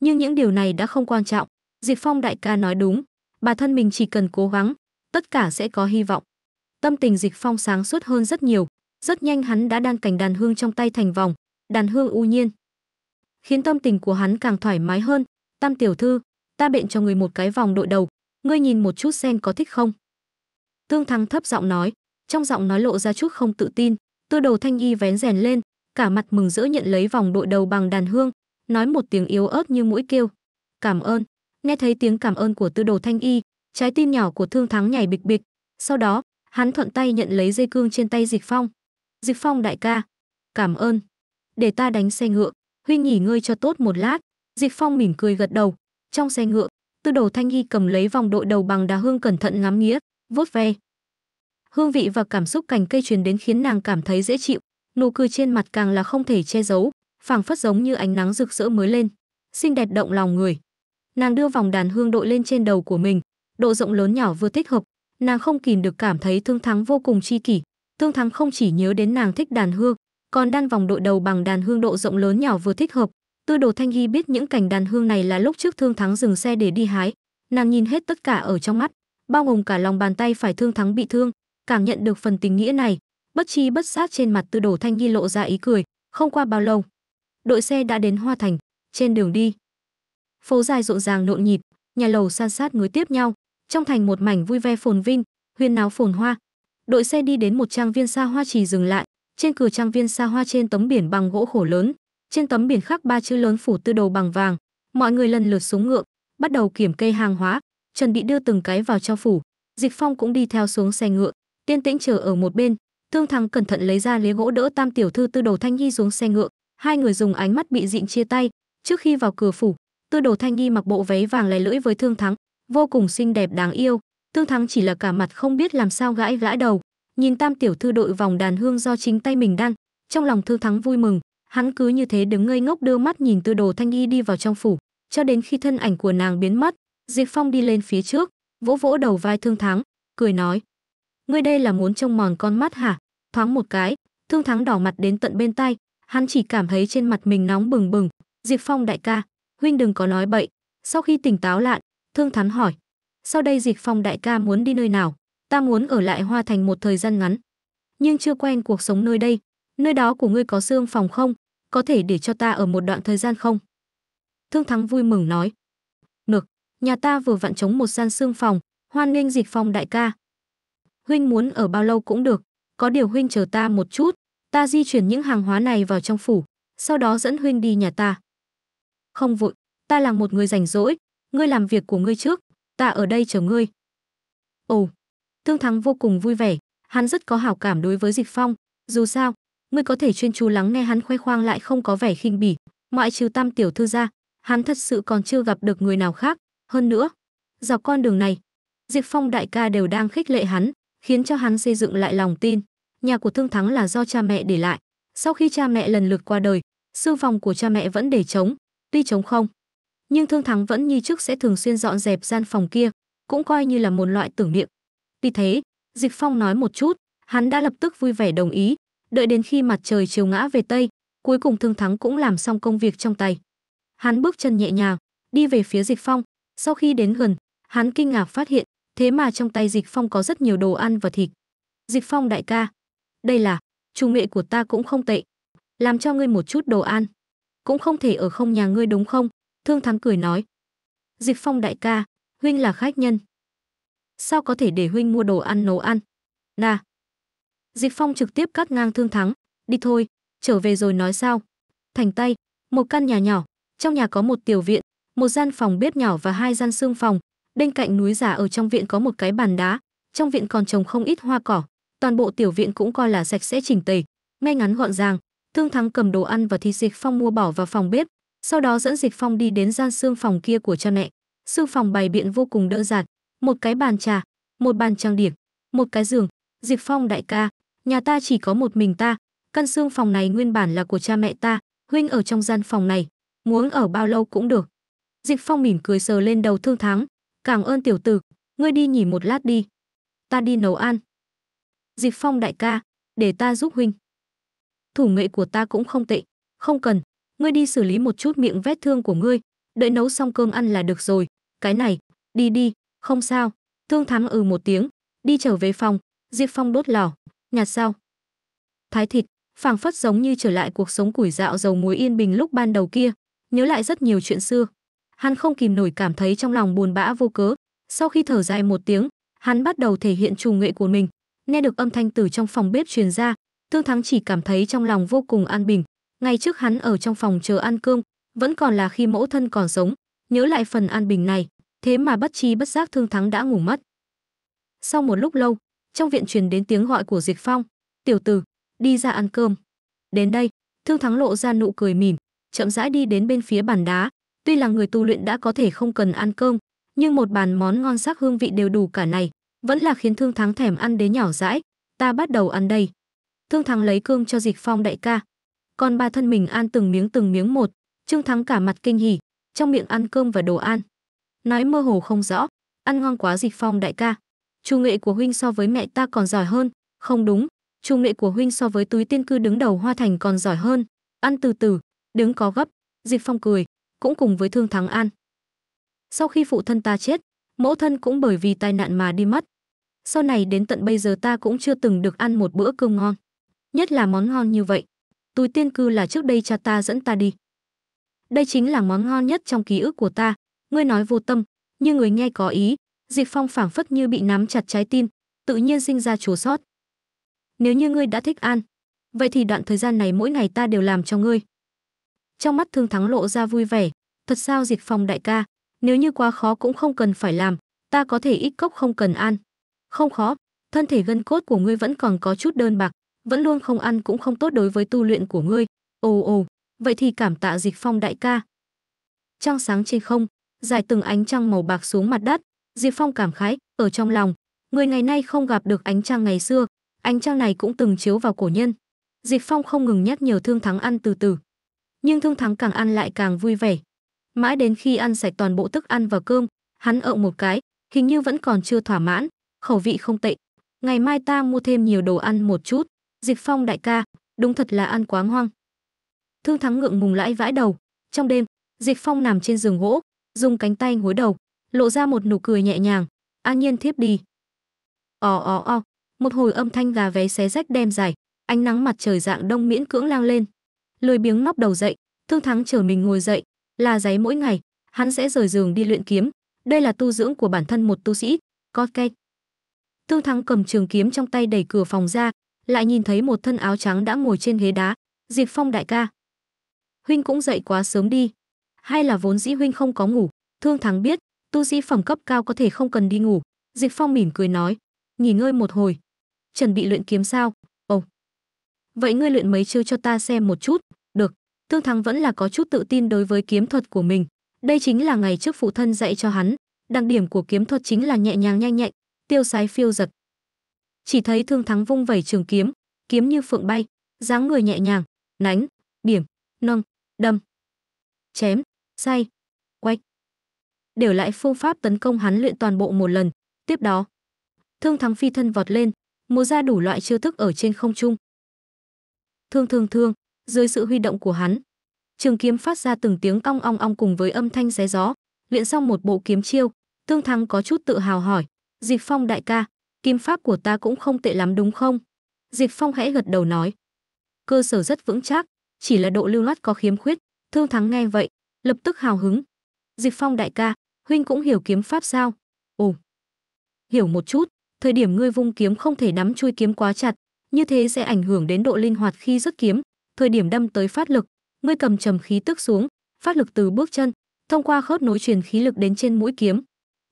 Nhưng những điều này đã không quan trọng, Dịch Phong đại ca nói đúng, bản thân mình chỉ cần cố gắng, tất cả sẽ có hy vọng. Tâm tình Dịch Phong sáng suốt hơn rất nhiều, rất nhanh hắn đã đan cảnh đàn hương trong tay thành vòng, đàn hương u nhiên. Khiến tâm tình của hắn càng thoải mái hơn, "Tam tiểu thư, ta bện cho người một cái vòng đội đầu, ngươi nhìn một chút xem có thích không?" Tương Thắng thấp giọng nói, trong giọng nói lộ ra chút không tự tin, Tư Đầu Thanh Y vén rèn lên, cả mặt mừng rỡ nhận lấy vòng đội đầu bằng đàn hương, nói một tiếng yếu ớt như mũi kêu, "Cảm ơn." Nghe thấy tiếng cảm ơn của Tư Đồ Thanh Y, trái tim nhỏ của Thương Thắng nhảy bịch bịch, sau đó, hắn thuận tay nhận lấy dây cương trên tay dịch phong dịch phong đại ca cảm ơn để ta đánh xe ngựa huynh nghỉ ngơi cho tốt một lát dịch phong mỉm cười gật đầu trong xe ngựa tư đồ thanh nghi cầm lấy vòng đội đầu bằng đá hương cẩn thận ngắm nghĩa vuốt ve hương vị và cảm xúc cành cây truyền đến khiến nàng cảm thấy dễ chịu nụ cười trên mặt càng là không thể che giấu phảng phất giống như ánh nắng rực rỡ mới lên xinh đẹp động lòng người nàng đưa vòng đàn hương đội lên trên đầu của mình độ rộng lớn nhỏ vừa thích hợp nàng không kìm được cảm thấy Thương Thắng vô cùng chi kỷ. Thương Thắng không chỉ nhớ đến nàng thích đàn hương, còn đan vòng đội đầu bằng đàn hương độ rộng lớn nhỏ vừa thích hợp. Tư Đồ Thanh ghi biết những cành đàn hương này là lúc trước Thương Thắng dừng xe để đi hái, nàng nhìn hết tất cả ở trong mắt, bao gồm cả lòng bàn tay phải Thương Thắng bị thương, cảm nhận được phần tình nghĩa này, bất chi bất giác trên mặt Tư Đồ Thanh ghi lộ ra ý cười, không qua bao lâu, đội xe đã đến Hoa Thành, trên đường đi. Phố dài rộn ràng nhộn nhịp, nhà lầu san sát nối tiếp nhau, trong thành một mảnh vui ve phồn vinh huyên náo phồn hoa đội xe đi đến một trang viên xa hoa trì dừng lại trên cửa trang viên xa hoa trên tấm biển bằng gỗ khổ lớn trên tấm biển khắc ba chữ lớn phủ tư đầu bằng vàng mọi người lần lượt xuống ngựa bắt đầu kiểm kê hàng hóa chuẩn bị đưa từng cái vào cho phủ dịch phong cũng đi theo xuống xe ngựa tiên tĩnh chờ ở một bên thương thắng cẩn thận lấy ra lế gỗ đỡ tam tiểu thư tư đồ thanh nhi xuống xe ngựa hai người dùng ánh mắt bị dịn chia tay trước khi vào cửa phủ tư đồ thanh nhi mặc bộ váy vàng lè lưỡi với thương thắng vô cùng xinh đẹp đáng yêu tương thắng chỉ là cả mặt không biết làm sao gãi gãi đầu nhìn tam tiểu thư đội vòng đàn hương do chính tay mình đan trong lòng thư thắng vui mừng hắn cứ như thế đứng ngây ngốc đưa mắt nhìn tư đồ thanh y đi vào trong phủ cho đến khi thân ảnh của nàng biến mất diệp phong đi lên phía trước vỗ vỗ đầu vai thương thắng cười nói ngươi đây là muốn trông mòn con mắt hả thoáng một cái thương thắng đỏ mặt đến tận bên tai hắn chỉ cảm thấy trên mặt mình nóng bừng bừng diệp phong đại ca huynh đừng có nói bậy sau khi tỉnh táo lại Thương Thắn hỏi. Sau đây Dịch Phong đại ca muốn đi nơi nào? Ta muốn ở lại Hoa Thành một thời gian ngắn. Nhưng chưa quen cuộc sống nơi đây. Nơi đó của ngươi có xương phòng không? Có thể để cho ta ở một đoạn thời gian không? Thương Thắng vui mừng nói. Được, nhà ta vừa vặn chống một gian xương phòng, hoan nghênh Dịch Phong đại ca. Huynh muốn ở bao lâu cũng được, có điều huynh chờ ta một chút, ta di chuyển những hàng hóa này vào trong phủ, sau đó dẫn huynh đi nhà ta. Không vội, ta là một người rảnh rỗi, ngươi làm việc của ngươi trước, ta ở đây chờ ngươi. Ồ, thương Thắng vô cùng vui vẻ, hắn rất có hảo cảm đối với Dịch Phong, dù sao, ngươi có thể chuyên chú lắng nghe hắn khoe khoang lại không có vẻ khinh bỉ, ngoại trừ Tam tiểu thư ra, hắn thật sự còn chưa gặp được người nào khác, hơn nữa, dọc con đường này, Diệp Phong đại ca đều đang khích lệ hắn, khiến cho hắn xây dựng lại lòng tin. Nhà của Thương Thắng là do cha mẹ để lại, sau khi cha mẹ lần lượt qua đời, sư phòng của cha mẹ vẫn để trống, tuy trống không, nhưng Thương Thắng vẫn như trước sẽ thường xuyên dọn dẹp gian phòng kia, cũng coi như là một loại tưởng niệm. Vì thế, Dịch Phong nói một chút, hắn đã lập tức vui vẻ đồng ý, đợi đến khi mặt trời chiều ngã về tây, cuối cùng Thương Thắng cũng làm xong công việc trong tay. Hắn bước chân nhẹ nhàng, đi về phía Dịch Phong, sau khi đến gần, hắn kinh ngạc phát hiện, thế mà trong tay Dịch Phong có rất nhiều đồ ăn và thịt. Dịch Phong đại ca, đây là, chủ mẹ của ta cũng không tệ, làm cho ngươi một chút đồ ăn. Cũng không thể ở không nhà ngươi đúng không? Thương Thắng cười nói. Dịch Phong đại ca, huynh là khách nhân. Sao có thể để huynh mua đồ ăn nấu ăn? Nà! Dịch Phong trực tiếp cắt ngang Thương Thắng. Đi thôi, trở về rồi nói sao? Thành Tay, một căn nhà nhỏ, trong nhà có một tiểu viện, một gian phòng bếp nhỏ và hai gian xương phòng. Bên cạnh núi giả ở trong viện có một cái bàn đá, trong viện còn trồng không ít hoa cỏ. Toàn bộ tiểu viện cũng coi là sạch sẽ chỉnh tề, ngay ngắn gọn gàng. Thương Thắng cầm đồ ăn và thì Dịch Phong mua bỏ vào phòng bếp, sau đó dẫn dịch phong đi đến gian xương phòng kia của cha mẹ xương phòng bày biện vô cùng đỡ dạt một cái bàn trà một bàn trang điểm một cái giường dịch phong đại ca nhà ta chỉ có một mình ta căn xương phòng này nguyên bản là của cha mẹ ta huynh ở trong gian phòng này muốn ở bao lâu cũng được dịch phong mỉm cười sờ lên đầu thương thắng cảm ơn tiểu tử ngươi đi nhỉ một lát đi ta đi nấu ăn dịch phong đại ca để ta giúp huynh thủ nghệ của ta cũng không tệ không cần ngươi đi xử lý một chút miệng vết thương của ngươi, đợi nấu xong cơm ăn là được rồi. Cái này, đi đi, không sao. Thương Thắng ừ một tiếng, đi trở về phòng, Diệp Phong đốt lò, nhạt sao. Thái thịt, phảng phất giống như trở lại cuộc sống củi dạo dầu muối yên bình lúc ban đầu kia, nhớ lại rất nhiều chuyện xưa. Hắn không kìm nổi cảm thấy trong lòng buồn bã vô cớ. Sau khi thở dài một tiếng, hắn bắt đầu thể hiện trù nghệ của mình. Nghe được âm thanh từ trong phòng bếp truyền ra, Thương Thắng chỉ cảm thấy trong lòng vô cùng an bình, ngay trước hắn ở trong phòng chờ ăn cơm vẫn còn là khi mẫu thân còn sống nhớ lại phần an bình này thế mà bất chi bất giác thương thắng đã ngủ mất sau một lúc lâu trong viện truyền đến tiếng gọi của diệt phong tiểu tử đi ra ăn cơm đến đây thương thắng lộ ra nụ cười mỉm chậm rãi đi đến bên phía bàn đá tuy là người tu luyện đã có thể không cần ăn cơm nhưng một bàn món ngon sắc hương vị đều đủ cả này vẫn là khiến thương thắng thèm ăn đến nhỏ rãi ta bắt đầu ăn đây thương thắng lấy cơm cho dịch phong đại ca còn bà thân mình ăn từng miếng từng miếng một, Trương Thắng cả mặt kinh hỉ, trong miệng ăn cơm và đồ ăn. Nói mơ hồ không rõ, ăn ngon quá Dịch Phong đại ca. Chu nghệ của huynh so với mẹ ta còn giỏi hơn, không đúng, chu nghệ của huynh so với túi tiên cư đứng đầu Hoa Thành còn giỏi hơn. Ăn từ từ, đứng có gấp. Dịch Phong cười, cũng cùng với Thương Thắng ăn. Sau khi phụ thân ta chết, mẫu thân cũng bởi vì tai nạn mà đi mất. Sau này đến tận bây giờ ta cũng chưa từng được ăn một bữa cơm ngon. Nhất là món ngon như vậy túi tiên cư là trước đây cha ta dẫn ta đi. Đây chính là món ngon nhất trong ký ức của ta, ngươi nói vô tâm, nhưng người nghe có ý, Diệp Phong phảng phất như bị nắm chặt trái tim, tự nhiên sinh ra chùa sót. Nếu như ngươi đã thích an, vậy thì đoạn thời gian này mỗi ngày ta đều làm cho ngươi. Trong mắt Thương Thắng lộ ra vui vẻ, thật sao Diệp Phong đại ca, nếu như quá khó cũng không cần phải làm, ta có thể ít cốc không cần ăn. Không khó, thân thể gân cốt của ngươi vẫn còn có chút đơn bạc, vẫn luôn không ăn cũng không tốt đối với tu luyện của ngươi. Ồ ồ, vậy thì cảm tạ Dịch Phong đại ca. Trăng sáng trên không, dài từng ánh trăng màu bạc xuống mặt đất, Diệp Phong cảm khái ở trong lòng, người ngày nay không gặp được ánh trăng ngày xưa, ánh trăng này cũng từng chiếu vào cổ nhân. Diệp Phong không ngừng nhắc nhiều Thương Thắng ăn từ từ, nhưng Thương Thắng càng ăn lại càng vui vẻ. Mãi đến khi ăn sạch toàn bộ thức ăn và cơm, hắn ợ một cái, hình như vẫn còn chưa thỏa mãn, khẩu vị không tệ. Ngày mai ta mua thêm nhiều đồ ăn một chút. Dịch Phong đại ca, đúng thật là ăn quá hoang. Thương Thắng ngượng ngùng lãi vãi đầu. Trong đêm, Dịch Phong nằm trên giường gỗ, dùng cánh tay gối đầu, lộ ra một nụ cười nhẹ nhàng, an nhiên thiếp đi. Ò ò ò, một hồi âm thanh gà vé xé rách đem dài, ánh nắng mặt trời dạng đông miễn cưỡng lang lên. Lười biếng ngóc đầu dậy, Thương Thắng trở mình ngồi dậy, là giấy mỗi ngày, hắn sẽ rời giường đi luyện kiếm, đây là tu dưỡng của bản thân một tu sĩ, có cây. Thương Thắng cầm trường kiếm trong tay đẩy cửa phòng ra, lại nhìn thấy một thân áo trắng đã ngồi trên ghế đá diệp phong đại ca huynh cũng dậy quá sớm đi hay là vốn dĩ huynh không có ngủ thương thắng biết tu sĩ phẩm cấp cao có thể không cần đi ngủ diệp phong mỉm cười nói nghỉ ngơi một hồi chuẩn bị luyện kiếm sao ồ vậy ngươi luyện mấy chiêu cho ta xem một chút được thương thắng vẫn là có chút tự tin đối với kiếm thuật của mình đây chính là ngày trước phụ thân dạy cho hắn đặc điểm của kiếm thuật chính là nhẹ nhàng nhanh nhạy tiêu sái phiêu giật chỉ thấy thương thắng vung vẩy trường kiếm kiếm như phượng bay dáng người nhẹ nhàng nánh điểm nâng đâm chém say quách đều lại phương pháp tấn công hắn luyện toàn bộ một lần tiếp đó thương thắng phi thân vọt lên múa ra đủ loại chiêu thức ở trên không trung thương thương thương dưới sự huy động của hắn trường kiếm phát ra từng tiếng ong ong ong cùng với âm thanh xé gió luyện xong một bộ kiếm chiêu thương thắng có chút tự hào hỏi dịch phong đại ca kim pháp của ta cũng không tệ lắm đúng không? Diệp Phong hãy gật đầu nói. Cơ sở rất vững chắc, chỉ là độ lưu loát có khiếm khuyết, Thương Thắng nghe vậy, lập tức hào hứng. Diệp Phong đại ca, huynh cũng hiểu kiếm pháp sao? Ồ, hiểu một chút, thời điểm ngươi vung kiếm không thể nắm chui kiếm quá chặt, như thế sẽ ảnh hưởng đến độ linh hoạt khi rút kiếm, thời điểm đâm tới phát lực, ngươi cầm trầm khí tức xuống, phát lực từ bước chân, thông qua khớp nối truyền khí lực đến trên mũi kiếm.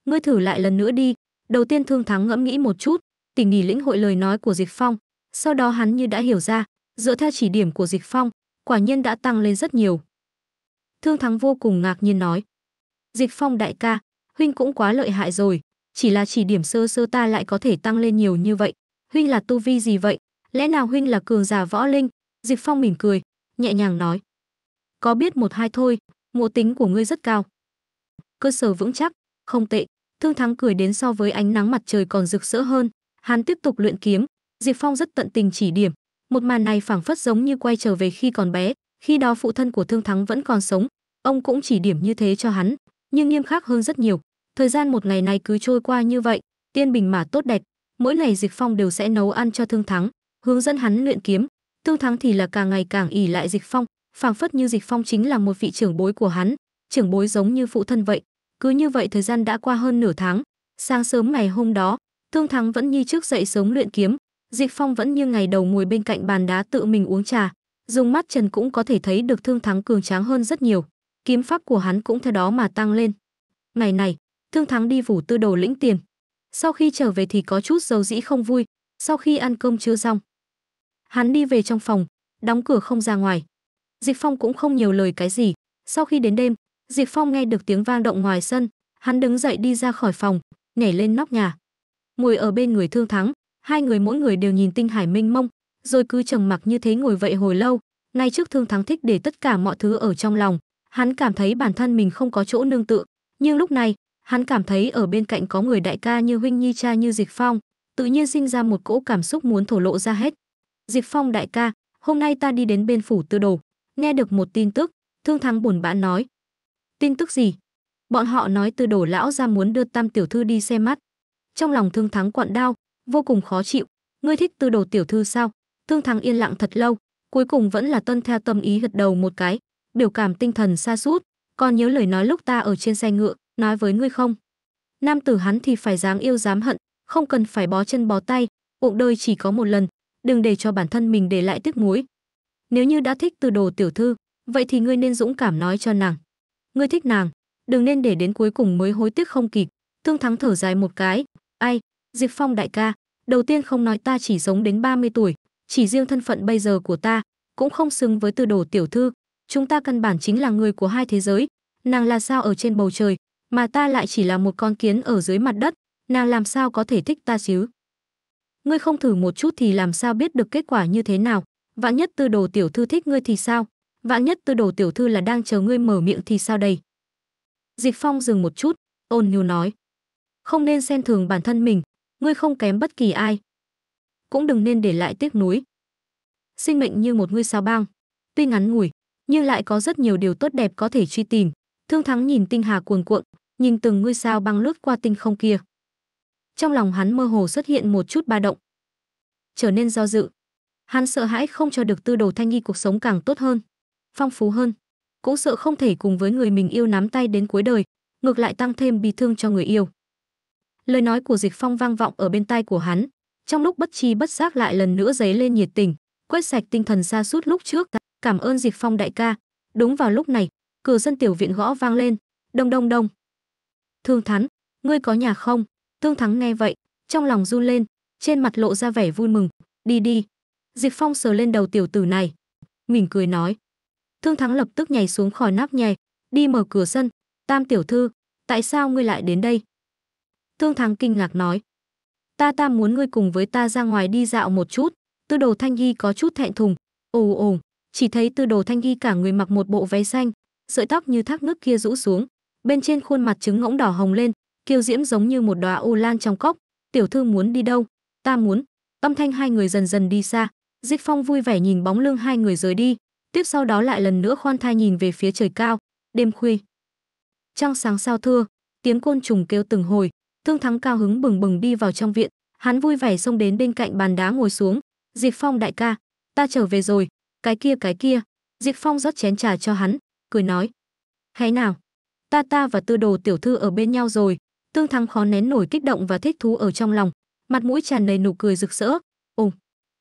Ngươi thử lại lần nữa đi, Đầu tiên Thương Thắng ngẫm nghĩ một chút, tỉ mỉ lĩnh hội lời nói của Dịch Phong, sau đó hắn như đã hiểu ra, dựa theo chỉ điểm của Dịch Phong, quả nhiên đã tăng lên rất nhiều. Thương Thắng vô cùng ngạc nhiên nói: "Dịch Phong đại ca, huynh cũng quá lợi hại rồi, chỉ là chỉ điểm sơ sơ ta lại có thể tăng lên nhiều như vậy, huynh là tu vi gì vậy? Lẽ nào huynh là cường giả võ linh?" Dịch Phong mỉm cười, nhẹ nhàng nói: "Có biết một hai thôi, ngộ tính của ngươi rất cao. Cơ sở vững chắc, không tệ." Thương Thắng cười đến so với ánh nắng mặt trời còn rực rỡ hơn, hắn tiếp tục luyện kiếm, Diệp Phong rất tận tình chỉ điểm, một màn này phảng phất giống như quay trở về khi còn bé, khi đó phụ thân của Thương Thắng vẫn còn sống, ông cũng chỉ điểm như thế cho hắn, nhưng nghiêm khắc hơn rất nhiều. Thời gian một ngày này cứ trôi qua như vậy, tiên bình mà tốt đẹp, mỗi ngày Diệp Phong đều sẽ nấu ăn cho Thương Thắng, hướng dẫn hắn luyện kiếm, Thương Thắng thì là càng ngày càng ỉ lại Diệp Phong, phảng phất như Diệp Phong chính là một vị trưởng bối của hắn, trưởng bối giống như phụ thân vậy, cứ như vậy thời gian đã qua hơn nửa tháng, sáng sớm ngày hôm đó, Thương Thắng vẫn như trước dậy sớm luyện kiếm, Dịch Phong vẫn như ngày đầu ngồi bên cạnh bàn đá tự mình uống trà, dùng mắt Trần cũng có thể thấy được Thương Thắng cường tráng hơn rất nhiều, kiếm pháp của hắn cũng theo đó mà tăng lên. Ngày này, Thương Thắng đi phủ tư đồ lĩnh tiền. Sau khi trở về thì có chút dầu dĩ không vui, sau khi ăn cơm chưa xong. Hắn đi về trong phòng, đóng cửa không ra ngoài. Dịch Phong cũng không nhiều lời cái gì. Sau khi đến đêm, Diệp Phong nghe được tiếng vang động ngoài sân, hắn đứng dậy đi ra khỏi phòng, nhảy lên nóc nhà. Ngồi ở bên người Thương Thắng, hai người mỗi người đều nhìn tinh hải minh mông, rồi cứ trầm mặc như thế ngồi vậy hồi lâu. Ngay trước Thương Thắng thích để tất cả mọi thứ ở trong lòng, hắn cảm thấy bản thân mình không có chỗ nương tựa, nhưng lúc này, hắn cảm thấy ở bên cạnh có người đại ca như huynh nhi cha như Diệp Phong, tự nhiên sinh ra một cỗ cảm xúc muốn thổ lộ ra hết. Diệp Phong đại ca, hôm nay ta đi đến bên phủ tư đồ, nghe được một tin tức, Thương Thắng buồn bã nói, Tin tức gì? Bọn họ nói từ đổ lão ra muốn đưa tam tiểu thư đi xem mắt. Trong lòng thương thắng quặn đau, vô cùng khó chịu. Ngươi thích từ đồ tiểu thư sao? Thương thắng yên lặng thật lâu, cuối cùng vẫn là tuân theo tâm ý gật đầu một cái, biểu cảm tinh thần xa sút còn nhớ lời nói lúc ta ở trên xe ngựa, nói với ngươi không? Nam tử hắn thì phải dáng yêu dám hận, không cần phải bó chân bó tay, cuộc đời chỉ có một lần, đừng để cho bản thân mình để lại tiếc nuối. Nếu như đã thích từ đồ tiểu thư, vậy thì ngươi nên dũng cảm nói cho nàng ngươi thích nàng đừng nên để đến cuối cùng mới hối tiếc không kịp tương thắng thở dài một cái ai diệp phong đại ca đầu tiên không nói ta chỉ sống đến 30 tuổi chỉ riêng thân phận bây giờ của ta cũng không xứng với tư đồ tiểu thư chúng ta căn bản chính là người của hai thế giới nàng là sao ở trên bầu trời mà ta lại chỉ là một con kiến ở dưới mặt đất nàng làm sao có thể thích ta chứ ngươi không thử một chút thì làm sao biết được kết quả như thế nào vạn nhất tư đồ tiểu thư thích ngươi thì sao vạn nhất tư đồ tiểu thư là đang chờ ngươi mở miệng thì sao đây dịch phong dừng một chút ôn nhu nói không nên xem thường bản thân mình ngươi không kém bất kỳ ai cũng đừng nên để lại tiếc nuối sinh mệnh như một ngôi sao băng tuy ngắn ngủi nhưng lại có rất nhiều điều tốt đẹp có thể truy tìm thương thắng nhìn tinh hà cuồn cuộn nhìn từng ngôi sao băng lướt qua tinh không kia trong lòng hắn mơ hồ xuất hiện một chút ba động trở nên do dự hắn sợ hãi không cho được tư đồ thanh nghi cuộc sống càng tốt hơn phong phú hơn cũng sợ không thể cùng với người mình yêu nắm tay đến cuối đời ngược lại tăng thêm bi thương cho người yêu lời nói của dịch phong vang vọng ở bên tai của hắn trong lúc bất chi bất giác lại lần nữa dấy lên nhiệt tình quét sạch tinh thần xa suốt lúc trước cảm ơn dịch phong đại ca đúng vào lúc này cửa sân tiểu viện gõ vang lên đông đông đông thương thắng ngươi có nhà không thương thắng nghe vậy trong lòng run lên trên mặt lộ ra vẻ vui mừng đi đi dịch phong sờ lên đầu tiểu tử này mỉm cười nói Thương Thắng lập tức nhảy xuống khỏi nắp nhè, đi mở cửa sân. Tam tiểu thư, tại sao ngươi lại đến đây? Thương Thắng kinh ngạc nói. Ta ta muốn ngươi cùng với ta ra ngoài đi dạo một chút. Tư đồ Thanh Hy có chút thẹn thùng. Ồ ồ, chỉ thấy tư đồ Thanh Hy cả người mặc một bộ váy xanh, sợi tóc như thác nước kia rũ xuống. Bên trên khuôn mặt trứng ngỗng đỏ hồng lên, kiêu diễm giống như một đóa ô lan trong cốc. Tiểu thư muốn đi đâu? Ta muốn. Âm thanh hai người dần dần đi xa. Dịch Phong vui vẻ nhìn bóng lưng hai người rời đi, tiếp sau đó lại lần nữa khoan thai nhìn về phía trời cao, đêm khuya. Trăng sáng sao thưa, tiếng côn trùng kêu từng hồi, Thương Thắng cao hứng bừng bừng đi vào trong viện, hắn vui vẻ xông đến bên cạnh bàn đá ngồi xuống, "Diệp Phong đại ca, ta trở về rồi, cái kia cái kia." Diệp Phong rót chén trà cho hắn, cười nói, "Hãy nào, ta ta và Tư Đồ tiểu thư ở bên nhau rồi." Tương Thắng khó nén nổi kích động và thích thú ở trong lòng, mặt mũi tràn đầy nụ cười rực rỡ, "Ồ,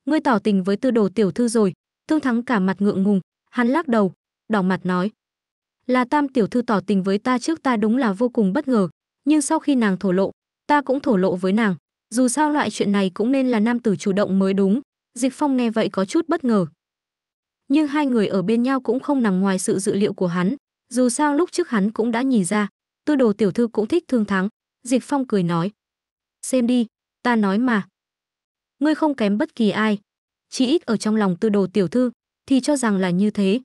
ngươi tỏ tình với Tư Đồ tiểu thư rồi, Thương Thắng cả mặt ngượng ngùng, hắn lắc đầu, đỏ mặt nói: "Là Tam tiểu thư tỏ tình với ta trước ta đúng là vô cùng bất ngờ, nhưng sau khi nàng thổ lộ, ta cũng thổ lộ với nàng, dù sao loại chuyện này cũng nên là nam tử chủ động mới đúng." Dịch Phong nghe vậy có chút bất ngờ. Nhưng hai người ở bên nhau cũng không nằm ngoài sự dự liệu của hắn, dù sao lúc trước hắn cũng đã nhìn ra, Tư Đồ tiểu thư cũng thích Thương Thắng, Dịch Phong cười nói: "Xem đi, ta nói mà, ngươi không kém bất kỳ ai." chỉ ít ở trong lòng tư đồ tiểu thư thì cho rằng là như thế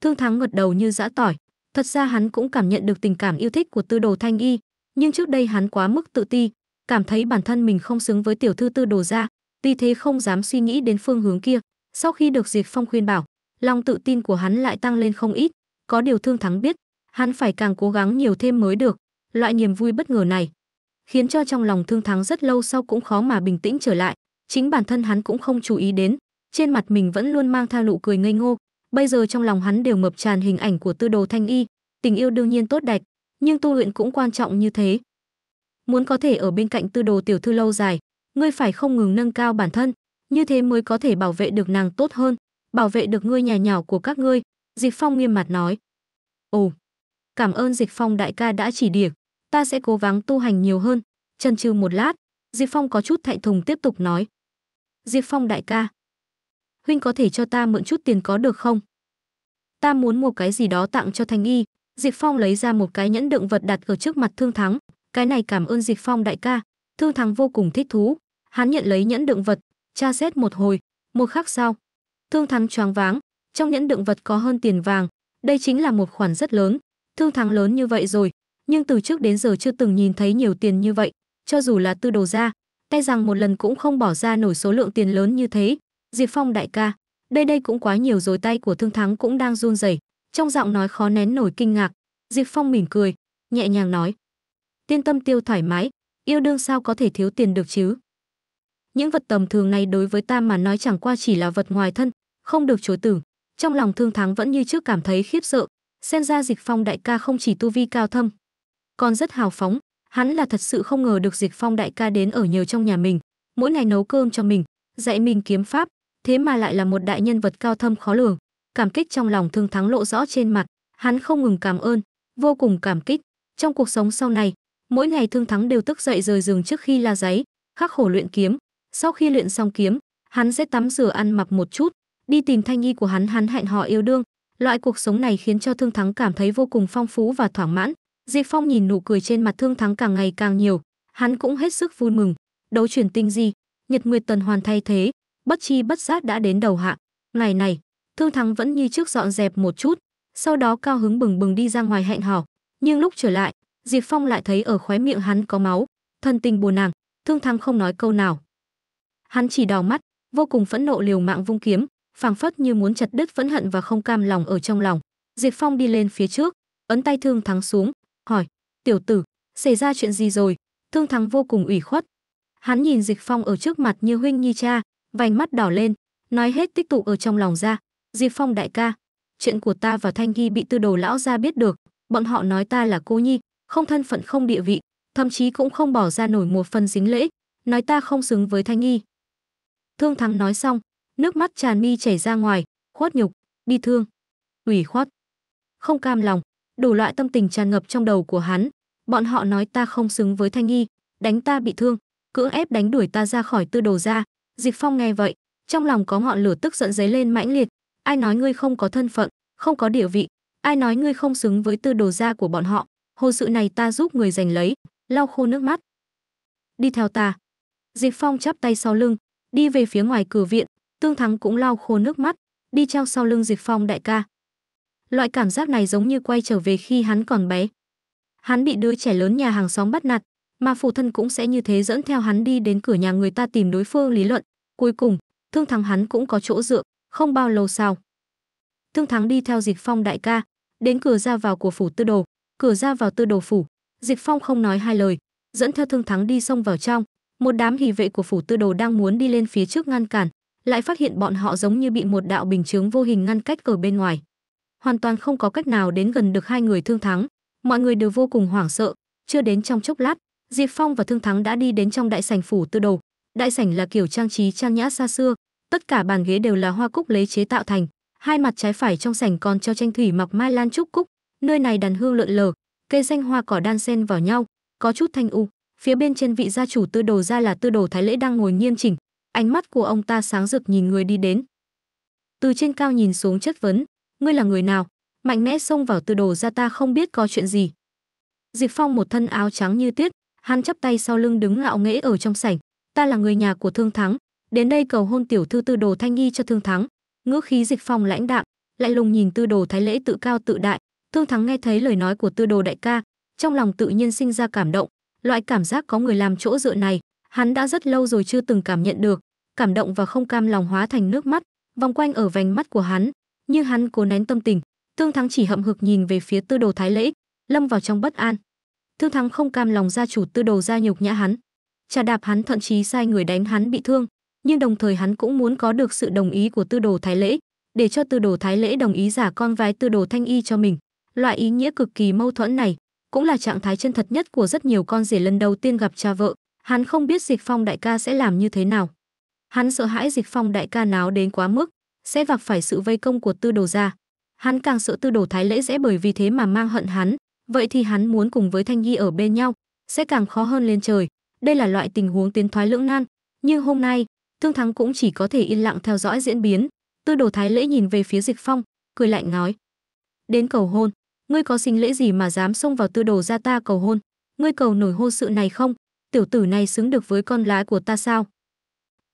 thương thắng gật đầu như giã tỏi thật ra hắn cũng cảm nhận được tình cảm yêu thích của tư đồ thanh y nhưng trước đây hắn quá mức tự ti cảm thấy bản thân mình không xứng với tiểu thư tư đồ ra vì thế không dám suy nghĩ đến phương hướng kia sau khi được diệt phong khuyên bảo lòng tự tin của hắn lại tăng lên không ít có điều thương thắng biết hắn phải càng cố gắng nhiều thêm mới được loại niềm vui bất ngờ này khiến cho trong lòng thương thắng rất lâu sau cũng khó mà bình tĩnh trở lại chính bản thân hắn cũng không chú ý đến trên mặt mình vẫn luôn mang theo nụ cười ngây ngô bây giờ trong lòng hắn đều ngập tràn hình ảnh của tư đồ thanh y tình yêu đương nhiên tốt đẹp nhưng tu luyện cũng quan trọng như thế muốn có thể ở bên cạnh tư đồ tiểu thư lâu dài ngươi phải không ngừng nâng cao bản thân như thế mới có thể bảo vệ được nàng tốt hơn bảo vệ được ngươi nhà nhỏ của các ngươi dịch phong nghiêm mặt nói ồ cảm ơn dịch phong đại ca đã chỉ điểm ta sẽ cố gắng tu hành nhiều hơn chần chừ một lát dịch phong có chút thạnh thùng tiếp tục nói Diệp phong đại ca huynh có thể cho ta mượn chút tiền có được không ta muốn mua cái gì đó tặng cho thanh y diệp phong lấy ra một cái nhẫn đựng vật đặt ở trước mặt thương thắng cái này cảm ơn diệp phong đại ca thương thắng vô cùng thích thú hắn nhận lấy nhẫn đựng vật tra xét một hồi một khắc sau thương thắng choáng váng trong nhẫn đựng vật có hơn tiền vàng đây chính là một khoản rất lớn thương thắng lớn như vậy rồi nhưng từ trước đến giờ chưa từng nhìn thấy nhiều tiền như vậy cho dù là tư đồ ra tay e rằng một lần cũng không bỏ ra nổi số lượng tiền lớn như thế diệp phong đại ca đây đây cũng quá nhiều rồi tay của thương thắng cũng đang run rẩy trong giọng nói khó nén nổi kinh ngạc diệp phong mỉm cười nhẹ nhàng nói tiên tâm tiêu thoải mái yêu đương sao có thể thiếu tiền được chứ những vật tầm thường này đối với ta mà nói chẳng qua chỉ là vật ngoài thân không được chối từ trong lòng thương thắng vẫn như trước cảm thấy khiếp sợ xem ra Diệp phong đại ca không chỉ tu vi cao thâm còn rất hào phóng hắn là thật sự không ngờ được Diệp phong đại ca đến ở nhiều trong nhà mình mỗi ngày nấu cơm cho mình dạy mình kiếm pháp thế mà lại là một đại nhân vật cao thâm khó lường cảm kích trong lòng thương thắng lộ rõ trên mặt hắn không ngừng cảm ơn vô cùng cảm kích trong cuộc sống sau này mỗi ngày thương thắng đều tức dậy rời giường trước khi la giấy khắc khổ luyện kiếm sau khi luyện xong kiếm hắn sẽ tắm rửa ăn mặc một chút đi tìm thanh nhi của hắn hắn hẹn hò yêu đương loại cuộc sống này khiến cho thương thắng cảm thấy vô cùng phong phú và thỏa mãn diệp phong nhìn nụ cười trên mặt thương thắng càng ngày càng nhiều hắn cũng hết sức vui mừng đấu chuyển tinh di nhật nguyệt tần hoàn thay thế bất chi bất giác đã đến đầu hạ Ngày này, Thương Thắng vẫn như trước dọn dẹp một chút, sau đó cao hứng bừng bừng đi ra ngoài hẹn hò. Nhưng lúc trở lại, Diệp Phong lại thấy ở khóe miệng hắn có máu, thân tình buồn nàng, Thương Thắng không nói câu nào. Hắn chỉ đỏ mắt, vô cùng phẫn nộ liều mạng vung kiếm, phảng phất như muốn chặt đứt phẫn hận và không cam lòng ở trong lòng. Diệp Phong đi lên phía trước, ấn tay Thương Thắng xuống, hỏi: "Tiểu tử, xảy ra chuyện gì rồi?" Thương Thắng vô cùng ủy khuất. Hắn nhìn Dịch Phong ở trước mặt như huynh như cha, vành mắt đỏ lên, nói hết tích tụ ở trong lòng ra. Diệp Phong đại ca, chuyện của ta và Thanh Ghi bị tư đồ lão gia biết được, bọn họ nói ta là cô nhi, không thân phận không địa vị, thậm chí cũng không bỏ ra nổi một phần dính lễ, nói ta không xứng với Thanh Nghi. Thương Thắng nói xong, nước mắt tràn mi chảy ra ngoài, khuất nhục, bi thương, ủy khuất, không cam lòng, đủ loại tâm tình tràn ngập trong đầu của hắn. Bọn họ nói ta không xứng với Thanh Nghi, đánh ta bị thương, cưỡng ép đánh đuổi ta ra khỏi tư đồ ra, Dịch Phong nghe vậy, trong lòng có ngọn lửa tức giận dấy lên mãnh liệt, ai nói ngươi không có thân phận, không có địa vị, ai nói ngươi không xứng với tư đồ gia của bọn họ, hồ sự này ta giúp người giành lấy, lau khô nước mắt. Đi theo ta. Dịch Phong chắp tay sau lưng, đi về phía ngoài cửa viện, Tương Thắng cũng lau khô nước mắt, đi treo sau lưng Dịch Phong đại ca. Loại cảm giác này giống như quay trở về khi hắn còn bé. Hắn bị đứa trẻ lớn nhà hàng xóm bắt nạt, mà phụ thân cũng sẽ như thế dẫn theo hắn đi đến cửa nhà người ta tìm đối phương lý luận. Cuối cùng, Thương Thắng hắn cũng có chỗ dựa, không bao lâu sau. Thương Thắng đi theo Dịch Phong đại ca, đến cửa ra vào của phủ tư đồ, cửa ra vào tư đồ phủ, Dịch Phong không nói hai lời, dẫn theo Thương Thắng đi xông vào trong. Một đám hỉ vệ của phủ tư đồ đang muốn đi lên phía trước ngăn cản, lại phát hiện bọn họ giống như bị một đạo bình chướng vô hình ngăn cách ở bên ngoài. Hoàn toàn không có cách nào đến gần được hai người Thương Thắng, mọi người đều vô cùng hoảng sợ, chưa đến trong chốc lát, Diệp Phong và Thương Thắng đã đi đến trong đại sảnh phủ tư đồ. Đại sảnh là kiểu trang trí trang nhã xa xưa, tất cả bàn ghế đều là hoa cúc lấy chế tạo thành, hai mặt trái phải trong sảnh còn treo tranh thủy mặc mai lan trúc cúc, nơi này đàn hương lượn lờ, cây xanh hoa cỏ đan xen vào nhau, có chút thanh u. Phía bên trên vị gia chủ tư đồ ra là tư đồ Thái Lễ đang ngồi nghiêm chỉnh, ánh mắt của ông ta sáng rực nhìn người đi đến. Từ trên cao nhìn xuống chất vấn, ngươi là người nào? Mạnh mẽ xông vào tư đồ ra ta không biết có chuyện gì. Diệp Phong một thân áo trắng như tuyết, hắn chắp tay sau lưng đứng ngạo nghễ ở trong sảnh ta là người nhà của thương thắng đến đây cầu hôn tiểu thư tư đồ thanh nghi cho thương thắng ngữ khí dịch phong lãnh đạm lại lùng nhìn tư đồ thái lễ tự cao tự đại thương thắng nghe thấy lời nói của tư đồ đại ca trong lòng tự nhiên sinh ra cảm động loại cảm giác có người làm chỗ dựa này hắn đã rất lâu rồi chưa từng cảm nhận được cảm động và không cam lòng hóa thành nước mắt vòng quanh ở vành mắt của hắn nhưng hắn cố nén tâm tình thương thắng chỉ hậm hực nhìn về phía tư đồ thái lễ lâm vào trong bất an Thương Thắng không cam lòng gia chủ tư đầu gia nhục nhã hắn, trà đạp hắn thậm chí sai người đánh hắn bị thương, nhưng đồng thời hắn cũng muốn có được sự đồng ý của tư đồ Thái Lễ, để cho tư đồ Thái Lễ đồng ý giả con vái tư đồ Thanh Y cho mình. Loại ý nghĩa cực kỳ mâu thuẫn này cũng là trạng thái chân thật nhất của rất nhiều con rể lần đầu tiên gặp cha vợ, hắn không biết Dịch Phong đại ca sẽ làm như thế nào. Hắn sợ hãi Dịch Phong đại ca náo đến quá mức, sẽ vạc phải sự vây công của tư đồ gia. Hắn càng sợ tư đồ Thái Lễ sẽ bởi vì thế mà mang hận hắn, vậy thì hắn muốn cùng với Thanh Nhi ở bên nhau, sẽ càng khó hơn lên trời. Đây là loại tình huống tiến thoái lưỡng nan, nhưng hôm nay, Thương Thắng cũng chỉ có thể yên lặng theo dõi diễn biến. Tư đồ Thái Lễ nhìn về phía Dịch Phong, cười lạnh nói: "Đến cầu hôn, ngươi có sinh lễ gì mà dám xông vào tư đồ gia ta cầu hôn? Ngươi cầu nổi hôn sự này không? Tiểu tử này xứng được với con gái của ta sao?"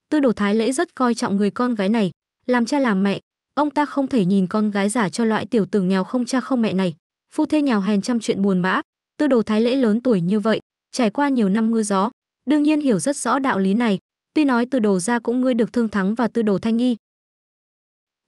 Tư đồ Thái Lễ rất coi trọng người con gái này, làm cha làm mẹ, ông ta không thể nhìn con gái giả cho loại tiểu tử nghèo không cha không mẹ này phu thê nhào hèn trăm chuyện buồn bã tư đồ thái lễ lớn tuổi như vậy trải qua nhiều năm mưa gió đương nhiên hiểu rất rõ đạo lý này tuy nói tư đồ ra cũng ngươi được thương thắng và tư đồ thanh nghi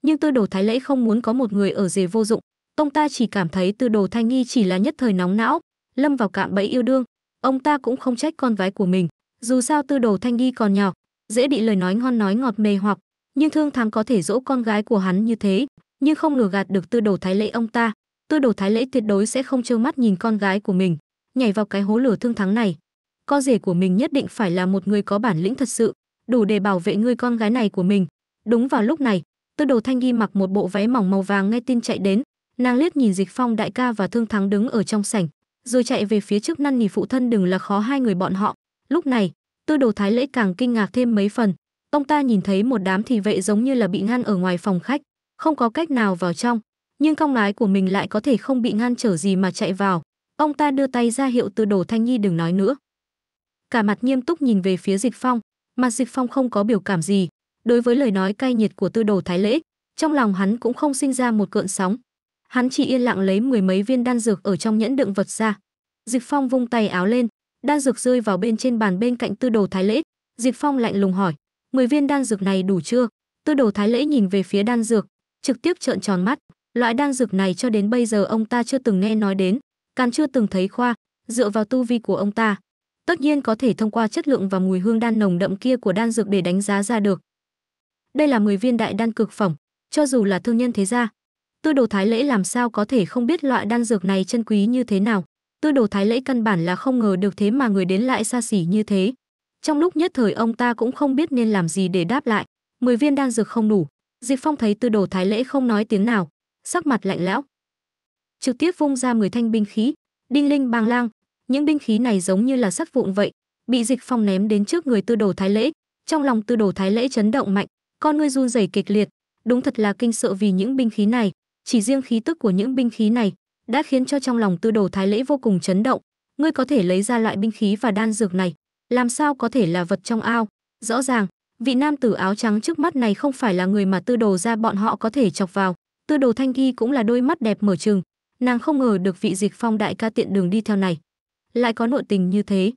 nhưng tư đồ thái lễ không muốn có một người ở dề vô dụng ông ta chỉ cảm thấy tư đồ thanh nghi chỉ là nhất thời nóng não lâm vào cạm bẫy yêu đương ông ta cũng không trách con gái của mình dù sao tư đồ thanh nghi còn nhỏ dễ bị lời nói ngon nói ngọt mề hoặc nhưng thương thắng có thể dỗ con gái của hắn như thế nhưng không lừa gạt được tư đồ thái lễ ông ta tư đồ thái lễ tuyệt đối sẽ không trơ mắt nhìn con gái của mình nhảy vào cái hố lửa thương thắng này con rể của mình nhất định phải là một người có bản lĩnh thật sự đủ để bảo vệ người con gái này của mình đúng vào lúc này tư đồ thanh ghi mặc một bộ váy mỏng màu vàng nghe tin chạy đến nàng liếc nhìn dịch phong đại ca và thương thắng đứng ở trong sảnh rồi chạy về phía trước năn nỉ phụ thân đừng là khó hai người bọn họ lúc này tư đồ thái lễ càng kinh ngạc thêm mấy phần ông ta nhìn thấy một đám thị vệ giống như là bị ngăn ở ngoài phòng khách không có cách nào vào trong nhưng con lái của mình lại có thể không bị ngăn trở gì mà chạy vào. Ông ta đưa tay ra hiệu từ đồ Thanh Nhi đừng nói nữa. Cả mặt nghiêm túc nhìn về phía Dịch Phong, mặt Dịch Phong không có biểu cảm gì. Đối với lời nói cay nhiệt của tư đồ Thái Lễ, trong lòng hắn cũng không sinh ra một cơn sóng. Hắn chỉ yên lặng lấy mười mấy viên đan dược ở trong nhẫn đựng vật ra. Dịch Phong vung tay áo lên, đan dược rơi vào bên trên bàn bên cạnh tư đồ Thái Lễ. Dịch Phong lạnh lùng hỏi, mười viên đan dược này đủ chưa? Tư đồ Thái Lễ nhìn về phía đan dược, trực tiếp trợn tròn mắt, Loại đan dược này cho đến bây giờ ông ta chưa từng nghe nói đến, càng chưa từng thấy khoa, dựa vào tu vi của ông ta. Tất nhiên có thể thông qua chất lượng và mùi hương đan nồng đậm kia của đan dược để đánh giá ra được. Đây là 10 viên đại đan cực phẩm, cho dù là thương nhân thế gia. Tư đồ thái lễ làm sao có thể không biết loại đan dược này chân quý như thế nào. Tư đồ thái lễ căn bản là không ngờ được thế mà người đến lại xa xỉ như thế. Trong lúc nhất thời ông ta cũng không biết nên làm gì để đáp lại. 10 viên đan dược không đủ. Diệp Phong thấy tư đồ thái lễ không nói tiếng nào, sắc mặt lạnh lẽo, trực tiếp vung ra 10 thanh binh khí đinh linh bàng lang những binh khí này giống như là sắt vụn vậy bị dịch phong ném đến trước người tư đồ thái lễ trong lòng tư đồ thái lễ chấn động mạnh con ngươi run rẩy kịch liệt đúng thật là kinh sợ vì những binh khí này chỉ riêng khí tức của những binh khí này đã khiến cho trong lòng tư đồ thái lễ vô cùng chấn động ngươi có thể lấy ra loại binh khí và đan dược này làm sao có thể là vật trong ao rõ ràng vị nam tử áo trắng trước mắt này không phải là người mà tư đồ ra bọn họ có thể chọc vào tư đồ thanh ghi cũng là đôi mắt đẹp mở trừng nàng không ngờ được vị dịch phong đại ca tiện đường đi theo này lại có nội tình như thế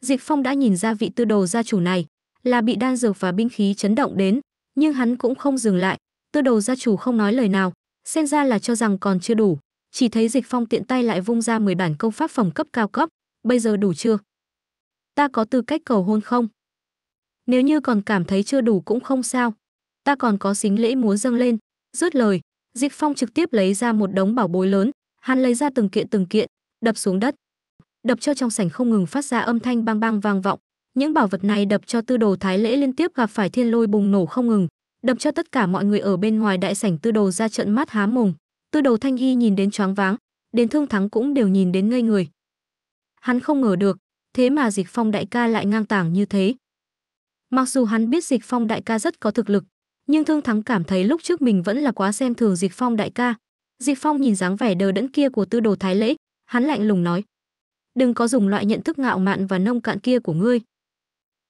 dịch phong đã nhìn ra vị tư đồ gia chủ này là bị đan dược và binh khí chấn động đến nhưng hắn cũng không dừng lại tư đồ gia chủ không nói lời nào xem ra là cho rằng còn chưa đủ chỉ thấy dịch phong tiện tay lại vung ra 10 bản công pháp phẩm cấp cao cấp bây giờ đủ chưa ta có tư cách cầu hôn không nếu như còn cảm thấy chưa đủ cũng không sao ta còn có xính lễ muốn dâng lên Dứt lời, Dịch Phong trực tiếp lấy ra một đống bảo bối lớn, hắn lấy ra từng kiện từng kiện, đập xuống đất. Đập cho trong sảnh không ngừng phát ra âm thanh bang bang vang vọng. Những bảo vật này đập cho Tư Đồ Thái Lễ liên tiếp gặp phải thiên lôi bùng nổ không ngừng, đập cho tất cả mọi người ở bên ngoài đại sảnh Tư Đồ ra trận mắt há mồm. Tư Đồ Thanh Hy nhìn đến choáng váng, đến Thương Thắng cũng đều nhìn đến ngây người. Hắn không ngờ được, thế mà Dịch Phong đại ca lại ngang tàng như thế. Mặc dù hắn biết Dịch Phong đại ca rất có thực lực, nhưng thương thắng cảm thấy lúc trước mình vẫn là quá xem thường diệp phong đại ca diệp phong nhìn dáng vẻ đờ đẫn kia của tư đồ thái lễ hắn lạnh lùng nói đừng có dùng loại nhận thức ngạo mạn và nông cạn kia của ngươi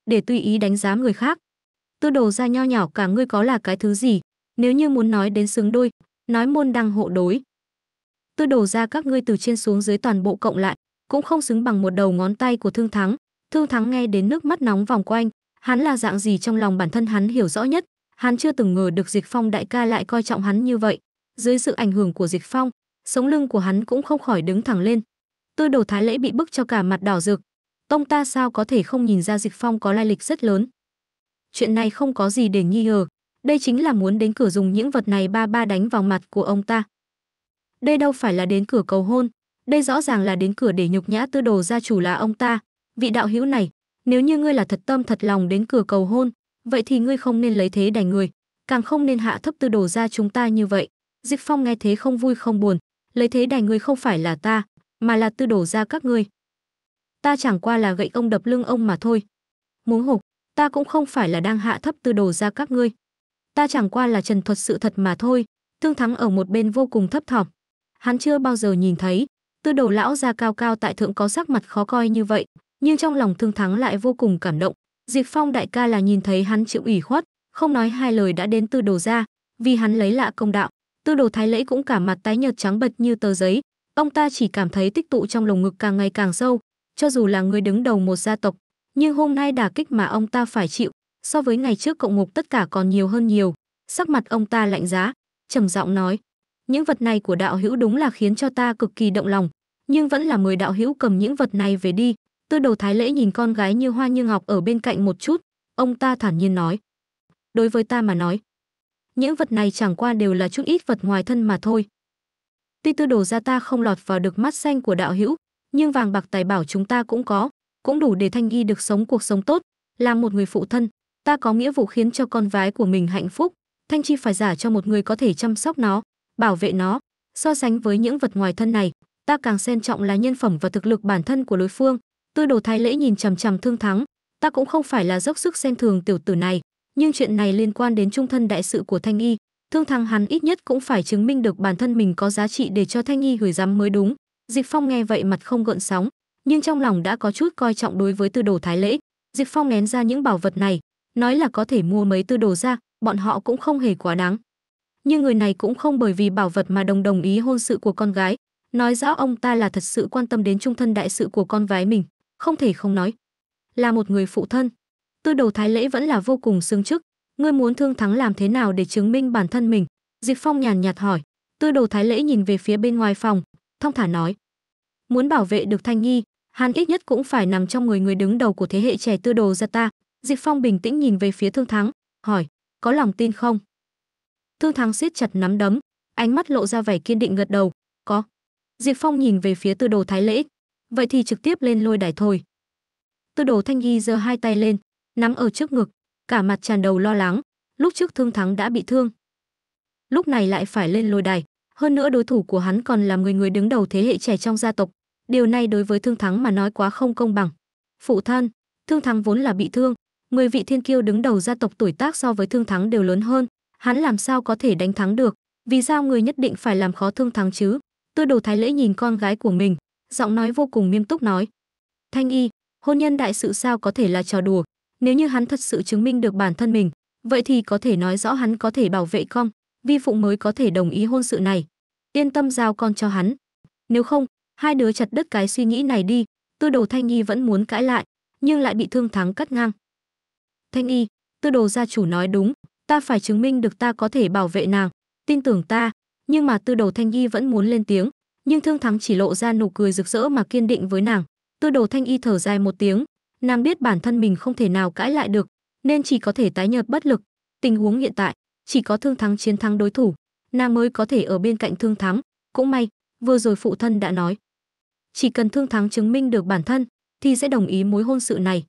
để tùy ý đánh giá người khác tư đồ ra nho nhỏ cả ngươi có là cái thứ gì nếu như muốn nói đến xứng đôi nói môn đăng hộ đối tư đồ ra các ngươi từ trên xuống dưới toàn bộ cộng lại cũng không xứng bằng một đầu ngón tay của thương thắng thương thắng nghe đến nước mắt nóng vòng quanh hắn là dạng gì trong lòng bản thân hắn hiểu rõ nhất Hắn chưa từng ngờ được Dịch Phong đại ca lại coi trọng hắn như vậy. Dưới sự ảnh hưởng của Dịch Phong, sống lưng của hắn cũng không khỏi đứng thẳng lên. Tôi đồ thái lễ bị bức cho cả mặt đỏ rực. Tông ta sao có thể không nhìn ra Dịch Phong có lai lịch rất lớn. Chuyện này không có gì để nghi ngờ. Đây chính là muốn đến cửa dùng những vật này ba ba đánh vào mặt của ông ta. Đây đâu phải là đến cửa cầu hôn, đây rõ ràng là đến cửa để nhục nhã tư đồ gia chủ là ông ta vị đạo hữu này nếu như ngươi là thật tâm thật lòng đến cửa cầu hôn vậy thì ngươi không nên lấy thế đành người càng không nên hạ thấp tư đồ ra chúng ta như vậy diệp phong nghe thế không vui không buồn lấy thế đành người không phải là ta mà là tư đồ ra các ngươi ta chẳng qua là gậy ông đập lưng ông mà thôi muốn hục ta cũng không phải là đang hạ thấp tư đồ ra các ngươi ta chẳng qua là trần thuật sự thật mà thôi tương thắng ở một bên vô cùng thấp thỏm hắn chưa bao giờ nhìn thấy tư đồ lão ra cao cao tại thượng có sắc mặt khó coi như vậy nhưng trong lòng thương thắng lại vô cùng cảm động Diệp Phong đại ca là nhìn thấy hắn chịu ủy khuất, không nói hai lời đã đến tư đồ ra, vì hắn lấy lạ công đạo. Tư đồ thái lễ cũng cả mặt tái nhợt trắng bệch như tờ giấy, ông ta chỉ cảm thấy tích tụ trong lồng ngực càng ngày càng sâu, cho dù là người đứng đầu một gia tộc, nhưng hôm nay đả kích mà ông ta phải chịu, so với ngày trước cộng ngục tất cả còn nhiều hơn nhiều. Sắc mặt ông ta lạnh giá, trầm giọng nói: "Những vật này của đạo hữu đúng là khiến cho ta cực kỳ động lòng, nhưng vẫn là mời đạo hữu cầm những vật này về đi, Tư đầu thái lễ nhìn con gái như hoa như ngọc ở bên cạnh một chút, ông ta thản nhiên nói. Đối với ta mà nói, những vật này chẳng qua đều là chút ít vật ngoài thân mà thôi. Tuy tư đồ ra ta không lọt vào được mắt xanh của đạo hữu, nhưng vàng bạc tài bảo chúng ta cũng có, cũng đủ để thanh y được sống cuộc sống tốt, làm một người phụ thân, ta có nghĩa vụ khiến cho con vái của mình hạnh phúc, Thanh Chi phải giả cho một người có thể chăm sóc nó, bảo vệ nó, so sánh với những vật ngoài thân này, ta càng xem trọng là nhân phẩm và thực lực bản thân của đối phương, tư đồ thái lễ nhìn chằm chằm thương thắng ta cũng không phải là dốc sức xem thường tiểu tử này nhưng chuyện này liên quan đến trung thân đại sự của thanh y thương thắng hắn ít nhất cũng phải chứng minh được bản thân mình có giá trị để cho thanh y gửi giám mới đúng dịch phong nghe vậy mặt không gợn sóng nhưng trong lòng đã có chút coi trọng đối với tư đồ thái lễ dịch phong nén ra những bảo vật này nói là có thể mua mấy tư đồ ra bọn họ cũng không hề quá đáng nhưng người này cũng không bởi vì bảo vật mà đồng đồng ý hôn sự của con gái nói rõ ông ta là thật sự quan tâm đến trung thân đại sự của con gái mình không thể không nói là một người phụ thân tư đầu thái lễ vẫn là vô cùng xương chức ngươi muốn thương thắng làm thế nào để chứng minh bản thân mình diệp phong nhàn nhạt hỏi tư đầu thái lễ nhìn về phía bên ngoài phòng thông thả nói muốn bảo vệ được thanh nghi, hắn ít nhất cũng phải nằm trong người người đứng đầu của thế hệ trẻ tư đồ gia ta diệp phong bình tĩnh nhìn về phía thương thắng hỏi có lòng tin không thương thắng siết chặt nắm đấm ánh mắt lộ ra vẻ kiên định gật đầu có diệp phong nhìn về phía tư đồ thái lễ vậy thì trực tiếp lên lôi đài thôi. Tư đồ thanh ghi giơ hai tay lên, nắm ở trước ngực, cả mặt tràn đầu lo lắng, lúc trước thương thắng đã bị thương. Lúc này lại phải lên lôi đài, hơn nữa đối thủ của hắn còn là người người đứng đầu thế hệ trẻ trong gia tộc, điều này đối với thương thắng mà nói quá không công bằng. Phụ thân, thương thắng vốn là bị thương, người vị thiên kiêu đứng đầu gia tộc tuổi tác so với thương thắng đều lớn hơn, hắn làm sao có thể đánh thắng được, vì sao người nhất định phải làm khó thương thắng chứ? Tư đồ thái lễ nhìn con gái của mình, giọng nói vô cùng nghiêm túc nói. Thanh y, hôn nhân đại sự sao có thể là trò đùa, nếu như hắn thật sự chứng minh được bản thân mình, vậy thì có thể nói rõ hắn có thể bảo vệ con, vi phụ mới có thể đồng ý hôn sự này. Yên tâm giao con cho hắn. Nếu không, hai đứa chặt đứt cái suy nghĩ này đi, tư đồ Thanh y vẫn muốn cãi lại, nhưng lại bị thương thắng cắt ngang. Thanh y, tư đồ gia chủ nói đúng, ta phải chứng minh được ta có thể bảo vệ nàng, tin tưởng ta, nhưng mà tư đồ thanh y vẫn muốn lên tiếng nhưng Thương Thắng chỉ lộ ra nụ cười rực rỡ mà kiên định với nàng. Tư Đồ Thanh Y thở dài một tiếng, nàng biết bản thân mình không thể nào cãi lại được, nên chỉ có thể tái nhợt bất lực. Tình huống hiện tại, chỉ có Thương Thắng chiến thắng đối thủ, nàng mới có thể ở bên cạnh Thương Thắng, cũng may, vừa rồi phụ thân đã nói, chỉ cần Thương Thắng chứng minh được bản thân thì sẽ đồng ý mối hôn sự này.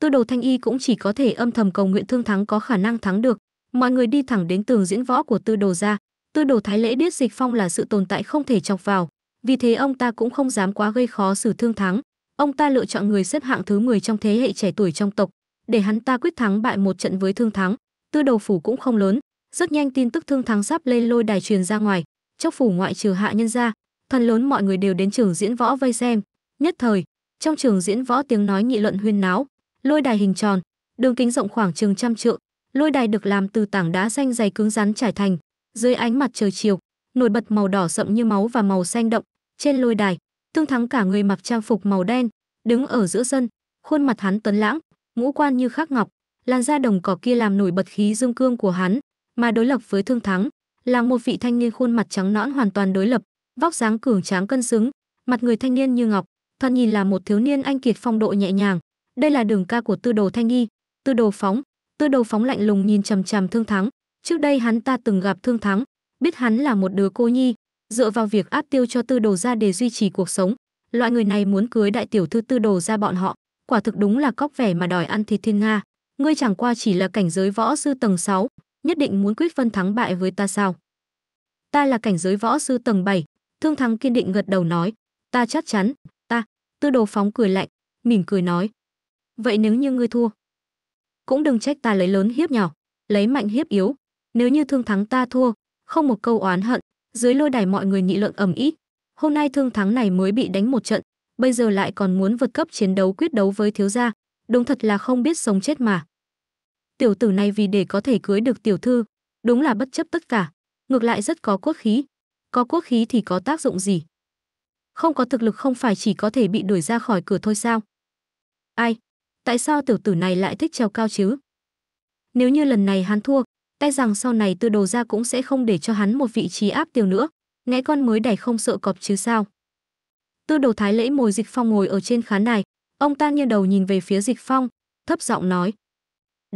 Tư Đồ Thanh Y cũng chỉ có thể âm thầm cầu nguyện Thương Thắng có khả năng thắng được. Mọi người đi thẳng đến tường diễn võ của Tư Đồ ra tư đồ thái lễ biết dịch phong là sự tồn tại không thể chọc vào vì thế ông ta cũng không dám quá gây khó xử thương thắng ông ta lựa chọn người xếp hạng thứ 10 trong thế hệ trẻ tuổi trong tộc để hắn ta quyết thắng bại một trận với thương thắng tư đồ phủ cũng không lớn rất nhanh tin tức thương thắng sắp lên lôi đài truyền ra ngoài chốc phủ ngoại trừ hạ nhân ra phần lớn mọi người đều đến trường diễn võ vây xem nhất thời trong trường diễn võ tiếng nói nghị luận huyên náo lôi đài hình tròn đường kính rộng khoảng chừng trăm trượng lôi đài được làm từ tảng đá xanh dày cứng rắn trải thành dưới ánh mặt trời chiều, nổi bật màu đỏ sậm như máu và màu xanh đậm, trên lôi đài, Tương Thắng cả người mặc trang phục màu đen, đứng ở giữa sân, khuôn mặt hắn tuấn lãng, ngũ quan như khắc ngọc, làn da đồng cỏ kia làm nổi bật khí dương cương của hắn, mà đối lập với Thương Thắng, là một vị thanh niên khuôn mặt trắng nõn hoàn toàn đối lập, vóc dáng cường tráng cân xứng, mặt người thanh niên như ngọc, thoạt nhìn là một thiếu niên anh kiệt phong độ nhẹ nhàng. Đây là đường ca của Tư Đồ Thanh Nghi, Tư Đồ Phóng, Tư Đồ Phóng lạnh lùng nhìn chằm chằm Thương Thắng, Trước đây hắn ta từng gặp Thương Thắng, biết hắn là một đứa cô nhi, dựa vào việc áp tiêu cho tư đồ ra để duy trì cuộc sống. Loại người này muốn cưới đại tiểu thư tư đồ ra bọn họ, quả thực đúng là cóc vẻ mà đòi ăn thịt thiên Nga. Ngươi chẳng qua chỉ là cảnh giới võ sư tầng 6, nhất định muốn quyết phân thắng bại với ta sao? Ta là cảnh giới võ sư tầng 7, Thương Thắng kiên định gật đầu nói, ta chắc chắn, ta, tư đồ phóng cười lạnh, mỉm cười nói. Vậy nếu như ngươi thua, cũng đừng trách ta lấy lớn hiếp nhỏ, lấy mạnh hiếp yếu, nếu như Thương Thắng ta thua, không một câu oán hận, dưới lôi đài mọi người nghị luận ầm ĩ. Hôm nay Thương Thắng này mới bị đánh một trận, bây giờ lại còn muốn vượt cấp chiến đấu quyết đấu với thiếu gia, đúng thật là không biết sống chết mà. Tiểu tử này vì để có thể cưới được tiểu thư, đúng là bất chấp tất cả, ngược lại rất có cốt khí. Có cốt khí thì có tác dụng gì? Không có thực lực không phải chỉ có thể bị đuổi ra khỏi cửa thôi sao? Ai? Tại sao tiểu tử này lại thích treo cao chứ? Nếu như lần này hắn thua, e rằng sau này tư đồ ra cũng sẽ không để cho hắn một vị trí áp tiêu nữa Nghe con mới đẻ không sợ cọp chứ sao tư đồ thái lễ mồi dịch phong ngồi ở trên khán đài ông ta nghiêng đầu nhìn về phía dịch phong thấp giọng nói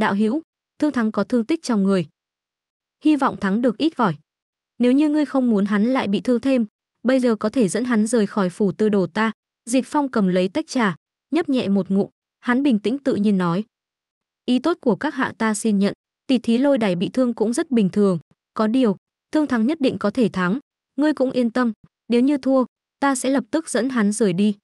đạo hữu thương thắng có thương tích trong người hy vọng thắng được ít vỏi nếu như ngươi không muốn hắn lại bị thương thêm bây giờ có thể dẫn hắn rời khỏi phủ tư đồ ta dịch phong cầm lấy tách trà nhấp nhẹ một ngụm hắn bình tĩnh tự nhiên nói ý tốt của các hạ ta xin nhận Tỷ thí lôi đài bị thương cũng rất bình thường, có điều, thương thắng nhất định có thể thắng, ngươi cũng yên tâm, nếu như thua, ta sẽ lập tức dẫn hắn rời đi.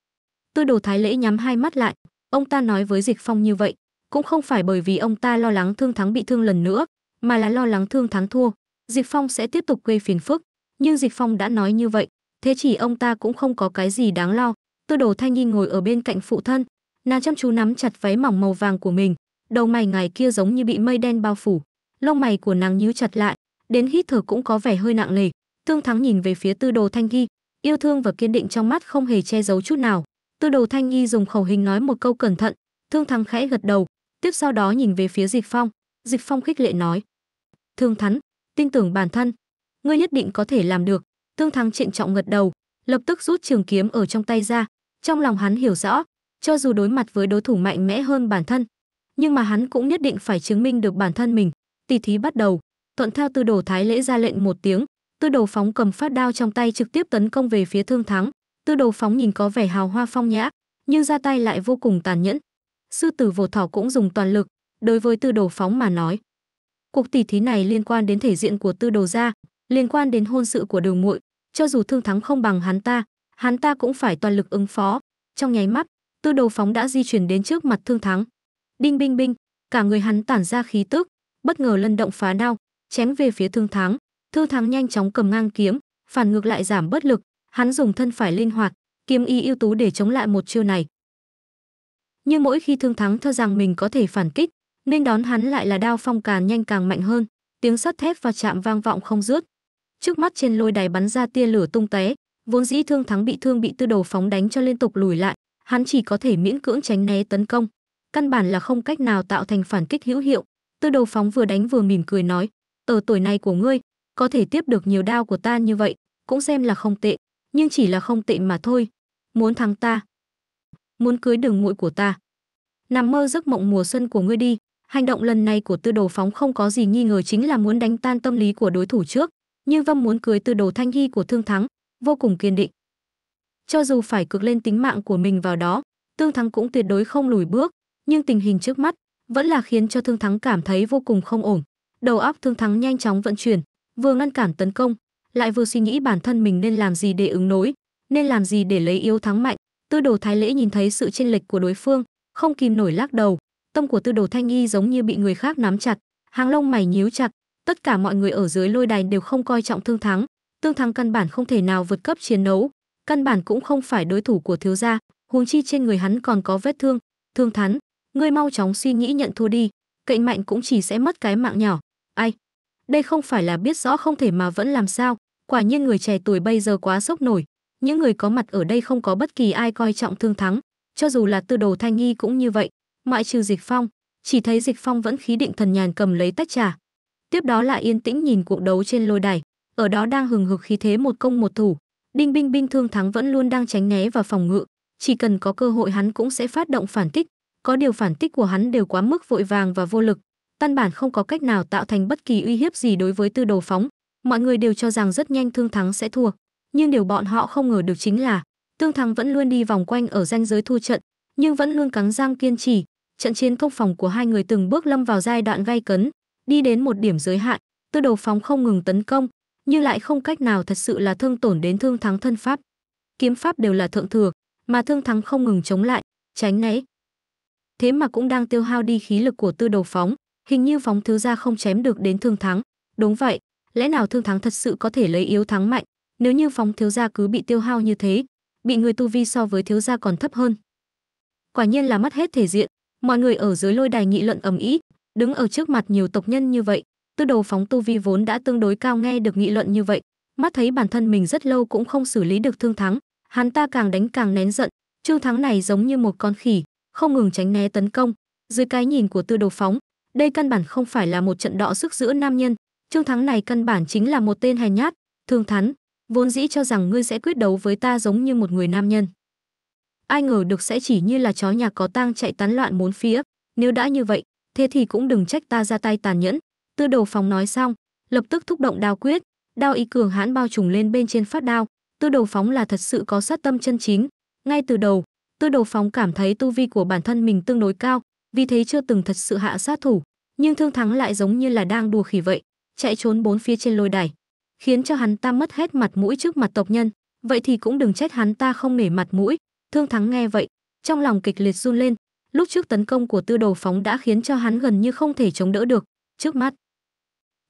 Tư đồ thái lễ nhắm hai mắt lại, ông ta nói với Dịch Phong như vậy, cũng không phải bởi vì ông ta lo lắng thương thắng bị thương lần nữa, mà là lo lắng thương thắng thua, Dịch Phong sẽ tiếp tục gây phiền phức, nhưng Dịch Phong đã nói như vậy, thế chỉ ông ta cũng không có cái gì đáng lo. Tư đồ Thanh Nhi ngồi ở bên cạnh phụ thân, nàng chăm chú nắm chặt váy mỏng màu vàng của mình, đầu mày ngài kia giống như bị mây đen bao phủ lông mày của nàng nhíu chặt lại đến hít thở cũng có vẻ hơi nặng nề tương thắng nhìn về phía tư đồ thanh ghi yêu thương và kiên định trong mắt không hề che giấu chút nào tư đồ thanh ghi dùng khẩu hình nói một câu cẩn thận thương thắng khẽ gật đầu tiếp sau đó nhìn về phía dịch phong dịch phong khích lệ nói thương thắn tin tưởng bản thân ngươi nhất định có thể làm được tương thắng trịnh trọng gật đầu lập tức rút trường kiếm ở trong tay ra trong lòng hắn hiểu rõ cho dù đối mặt với đối thủ mạnh mẽ hơn bản thân nhưng mà hắn cũng nhất định phải chứng minh được bản thân mình tỷ thí bắt đầu thuận theo tư đồ thái lễ ra lệnh một tiếng tư đồ phóng cầm phát đao trong tay trực tiếp tấn công về phía thương thắng tư đồ phóng nhìn có vẻ hào hoa phong nhã nhưng ra tay lại vô cùng tàn nhẫn sư tử vồ thỏ cũng dùng toàn lực đối với tư đồ phóng mà nói cuộc tỷ thí này liên quan đến thể diện của tư đồ gia liên quan đến hôn sự của đường muội cho dù thương thắng không bằng hắn ta hắn ta cũng phải toàn lực ứng phó trong nháy mắt tư đồ phóng đã di chuyển đến trước mặt thương thắng Đinh Binh Binh, cả người hắn tản ra khí tức, bất ngờ lân động phá đao, chém về phía Thương Thắng. Thương Thắng nhanh chóng cầm ngang kiếm, phản ngược lại giảm bất lực, hắn dùng thân phải linh hoạt, kiếm y ưu tú để chống lại một chiêu này. Nhưng mỗi khi Thương Thắng cho rằng mình có thể phản kích, nên đón hắn lại là đao phong càng nhanh càng mạnh hơn, tiếng sắt thép và chạm vang vọng không dứt. Trước mắt trên lôi đài bắn ra tia lửa tung tóe, vốn dĩ Thương Thắng bị thương bị Tư Đầu phóng đánh cho liên tục lùi lại, hắn chỉ có thể miễn cưỡng tránh né tấn công căn bản là không cách nào tạo thành phản kích hữu hiệu. Tư đầu phóng vừa đánh vừa mỉm cười nói, ở tuổi này của ngươi, có thể tiếp được nhiều đao của ta như vậy, cũng xem là không tệ, nhưng chỉ là không tệ mà thôi. Muốn thắng ta, muốn cưới đường muội của ta. Nằm mơ giấc mộng mùa xuân của ngươi đi. Hành động lần này của Tư Đầu Phóng không có gì nghi ngờ chính là muốn đánh tan tâm lý của đối thủ trước, như Vâm vâng muốn cưới Tư Đầu Thanh Hy của Thương Thắng, vô cùng kiên định. Cho dù phải cực lên tính mạng của mình vào đó, Tương Thắng cũng tuyệt đối không lùi bước, nhưng tình hình trước mắt vẫn là khiến cho Thương Thắng cảm thấy vô cùng không ổn. Đầu óc Thương Thắng nhanh chóng vận chuyển, vừa ngăn cản tấn công, lại vừa suy nghĩ bản thân mình nên làm gì để ứng đối, nên làm gì để lấy yếu thắng mạnh. Tư đồ Thái Lễ nhìn thấy sự chênh lệch của đối phương, không kìm nổi lắc đầu, tâm của Tư đồ Thanh Y giống như bị người khác nắm chặt, hàng lông mày nhíu chặt, tất cả mọi người ở dưới lôi đài đều không coi trọng Thương Thắng, Tương Thắng căn bản không thể nào vượt cấp chiến đấu, căn bản cũng không phải đối thủ của thiếu gia, huống chi trên người hắn còn có vết thương, thương thắng ngươi mau chóng suy nghĩ nhận thua đi cậy mạnh cũng chỉ sẽ mất cái mạng nhỏ ai đây không phải là biết rõ không thể mà vẫn làm sao quả nhiên người trẻ tuổi bây giờ quá sốc nổi những người có mặt ở đây không có bất kỳ ai coi trọng thương thắng cho dù là tư đồ thanh nghi cũng như vậy ngoại trừ dịch phong chỉ thấy dịch phong vẫn khí định thần nhàn cầm lấy tách trà tiếp đó là yên tĩnh nhìn cuộc đấu trên lôi đài ở đó đang hừng hực khí thế một công một thủ đinh binh binh thương thắng vẫn luôn đang tránh né và phòng ngự chỉ cần có cơ hội hắn cũng sẽ phát động phản kích có điều phản kích của hắn đều quá mức vội vàng và vô lực, căn bản không có cách nào tạo thành bất kỳ uy hiếp gì đối với Tư Đồ Phóng. Mọi người đều cho rằng rất nhanh Thương Thắng sẽ thua, nhưng điều bọn họ không ngờ được chính là Tương Thắng vẫn luôn đi vòng quanh ở ranh giới thua trận, nhưng vẫn luôn cắn răng kiên trì. Trận chiến công phòng của hai người từng bước lâm vào giai đoạn gay cấn, đi đến một điểm giới hạn, Tư Đồ Phóng không ngừng tấn công, nhưng lại không cách nào thật sự là thương tổn đến Thương Thắng thân pháp. Kiếm pháp đều là thượng thừa, mà Thương Thắng không ngừng chống lại, tránh né, thế mà cũng đang tiêu hao đi khí lực của tư đầu phóng hình như phóng thiếu ra không chém được đến thương thắng đúng vậy lẽ nào thương thắng thật sự có thể lấy yếu thắng mạnh nếu như phóng thiếu gia cứ bị tiêu hao như thế bị người tu vi so với thiếu gia còn thấp hơn quả nhiên là mất hết thể diện mọi người ở dưới lôi đài nghị luận ầm ĩ đứng ở trước mặt nhiều tộc nhân như vậy tư đầu phóng tu vi vốn đã tương đối cao nghe được nghị luận như vậy mắt thấy bản thân mình rất lâu cũng không xử lý được thương thắng hắn ta càng đánh càng nén giận trương thắng này giống như một con khỉ không ngừng tránh né tấn công. Dưới cái nhìn của Tư Đồ Phóng, đây căn bản không phải là một trận đọ sức giữa nam nhân, Trương Thắng này căn bản chính là một tên hèn nhát, thương thắn, vốn dĩ cho rằng ngươi sẽ quyết đấu với ta giống như một người nam nhân. Ai ngờ được sẽ chỉ như là chó nhà có tang chạy tán loạn bốn phía, nếu đã như vậy, thế thì cũng đừng trách ta ra tay tàn nhẫn. Tư Đồ Phóng nói xong, lập tức thúc động đao quyết, đao ý cường hãn bao trùm lên bên trên phát đao, Tư Đồ Phóng là thật sự có sát tâm chân chính, ngay từ đầu, Tư đồ phóng cảm thấy tu vi của bản thân mình tương đối cao, vì thế chưa từng thật sự hạ sát thủ, nhưng thương thắng lại giống như là đang đùa khỉ vậy, chạy trốn bốn phía trên lôi đài, khiến cho hắn ta mất hết mặt mũi trước mặt tộc nhân, vậy thì cũng đừng trách hắn ta không nể mặt mũi. Thương thắng nghe vậy, trong lòng kịch liệt run lên, lúc trước tấn công của tư đầu phóng đã khiến cho hắn gần như không thể chống đỡ được, trước mắt.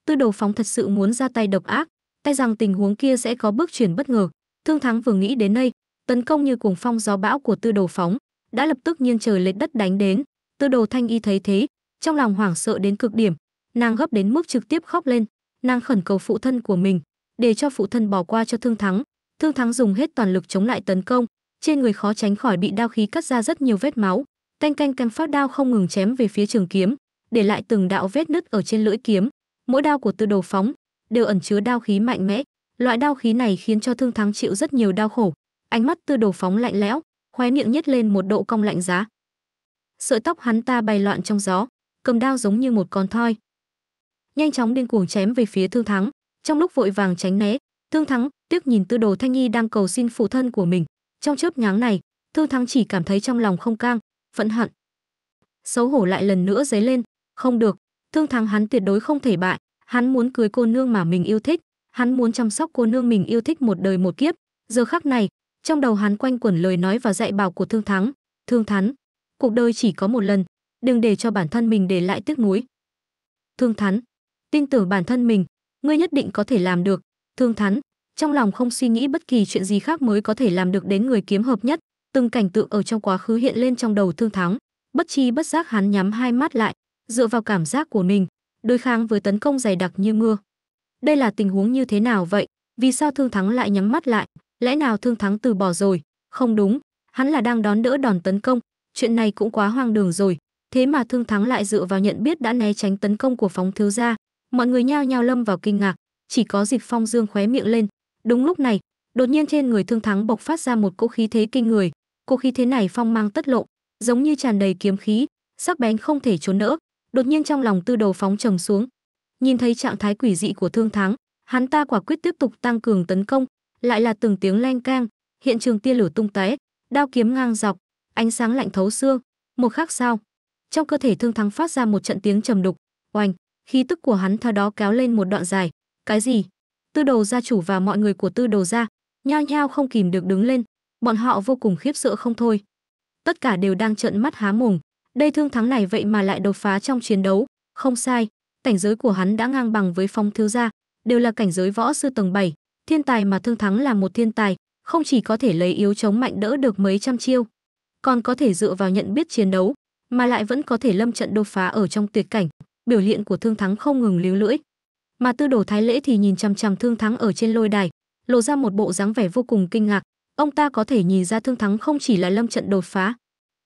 Tư đầu phóng thật sự muốn ra tay độc ác, tay e rằng tình huống kia sẽ có bước chuyển bất ngờ, thương thắng vừa nghĩ đến đây, tấn công như cuồng phong gió bão của tư đồ phóng đã lập tức nghiêng trời lệch đất đánh đến tư đồ thanh y thấy thế trong lòng hoảng sợ đến cực điểm nàng gấp đến mức trực tiếp khóc lên nàng khẩn cầu phụ thân của mình để cho phụ thân bỏ qua cho thương thắng thương thắng dùng hết toàn lực chống lại tấn công trên người khó tránh khỏi bị đao khí cắt ra rất nhiều vết máu canh canh canh phát đao không ngừng chém về phía trường kiếm để lại từng đạo vết nứt ở trên lưỡi kiếm mỗi đao của tư đồ phóng đều ẩn chứa đao khí mạnh mẽ loại đao khí này khiến cho thương thắng chịu rất nhiều đau khổ ánh mắt tư đồ phóng lạnh lẽo khóe miệng nhét lên một độ cong lạnh giá sợi tóc hắn ta bay loạn trong gió cầm đao giống như một con thoi nhanh chóng điên cuồng chém về phía thương thắng trong lúc vội vàng tránh né thương thắng tiếc nhìn tư đồ thanh nhi đang cầu xin phụ thân của mình trong chớp nhoáng này thương thắng chỉ cảm thấy trong lòng không cang phẫn hận xấu hổ lại lần nữa dấy lên không được thương thắng hắn tuyệt đối không thể bại hắn muốn cưới cô nương mà mình yêu thích hắn muốn chăm sóc cô nương mình yêu thích một đời một kiếp giờ khắc này trong đầu hắn quanh quẩn lời nói và dạy bảo của Thương Thắng, Thương Thắng, cuộc đời chỉ có một lần, đừng để cho bản thân mình để lại tiếc nuối. Thương Thắng, tin tưởng bản thân mình, ngươi nhất định có thể làm được. Thương Thắng, trong lòng không suy nghĩ bất kỳ chuyện gì khác mới có thể làm được đến người kiếm hợp nhất, từng cảnh tượng ở trong quá khứ hiện lên trong đầu Thương Thắng, bất chi bất giác hắn nhắm hai mắt lại, dựa vào cảm giác của mình, đối kháng với tấn công dày đặc như mưa. Đây là tình huống như thế nào vậy? Vì sao Thương Thắng lại nhắm mắt lại? lẽ nào thương thắng từ bỏ rồi không đúng hắn là đang đón đỡ đòn tấn công chuyện này cũng quá hoang đường rồi thế mà thương thắng lại dựa vào nhận biết đã né tránh tấn công của phóng thiếu gia mọi người nhao nhao lâm vào kinh ngạc chỉ có dịch phong dương khóe miệng lên đúng lúc này đột nhiên trên người thương thắng bộc phát ra một cỗ khí thế kinh người cỗ khí thế này phong mang tất lộ giống như tràn đầy kiếm khí sắc bén không thể trốn đỡ đột nhiên trong lòng tư đầu phóng trầm xuống nhìn thấy trạng thái quỷ dị của thương thắng hắn ta quả quyết tiếp tục tăng cường tấn công lại là từng tiếng leng keng, hiện trường tia lửa tung tóe, đao kiếm ngang dọc, ánh sáng lạnh thấu xương, một khắc sau, Trong cơ thể Thương Thắng phát ra một trận tiếng trầm đục, oanh, khí tức của hắn theo đó kéo lên một đoạn dài. Cái gì? Tư đầu gia chủ và mọi người của Tư đầu gia, nhao nhao không kìm được đứng lên, bọn họ vô cùng khiếp sợ không thôi. Tất cả đều đang trợn mắt há mồm, đây Thương Thắng này vậy mà lại đột phá trong chiến đấu, không sai, cảnh giới của hắn đã ngang bằng với Phong thiếu gia, đều là cảnh giới võ sư tầng 7, Thiên tài mà Thương Thắng là một thiên tài, không chỉ có thể lấy yếu chống mạnh đỡ được mấy trăm chiêu, còn có thể dựa vào nhận biết chiến đấu, mà lại vẫn có thể lâm trận đột phá ở trong tuyệt cảnh. Biểu hiện của Thương Thắng không ngừng líu lưỡi. Mà Tư Đồ Thái Lễ thì nhìn chằm chằm Thương Thắng ở trên lôi đài, lộ ra một bộ dáng vẻ vô cùng kinh ngạc. Ông ta có thể nhìn ra Thương Thắng không chỉ là lâm trận đột phá,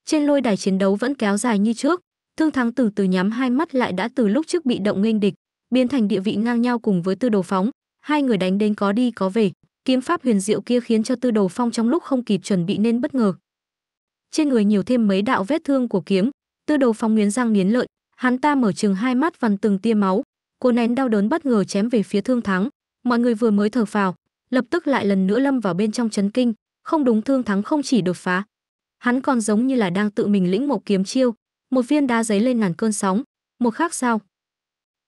trên lôi đài chiến đấu vẫn kéo dài như trước. Thương Thắng từ từ nhắm hai mắt lại đã từ lúc trước bị động nghênh địch, biến thành địa vị ngang nhau cùng với Tư Đồ Phóng, hai người đánh đến có đi có về kiếm pháp huyền diệu kia khiến cho tư đầu phong trong lúc không kịp chuẩn bị nên bất ngờ trên người nhiều thêm mấy đạo vết thương của kiếm tư đầu phong nghiến răng nghiến lợi hắn ta mở chừng hai mắt vằn từng tia máu cô nén đau đớn bất ngờ chém về phía thương thắng mọi người vừa mới thở phào lập tức lại lần nữa lâm vào bên trong chấn kinh không đúng thương thắng không chỉ đột phá hắn còn giống như là đang tự mình lĩnh một kiếm chiêu một viên đá giấy lên ngàn cơn sóng một khác sao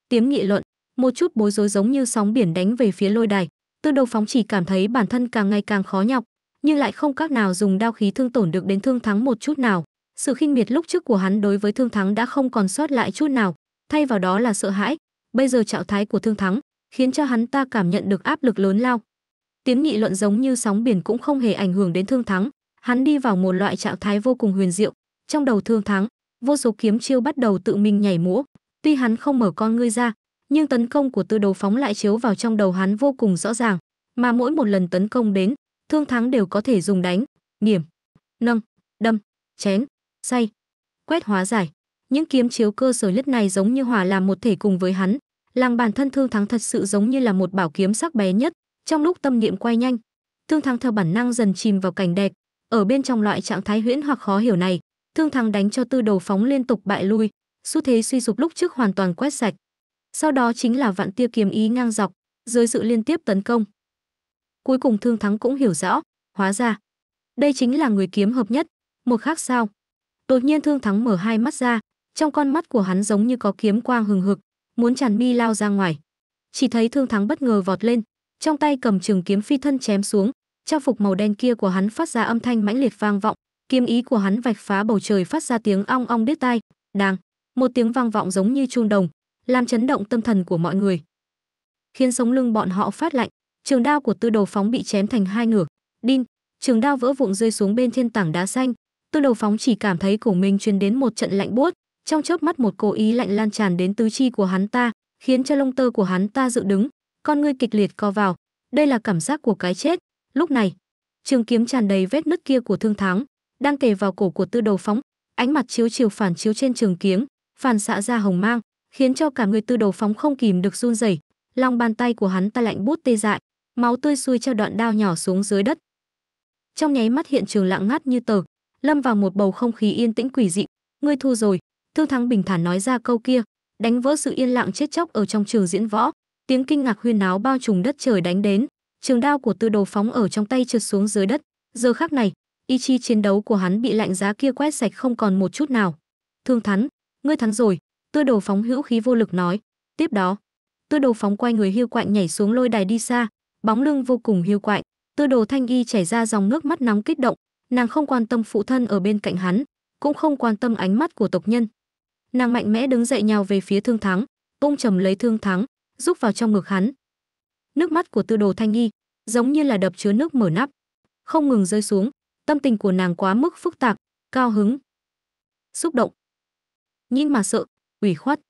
tiếng nghị luận một chút bối rối giống như sóng biển đánh về phía lôi đài tương đầu phóng chỉ cảm thấy bản thân càng ngày càng khó nhọc nhưng lại không cách nào dùng đao khí thương tổn được đến thương thắng một chút nào sự khinh miệt lúc trước của hắn đối với thương thắng đã không còn sót lại chút nào thay vào đó là sợ hãi bây giờ trạng thái của thương thắng khiến cho hắn ta cảm nhận được áp lực lớn lao tiếng nghị luận giống như sóng biển cũng không hề ảnh hưởng đến thương thắng hắn đi vào một loại trạng thái vô cùng huyền diệu trong đầu thương thắng vô số kiếm chiêu bắt đầu tự mình nhảy múa tuy hắn không mở con ngươi ra nhưng tấn công của tư đồ phóng lại chiếu vào trong đầu hắn vô cùng rõ ràng, mà mỗi một lần tấn công đến, thương thắng đều có thể dùng đánh, nghiểm, nâng, đâm, chén, say, quét hóa giải. Những kiếm chiếu cơ sở nhất này giống như hòa làm một thể cùng với hắn, làng bản thân thương thắng thật sự giống như là một bảo kiếm sắc bé nhất, trong lúc tâm niệm quay nhanh, thương thắng theo bản năng dần chìm vào cảnh đẹp, ở bên trong loại trạng thái huyễn hoặc khó hiểu này, thương thắng đánh cho tư đầu phóng liên tục bại lui, xu thế suy sụp lúc trước hoàn toàn quét sạch sau đó chính là vạn tia kiếm ý ngang dọc, dưới sự liên tiếp tấn công. Cuối cùng Thương Thắng cũng hiểu rõ, hóa ra, đây chính là người kiếm hợp nhất, một khác sao. Đột nhiên Thương Thắng mở hai mắt ra, trong con mắt của hắn giống như có kiếm quang hừng hực, muốn tràn mi lao ra ngoài. Chỉ thấy Thương Thắng bất ngờ vọt lên, trong tay cầm trường kiếm phi thân chém xuống, trang phục màu đen kia của hắn phát ra âm thanh mãnh liệt vang vọng, kiếm ý của hắn vạch phá bầu trời phát ra tiếng ong ong đứt tai, đang, một tiếng vang vọng giống như chuông đồng, làm chấn động tâm thần của mọi người khiến sống lưng bọn họ phát lạnh trường đao của tư đầu phóng bị chém thành hai nửa đinh trường đao vỡ vụn rơi xuống bên trên tảng đá xanh tư đầu phóng chỉ cảm thấy cổ mình truyền đến một trận lạnh buốt trong chớp mắt một cố ý lạnh lan tràn đến tứ chi của hắn ta khiến cho lông tơ của hắn ta dự đứng con ngươi kịch liệt co vào đây là cảm giác của cái chết lúc này trường kiếm tràn đầy vết nứt kia của thương thắng đang kề vào cổ của tư đầu phóng ánh mặt chiếu chiều phản chiếu trên trường kiếm phản xạ ra hồng mang khiến cho cả người tư đầu phóng không kìm được run rẩy lòng bàn tay của hắn ta lạnh bút tê dại máu tươi xuôi cho đoạn đao nhỏ xuống dưới đất trong nháy mắt hiện trường lặng ngắt như tờ lâm vào một bầu không khí yên tĩnh quỷ dị ngươi thua rồi thương thắng bình thản nói ra câu kia đánh vỡ sự yên lặng chết chóc ở trong trường diễn võ tiếng kinh ngạc huyên náo bao trùm đất trời đánh đến trường đao của tư đồ phóng ở trong tay trượt xuống dưới đất giờ khác này ý chí chiến đấu của hắn bị lạnh giá kia quét sạch không còn một chút nào thương thắn ngươi thắng rồi Tư đồ phóng hữu khí vô lực nói. Tiếp đó, tư đồ phóng quay người hiu quạnh nhảy xuống lôi đài đi xa, bóng lưng vô cùng hiu quạnh. Tư đồ thanh y chảy ra dòng nước mắt nóng kích động, nàng không quan tâm phụ thân ở bên cạnh hắn, cũng không quan tâm ánh mắt của tộc nhân. Nàng mạnh mẽ đứng dậy nhào về phía thương thắng, ôm trầm lấy thương thắng, rúc vào trong ngực hắn. Nước mắt của tư đồ thanh y, giống như là đập chứa nước mở nắp, không ngừng rơi xuống, tâm tình của nàng quá mức phức tạp, cao hứng, xúc động. nhưng mà sợ, ủy khuất,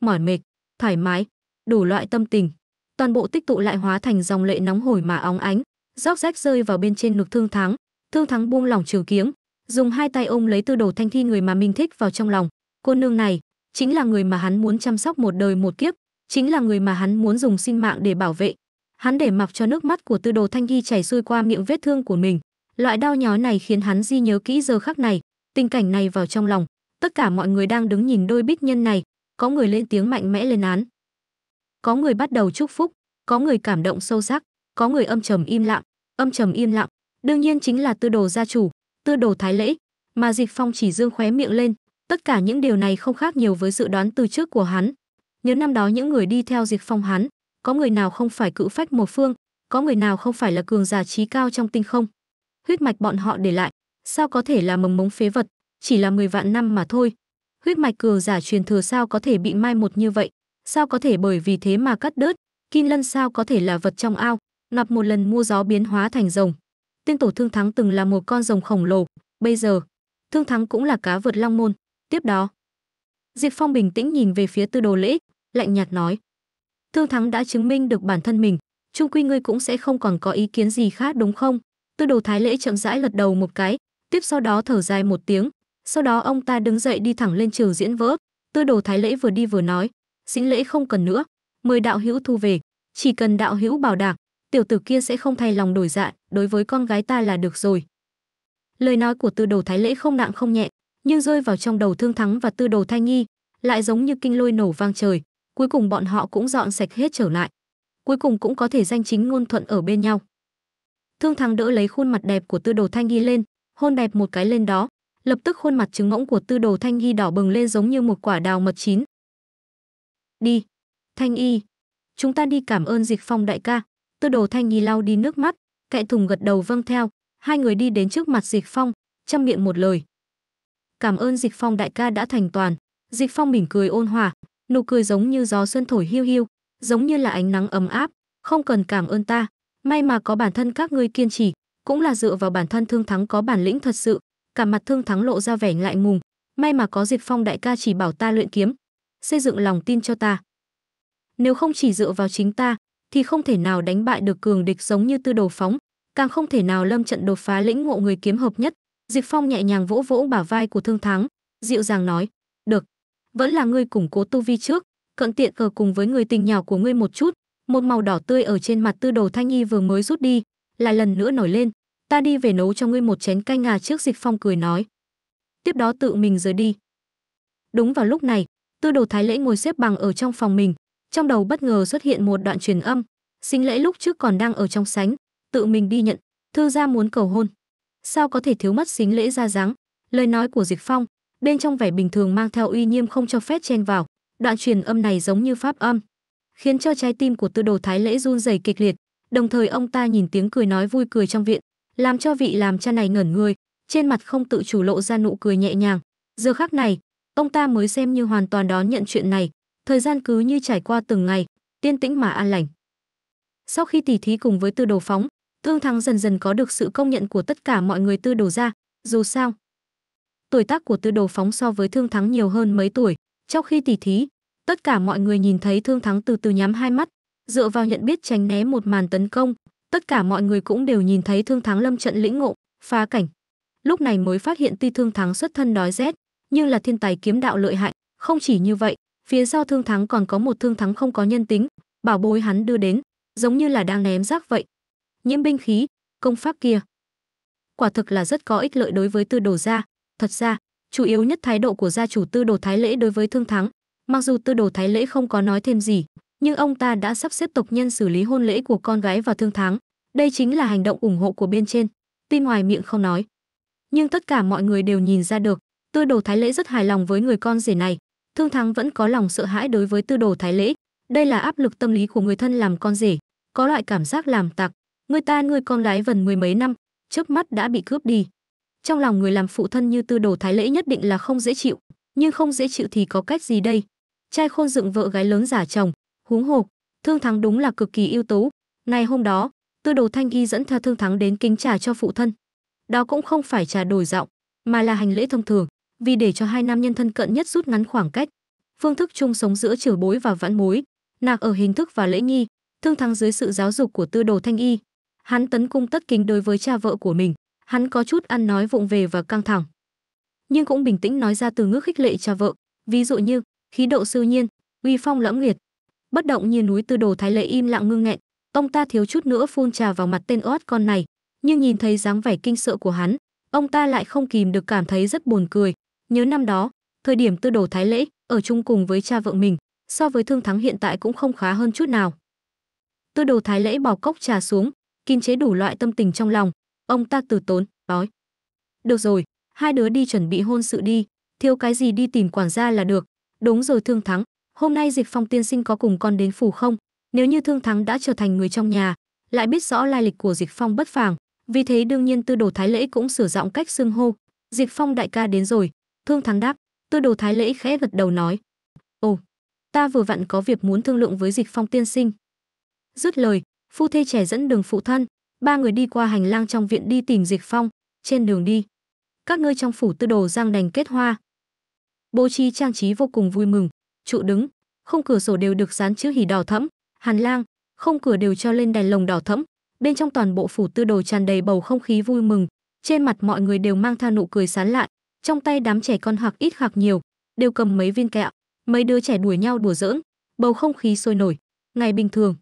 mỏi mệt, thoải mái, đủ loại tâm tình, toàn bộ tích tụ lại hóa thành dòng lệ nóng hổi mà óng ánh, róc rách rơi vào bên trên ngực Thương Thắng. Thương Thắng buông lỏng trường kiếm, dùng hai tay ôm lấy Tư Đồ Thanh Thi người mà mình thích vào trong lòng, cô nương này chính là người mà hắn muốn chăm sóc một đời một kiếp, chính là người mà hắn muốn dùng sinh mạng để bảo vệ. Hắn để mặc cho nước mắt của Tư Đồ Thanh Thi chảy xuôi qua miệng vết thương của mình, loại đau nhói này khiến hắn di nhớ kỹ giờ khắc này, tình cảnh này vào trong lòng, tất cả mọi người đang đứng nhìn đôi bích nhân này có người lên tiếng mạnh mẽ lên án có người bắt đầu chúc phúc có người cảm động sâu sắc có người âm trầm im lặng âm trầm im lặng đương nhiên chính là tư đồ gia chủ tư đồ thái lễ mà dịch phong chỉ dương khóe miệng lên tất cả những điều này không khác nhiều với dự đoán từ trước của hắn nhớ năm đó những người đi theo dịch phong hắn có người nào không phải cự phách một phương có người nào không phải là cường giả trí cao trong tinh không huyết mạch bọn họ để lại sao có thể là mầm mống phế vật chỉ là 10 vạn năm mà thôi. Huyết mạch cường giả truyền thừa sao có thể bị mai một như vậy? Sao có thể bởi vì thế mà cắt đứt? Kim lân sao có thể là vật trong ao? Nạp một lần mua gió biến hóa thành rồng. Tiên tổ Thương Thắng từng là một con rồng khổng lồ, bây giờ, Thương Thắng cũng là cá vượt long môn. Tiếp đó, Diệp Phong bình tĩnh nhìn về phía Tư Đồ Lễ, lạnh nhạt nói: "Thương Thắng đã chứng minh được bản thân mình, chung quy ngươi cũng sẽ không còn có ý kiến gì khác đúng không?" Tư Đồ Thái Lễ chậm rãi lật đầu một cái, tiếp sau đó thở dài một tiếng, sau đó ông ta đứng dậy đi thẳng lên trường diễn võ. Tư đồ Thái Lễ vừa đi vừa nói, xính lễ không cần nữa, mời đạo hữu thu về, chỉ cần đạo hữu bảo đảm, tiểu tử kia sẽ không thay lòng đổi dạ, đối với con gái ta là được rồi." Lời nói của Tư đồ Thái Lễ không nặng không nhẹ, nhưng rơi vào trong đầu Thương Thắng và Tư đồ Thanh Nghi, lại giống như kinh lôi nổ vang trời, cuối cùng bọn họ cũng dọn sạch hết trở lại. Cuối cùng cũng có thể danh chính ngôn thuận ở bên nhau. Thương Thắng đỡ lấy khuôn mặt đẹp của Tư đồ Thanh Nghi lên, hôn đẹp một cái lên đó, lập tức khuôn mặt trứng ngỗng của tư đồ thanh Y đỏ bừng lên giống như một quả đào mật chín đi thanh y chúng ta đi cảm ơn dịch phong đại ca tư đồ thanh Y lau đi nước mắt kệ thùng gật đầu vâng theo hai người đi đến trước mặt dịch phong chăm miệng một lời cảm ơn dịch phong đại ca đã thành toàn dịch phong mỉm cười ôn hòa nụ cười giống như gió xuân thổi hiu hiu giống như là ánh nắng ấm áp không cần cảm ơn ta may mà có bản thân các ngươi kiên trì cũng là dựa vào bản thân thương thắng có bản lĩnh thật sự cả mặt thương thắng lộ ra vẻ ngại ngùng may mà có diệt phong đại ca chỉ bảo ta luyện kiếm xây dựng lòng tin cho ta nếu không chỉ dựa vào chính ta thì không thể nào đánh bại được cường địch giống như tư đồ phóng càng không thể nào lâm trận đột phá lĩnh ngộ người kiếm hợp nhất diệt phong nhẹ nhàng vỗ vỗ bả vai của thương thắng dịu dàng nói được vẫn là ngươi củng cố tu vi trước cận tiện ở cùng với người tình nhỏ của ngươi một chút một màu đỏ tươi ở trên mặt tư đồ thanh nhi vừa mới rút đi lại lần nữa nổi lên ta đi về nấu cho ngươi một chén canh ngà trước dịch phong cười nói tiếp đó tự mình rời đi đúng vào lúc này tư đồ thái lễ ngồi xếp bằng ở trong phòng mình trong đầu bất ngờ xuất hiện một đoạn truyền âm sinh lễ lúc trước còn đang ở trong sánh tự mình đi nhận thư gia muốn cầu hôn sao có thể thiếu mất xính lễ ra dáng lời nói của dịch phong bên trong vẻ bình thường mang theo uy nghiêm không cho phép chen vào đoạn truyền âm này giống như pháp âm khiến cho trái tim của tư đồ thái lễ run rẩy kịch liệt đồng thời ông ta nhìn tiếng cười nói vui cười trong viện làm cho vị làm cha này ngẩn người, trên mặt không tự chủ lộ ra nụ cười nhẹ nhàng. Giờ khắc này, ông ta mới xem như hoàn toàn đón nhận chuyện này, thời gian cứ như trải qua từng ngày, tiên tĩnh mà an lành. Sau khi tỉ thí cùng với tư đồ phóng, Thương Thắng dần dần có được sự công nhận của tất cả mọi người tư đồ ra, dù sao. Tuổi tác của tư đồ phóng so với Thương Thắng nhiều hơn mấy tuổi, trong khi tỉ thí, tất cả mọi người nhìn thấy Thương Thắng từ từ nhắm hai mắt, dựa vào nhận biết tránh né một màn tấn công, tất cả mọi người cũng đều nhìn thấy thương thắng lâm trận lĩnh ngộ phá cảnh lúc này mới phát hiện tuy thương thắng xuất thân đói rét nhưng là thiên tài kiếm đạo lợi hại không chỉ như vậy phía sau thương thắng còn có một thương thắng không có nhân tính bảo bối hắn đưa đến giống như là đang ném rác vậy nhiễm binh khí công pháp kia quả thực là rất có ích lợi đối với tư đồ gia thật ra chủ yếu nhất thái độ của gia chủ tư đồ thái lễ đối với thương thắng mặc dù tư đồ thái lễ không có nói thêm gì nhưng ông ta đã sắp xếp tộc nhân xử lý hôn lễ của con gái vào thương tháng. Đây chính là hành động ủng hộ của bên trên. tin ngoài miệng không nói. Nhưng tất cả mọi người đều nhìn ra được, Tư đồ Thái Lễ rất hài lòng với người con rể này. Thương Thắng vẫn có lòng sợ hãi đối với Tư đồ Thái Lễ. Đây là áp lực tâm lý của người thân làm con rể, có loại cảm giác làm tặc. Người ta người con gái vần mười mấy năm, chớp mắt đã bị cướp đi. Trong lòng người làm phụ thân như Tư đồ Thái Lễ nhất định là không dễ chịu, nhưng không dễ chịu thì có cách gì đây? Trai khôn dựng vợ gái lớn giả chồng, Huống hồ, Thương Thắng đúng là cực kỳ ưu tú. Ngày hôm đó, Tư Đồ Thanh Y dẫn theo Thương Thắng đến kính trà cho phụ thân. Đó cũng không phải trà đổi giọng, mà là hành lễ thông thường, vì để cho hai nam nhân thân cận nhất rút ngắn khoảng cách. Phương thức chung sống giữa trưởng bối và vãn bối, nạc ở hình thức và lễ nghi, Thương Thắng dưới sự giáo dục của Tư Đồ Thanh Y, hắn tấn cung tất kính đối với cha vợ của mình, hắn có chút ăn nói vụng về và căng thẳng, nhưng cũng bình tĩnh nói ra từ ngữ khích lệ cha vợ, ví dụ như khí độ siêu nhiên, uy phong lẫm liệt, bất động như núi tư đồ thái lệ im lặng ngưng nghẹn ông ta thiếu chút nữa phun trà vào mặt tên oát con này nhưng nhìn thấy dáng vẻ kinh sợ của hắn ông ta lại không kìm được cảm thấy rất buồn cười nhớ năm đó thời điểm tư đồ thái lễ ở chung cùng với cha vợ mình so với thương thắng hiện tại cũng không khá hơn chút nào tư đồ thái lễ bỏ cốc trà xuống kiềm chế đủ loại tâm tình trong lòng ông ta từ tốn nói được rồi hai đứa đi chuẩn bị hôn sự đi thiếu cái gì đi tìm quản gia là được đúng rồi thương thắng hôm nay dịch phong tiên sinh có cùng con đến phủ không nếu như thương thắng đã trở thành người trong nhà lại biết rõ lai lịch của dịch phong bất phàng vì thế đương nhiên tư đồ thái lễ cũng sửa giọng cách xưng hô dịch phong đại ca đến rồi thương thắng đáp tư đồ thái lễ khẽ gật đầu nói ồ ta vừa vặn có việc muốn thương lượng với dịch phong tiên sinh dứt lời phu thê trẻ dẫn đường phụ thân ba người đi qua hành lang trong viện đi tìm dịch phong trên đường đi các nơi trong phủ tư đồ giang đành kết hoa bố trí trang trí vô cùng vui mừng trụ đứng, không cửa sổ đều được dán chữ hỉ đỏ thẫm, Hàn Lang, không cửa đều cho lên đèn lồng đỏ thẫm, bên trong toàn bộ phủ tư đồ tràn đầy bầu không khí vui mừng, trên mặt mọi người đều mang theo nụ cười sán lạn, trong tay đám trẻ con hoặc ít hoặc nhiều, đều cầm mấy viên kẹo, mấy đứa trẻ đuổi nhau đùa giỡn, bầu không khí sôi nổi. Ngày bình thường,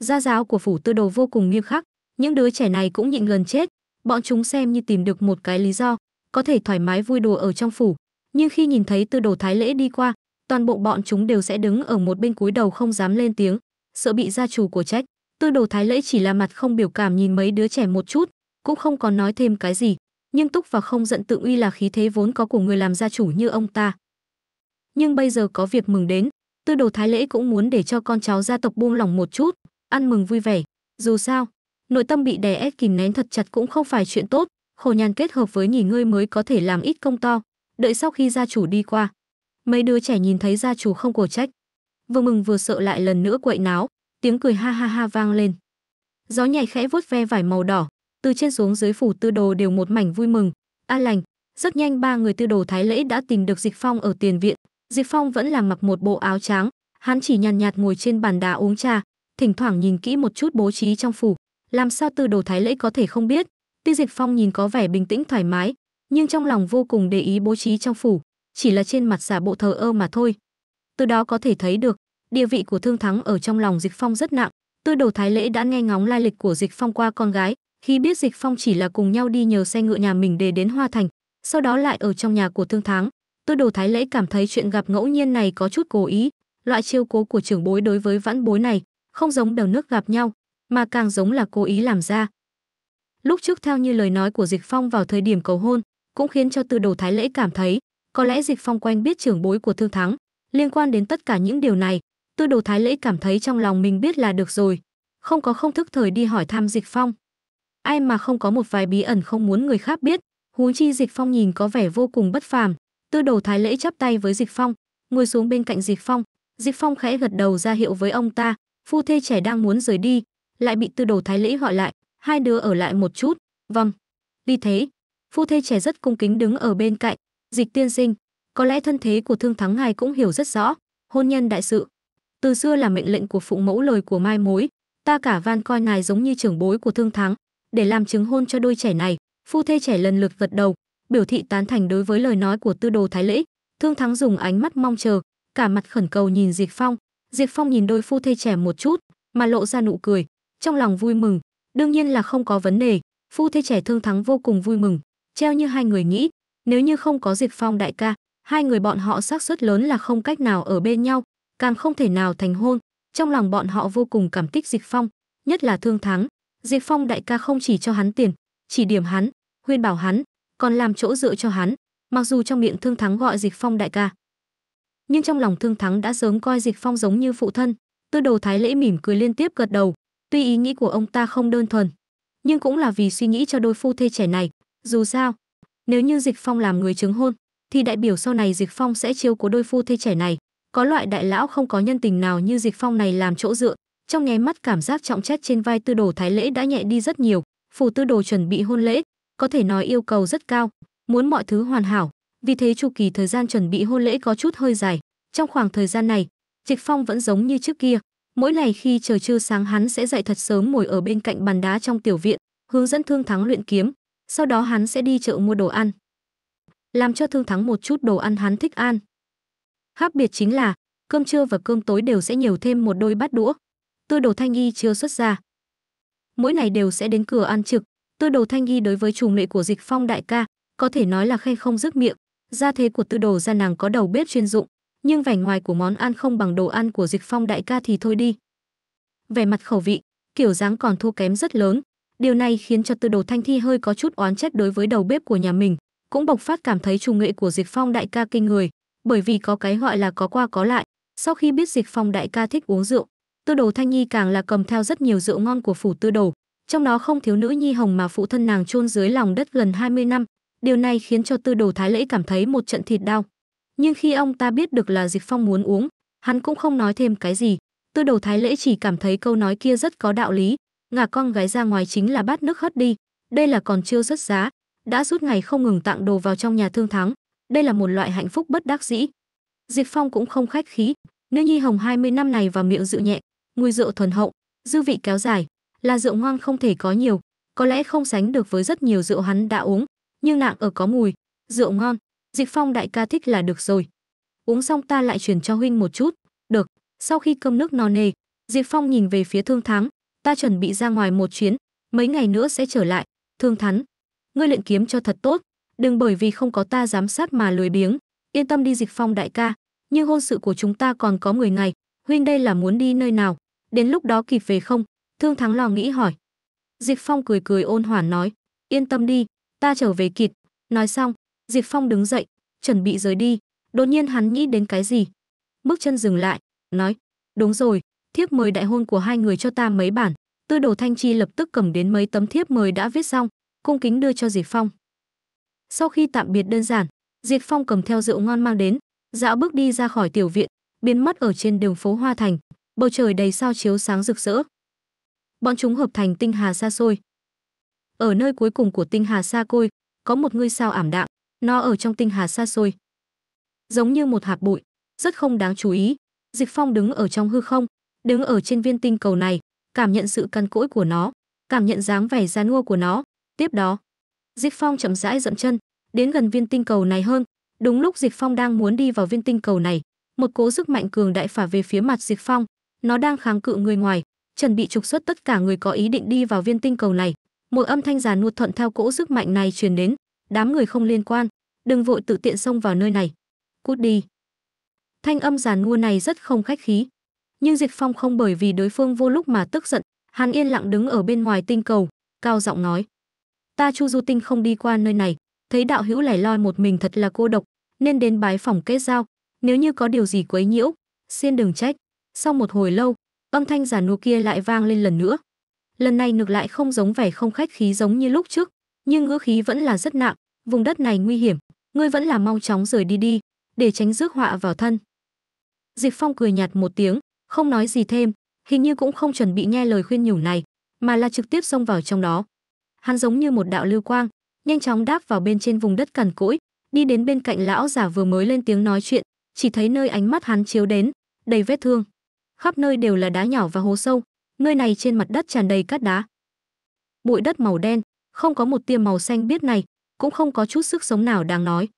gia giáo của phủ tư đồ vô cùng nghiêm khắc, những đứa trẻ này cũng nhịn gần chết, bọn chúng xem như tìm được một cái lý do, có thể thoải mái vui đùa ở trong phủ, nhưng khi nhìn thấy tư đồ thái lễ đi qua, toàn bộ bọn chúng đều sẽ đứng ở một bên cúi đầu không dám lên tiếng, sợ bị gia chủ của trách. Tư đồ thái lễ chỉ là mặt không biểu cảm nhìn mấy đứa trẻ một chút, cũng không còn nói thêm cái gì, nhưng túc và không giận tự uy là khí thế vốn có của người làm gia chủ như ông ta. Nhưng bây giờ có việc mừng đến, tư đồ thái lễ cũng muốn để cho con cháu gia tộc buông lòng một chút, ăn mừng vui vẻ. Dù sao, nội tâm bị đè ép kìm nén thật chặt cũng không phải chuyện tốt, khổ nhàn kết hợp với nghỉ ngơi mới có thể làm ít công to. Đợi sau khi gia chủ đi qua, Mấy đứa trẻ nhìn thấy gia chủ không cổ trách. Vừa mừng vừa sợ lại lần nữa quậy náo, tiếng cười ha ha ha vang lên. Gió nhảy khẽ vuốt ve vải màu đỏ, từ trên xuống dưới phủ tư đồ đều một mảnh vui mừng. A lành, rất nhanh ba người tư đồ thái lễ đã tìm được Dịch Phong ở tiền viện. Dịch Phong vẫn là mặc một bộ áo trắng, hắn chỉ nhàn nhạt, nhạt ngồi trên bàn đá uống trà, thỉnh thoảng nhìn kỹ một chút bố trí trong phủ. Làm sao tư đồ thái lễ có thể không biết? Tuy Dịch Phong nhìn có vẻ bình tĩnh thoải mái, nhưng trong lòng vô cùng để ý bố trí trong phủ chỉ là trên mặt giả bộ thờ ơ mà thôi. Từ đó có thể thấy được, địa vị của Thương Thắng ở trong lòng Dịch Phong rất nặng. Tư đồ Thái Lễ đã nghe ngóng lai lịch của Dịch Phong qua con gái, khi biết Dịch Phong chỉ là cùng nhau đi nhờ xe ngựa nhà mình để đến Hoa Thành, sau đó lại ở trong nhà của Thương Thắng. Tư đồ Thái Lễ cảm thấy chuyện gặp ngẫu nhiên này có chút cố ý, loại chiêu cố của trưởng bối đối với vãn bối này không giống đầu nước gặp nhau, mà càng giống là cố ý làm ra. Lúc trước theo như lời nói của Dịch Phong vào thời điểm cầu hôn, cũng khiến cho Tư đồ Thái Lễ cảm thấy có lẽ dịch phong quanh biết trưởng bối của thương thắng liên quan đến tất cả những điều này tư đồ thái lễ cảm thấy trong lòng mình biết là được rồi không có không thức thời đi hỏi thăm dịch phong ai mà không có một vài bí ẩn không muốn người khác biết huống chi dịch phong nhìn có vẻ vô cùng bất phàm tư đồ thái lễ chắp tay với dịch phong ngồi xuống bên cạnh dịch phong dịch phong khẽ gật đầu ra hiệu với ông ta phu thê trẻ đang muốn rời đi lại bị tư đồ thái lễ gọi lại hai đứa ở lại một chút vâng đi thế phu thê trẻ rất cung kính đứng ở bên cạnh Dịch tiên sinh, có lẽ thân thế của Thương Thắng ngài cũng hiểu rất rõ, hôn nhân đại sự. Từ xưa là mệnh lệnh của phụ mẫu lời của mai mối, ta cả van coi ngài giống như trưởng bối của Thương Thắng, để làm chứng hôn cho đôi trẻ này, phu thê trẻ lần lượt vật đầu, biểu thị tán thành đối với lời nói của Tư Đồ Thái Lễ. Thương Thắng dùng ánh mắt mong chờ, cả mặt khẩn cầu nhìn Diệp Phong. Diệp Phong nhìn đôi phu thê trẻ một chút, mà lộ ra nụ cười, trong lòng vui mừng, đương nhiên là không có vấn đề, phu thê trẻ Thương Thắng vô cùng vui mừng, treo như hai người nghĩ, nếu như không có Diệp Phong đại ca, hai người bọn họ xác suất lớn là không cách nào ở bên nhau, càng không thể nào thành hôn. Trong lòng bọn họ vô cùng cảm kích Diệp Phong, nhất là Thương Thắng. Diệp Phong đại ca không chỉ cho hắn tiền, chỉ điểm hắn, khuyên bảo hắn, còn làm chỗ dựa cho hắn. Mặc dù trong miệng Thương Thắng gọi Diệp Phong đại ca, nhưng trong lòng Thương Thắng đã sớm coi Diệp Phong giống như phụ thân. Tư đầu Thái Lễ mỉm cười liên tiếp gật đầu, tuy ý nghĩ của ông ta không đơn thuần, nhưng cũng là vì suy nghĩ cho đôi phu thê trẻ này, dù sao, nếu như Dịch Phong làm người chứng hôn, thì đại biểu sau này Dịch Phong sẽ chiêu của đôi phu thê trẻ này. Có loại đại lão không có nhân tình nào như Dịch Phong này làm chỗ dựa, trong nháy mắt cảm giác trọng trách trên vai Tư Đồ Thái Lễ đã nhẹ đi rất nhiều. Phủ Tư Đồ chuẩn bị hôn lễ, có thể nói yêu cầu rất cao, muốn mọi thứ hoàn hảo, vì thế chu kỳ thời gian chuẩn bị hôn lễ có chút hơi dài. Trong khoảng thời gian này, Dịch Phong vẫn giống như trước kia, mỗi ngày khi trời trưa sáng hắn sẽ dậy thật sớm ngồi ở bên cạnh bàn đá trong tiểu viện, hướng dẫn Thương Thắng luyện kiếm, sau đó hắn sẽ đi chợ mua đồ ăn. Làm cho Thương Thắng một chút đồ ăn hắn thích ăn. Khác biệt chính là, cơm trưa và cơm tối đều sẽ nhiều thêm một đôi bát đũa. Tư đồ Thanh Nghi chưa xuất ra. Mỗi ngày đều sẽ đến cửa ăn trực, Tư đồ Thanh Nghi đối với chủ nghệ của Dịch Phong đại ca, có thể nói là khen không dứt miệng. Gia thế của Tư đồ gia nàng có đầu bếp chuyên dụng, nhưng vẻ ngoài của món ăn không bằng đồ ăn của Dịch Phong đại ca thì thôi đi. Vẻ mặt khẩu vị, kiểu dáng còn thua kém rất lớn, Điều này khiến cho Tư Đồ Thanh Thi hơi có chút oán trách đối với đầu bếp của nhà mình, cũng bộc phát cảm thấy trùng nghệ của Diệp Phong đại ca kinh người, bởi vì có cái gọi là có qua có lại, sau khi biết Diệp Phong đại ca thích uống rượu, Tư Đồ Thanh Nhi càng là cầm theo rất nhiều rượu ngon của phủ Tư Đồ, trong đó không thiếu nữ nhi hồng mà phụ thân nàng chôn dưới lòng đất gần 20 năm, điều này khiến cho Tư Đồ Thái Lễ cảm thấy một trận thịt đau. Nhưng khi ông ta biết được là Diệp Phong muốn uống, hắn cũng không nói thêm cái gì. Tư Đồ Thái Lễ chỉ cảm thấy câu nói kia rất có đạo lý, ngả con gái ra ngoài chính là bát nước hất đi đây là còn chưa rất giá đã rút ngày không ngừng tặng đồ vào trong nhà thương thắng đây là một loại hạnh phúc bất đắc dĩ diệp phong cũng không khách khí nữ nhi hồng 20 năm này vào miệng rượu nhẹ mùi rượu thuần hậu dư vị kéo dài là rượu ngon không thể có nhiều có lẽ không sánh được với rất nhiều rượu hắn đã uống nhưng nặng ở có mùi rượu ngon diệp phong đại ca thích là được rồi uống xong ta lại chuyển cho huynh một chút được sau khi cơm nước no nê diệp phong nhìn về phía thương thắng ta chuẩn bị ra ngoài một chuyến mấy ngày nữa sẽ trở lại thương thắn ngươi luyện kiếm cho thật tốt đừng bởi vì không có ta giám sát mà lười biếng yên tâm đi dịch phong đại ca Như hôn sự của chúng ta còn có 10 ngày huynh đây là muốn đi nơi nào đến lúc đó kịp về không thương thắng lo nghĩ hỏi dịch phong cười cười ôn hòa nói yên tâm đi ta trở về kịp nói xong dịch phong đứng dậy chuẩn bị rời đi đột nhiên hắn nghĩ đến cái gì bước chân dừng lại nói đúng rồi thiếp mời đại hôn của hai người cho ta mấy bản tư đồ thanh chi lập tức cầm đến mấy tấm thiếp mời đã viết xong cung kính đưa cho diệp phong sau khi tạm biệt đơn giản diệp phong cầm theo rượu ngon mang đến dạo bước đi ra khỏi tiểu viện biến mất ở trên đường phố hoa thành bầu trời đầy sao chiếu sáng rực rỡ bọn chúng hợp thành tinh hà xa xôi ở nơi cuối cùng của tinh hà xa côi có một ngôi sao ảm đạm nó ở trong tinh hà xa xôi giống như một hạt bụi rất không đáng chú ý dịch phong đứng ở trong hư không đứng ở trên viên tinh cầu này, cảm nhận sự căn cỗi của nó, cảm nhận dáng vẻ gian nua của nó. Tiếp đó, Dịch Phong chậm rãi dậm chân, đến gần viên tinh cầu này hơn. Đúng lúc Dịch Phong đang muốn đi vào viên tinh cầu này, một cố sức mạnh cường đại phả về phía mặt Dịch Phong, nó đang kháng cự người ngoài, chuẩn bị trục xuất tất cả người có ý định đi vào viên tinh cầu này. Một âm thanh già nua thuận theo cỗ sức mạnh này truyền đến, đám người không liên quan, đừng vội tự tiện xông vào nơi này. Cút đi. Thanh âm già nua này rất không khách khí, nhưng Diệp Phong không bởi vì đối phương vô lúc mà tức giận, Hàn yên lặng đứng ở bên ngoài tinh cầu, cao giọng nói: "Ta Chu Du Tinh không đi qua nơi này, thấy đạo hữu lẻ loi một mình thật là cô độc, nên đến bái phòng kết giao, nếu như có điều gì quấy nhiễu, xin đừng trách." Sau một hồi lâu, âm thanh giả nua kia lại vang lên lần nữa. Lần này ngược lại không giống vẻ không khách khí giống như lúc trước, nhưng ngữ khí vẫn là rất nặng, vùng đất này nguy hiểm, ngươi vẫn là mau chóng rời đi đi, để tránh rước họa vào thân. Diệp Phong cười nhạt một tiếng, không nói gì thêm hình như cũng không chuẩn bị nghe lời khuyên nhủ này mà là trực tiếp xông vào trong đó hắn giống như một đạo lưu quang nhanh chóng đáp vào bên trên vùng đất cằn cỗi đi đến bên cạnh lão giả vừa mới lên tiếng nói chuyện chỉ thấy nơi ánh mắt hắn chiếu đến đầy vết thương khắp nơi đều là đá nhỏ và hố sâu nơi này trên mặt đất tràn đầy cát đá bụi đất màu đen không có một tia màu xanh biết này cũng không có chút sức sống nào đáng nói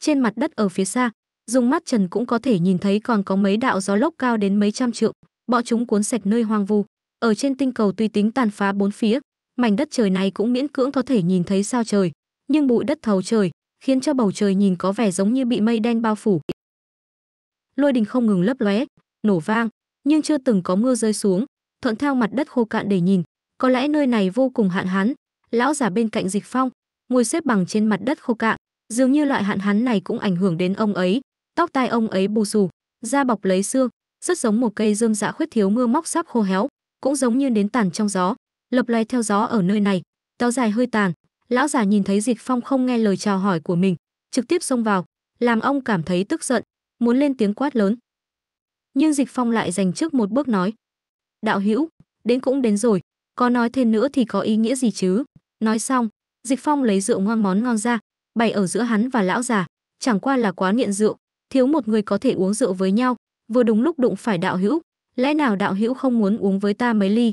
trên mặt đất ở phía xa dùng mắt trần cũng có thể nhìn thấy còn có mấy đạo gió lốc cao đến mấy trăm trượng, bọn chúng cuốn sạch nơi hoang vu. Ở trên tinh cầu tuy tính tàn phá bốn phía, mảnh đất trời này cũng miễn cưỡng có thể nhìn thấy sao trời, nhưng bụi đất thầu trời, khiến cho bầu trời nhìn có vẻ giống như bị mây đen bao phủ. Lôi đình không ngừng lấp lóe, nổ vang, nhưng chưa từng có mưa rơi xuống, thuận theo mặt đất khô cạn để nhìn, có lẽ nơi này vô cùng hạn hán. Lão già bên cạnh Dịch Phong, ngồi xếp bằng trên mặt đất khô cạn, dường như loại hạn hán này cũng ảnh hưởng đến ông ấy, tóc tai ông ấy bù xù, da bọc lấy xương, rất giống một cây dương dạ khuyết thiếu mưa móc sắp khô héo, cũng giống như đến tàn trong gió, lập loé theo gió ở nơi này, kéo dài hơi tàn. Lão già nhìn thấy Dịch Phong không nghe lời chào hỏi của mình, trực tiếp xông vào, làm ông cảm thấy tức giận, muốn lên tiếng quát lớn. Nhưng Dịch Phong lại giành trước một bước nói: "Đạo hữu, đến cũng đến rồi, có nói thêm nữa thì có ý nghĩa gì chứ?" Nói xong, Dịch Phong lấy rượu ngon món ngon ra, bày ở giữa hắn và lão già, chẳng qua là quá nghiện rượu, thiếu một người có thể uống rượu với nhau, vừa đúng lúc đụng phải đạo hữu, lẽ nào đạo hữu không muốn uống với ta mấy ly?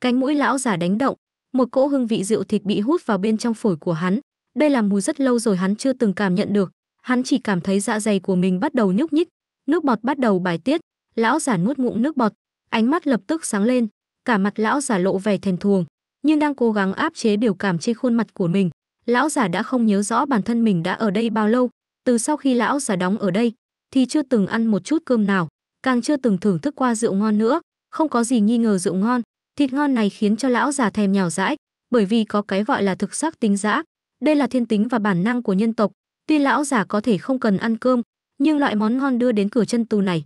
Cánh mũi lão giả đánh động, một cỗ hương vị rượu thịt bị hút vào bên trong phổi của hắn, đây là mùi rất lâu rồi hắn chưa từng cảm nhận được, hắn chỉ cảm thấy dạ dày của mình bắt đầu nhúc nhích, nước bọt bắt đầu bài tiết, lão giả nuốt ngụm nước bọt, ánh mắt lập tức sáng lên, cả mặt lão giả lộ vẻ thèm thuồng, nhưng đang cố gắng áp chế biểu cảm trên khuôn mặt của mình. Lão giả đã không nhớ rõ bản thân mình đã ở đây bao lâu, từ sau khi lão già đóng ở đây, thì chưa từng ăn một chút cơm nào, càng chưa từng thưởng thức qua rượu ngon nữa, không có gì nghi ngờ rượu ngon, thịt ngon này khiến cho lão già thèm nhào dãi, bởi vì có cái gọi là thực sắc tính dã, đây là thiên tính và bản năng của nhân tộc, tuy lão già có thể không cần ăn cơm, nhưng loại món ngon đưa đến cửa chân tù này.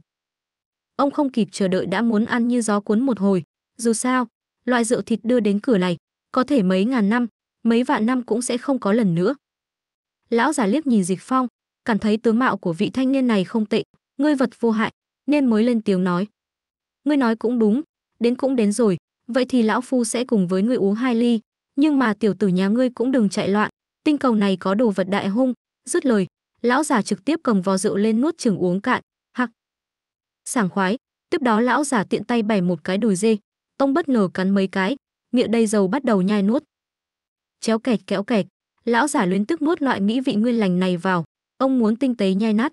Ông không kịp chờ đợi đã muốn ăn như gió cuốn một hồi, dù sao, loại rượu thịt đưa đến cửa này, có thể mấy ngàn năm, mấy vạn năm cũng sẽ không có lần nữa. Lão già liếc nhìn Dịch Phong, cảm thấy tướng mạo của vị thanh niên này không tệ, ngươi vật vô hại, nên mới lên tiếng nói. Ngươi nói cũng đúng, đến cũng đến rồi, vậy thì lão phu sẽ cùng với ngươi uống hai ly, nhưng mà tiểu tử nhà ngươi cũng đừng chạy loạn, tinh cầu này có đồ vật đại hung, dứt lời, lão già trực tiếp cầm vò rượu lên nuốt chừng uống cạn, hặc. Sảng khoái, tiếp đó lão già tiện tay bẻ một cái đùi dê, tông bất ngờ cắn mấy cái, miệng đầy dầu bắt đầu nhai nuốt. Chéo kẹt kéo kẹt, lão già luyến tức nuốt loại mỹ vị nguyên lành này vào, ông muốn tinh tế nhai nát.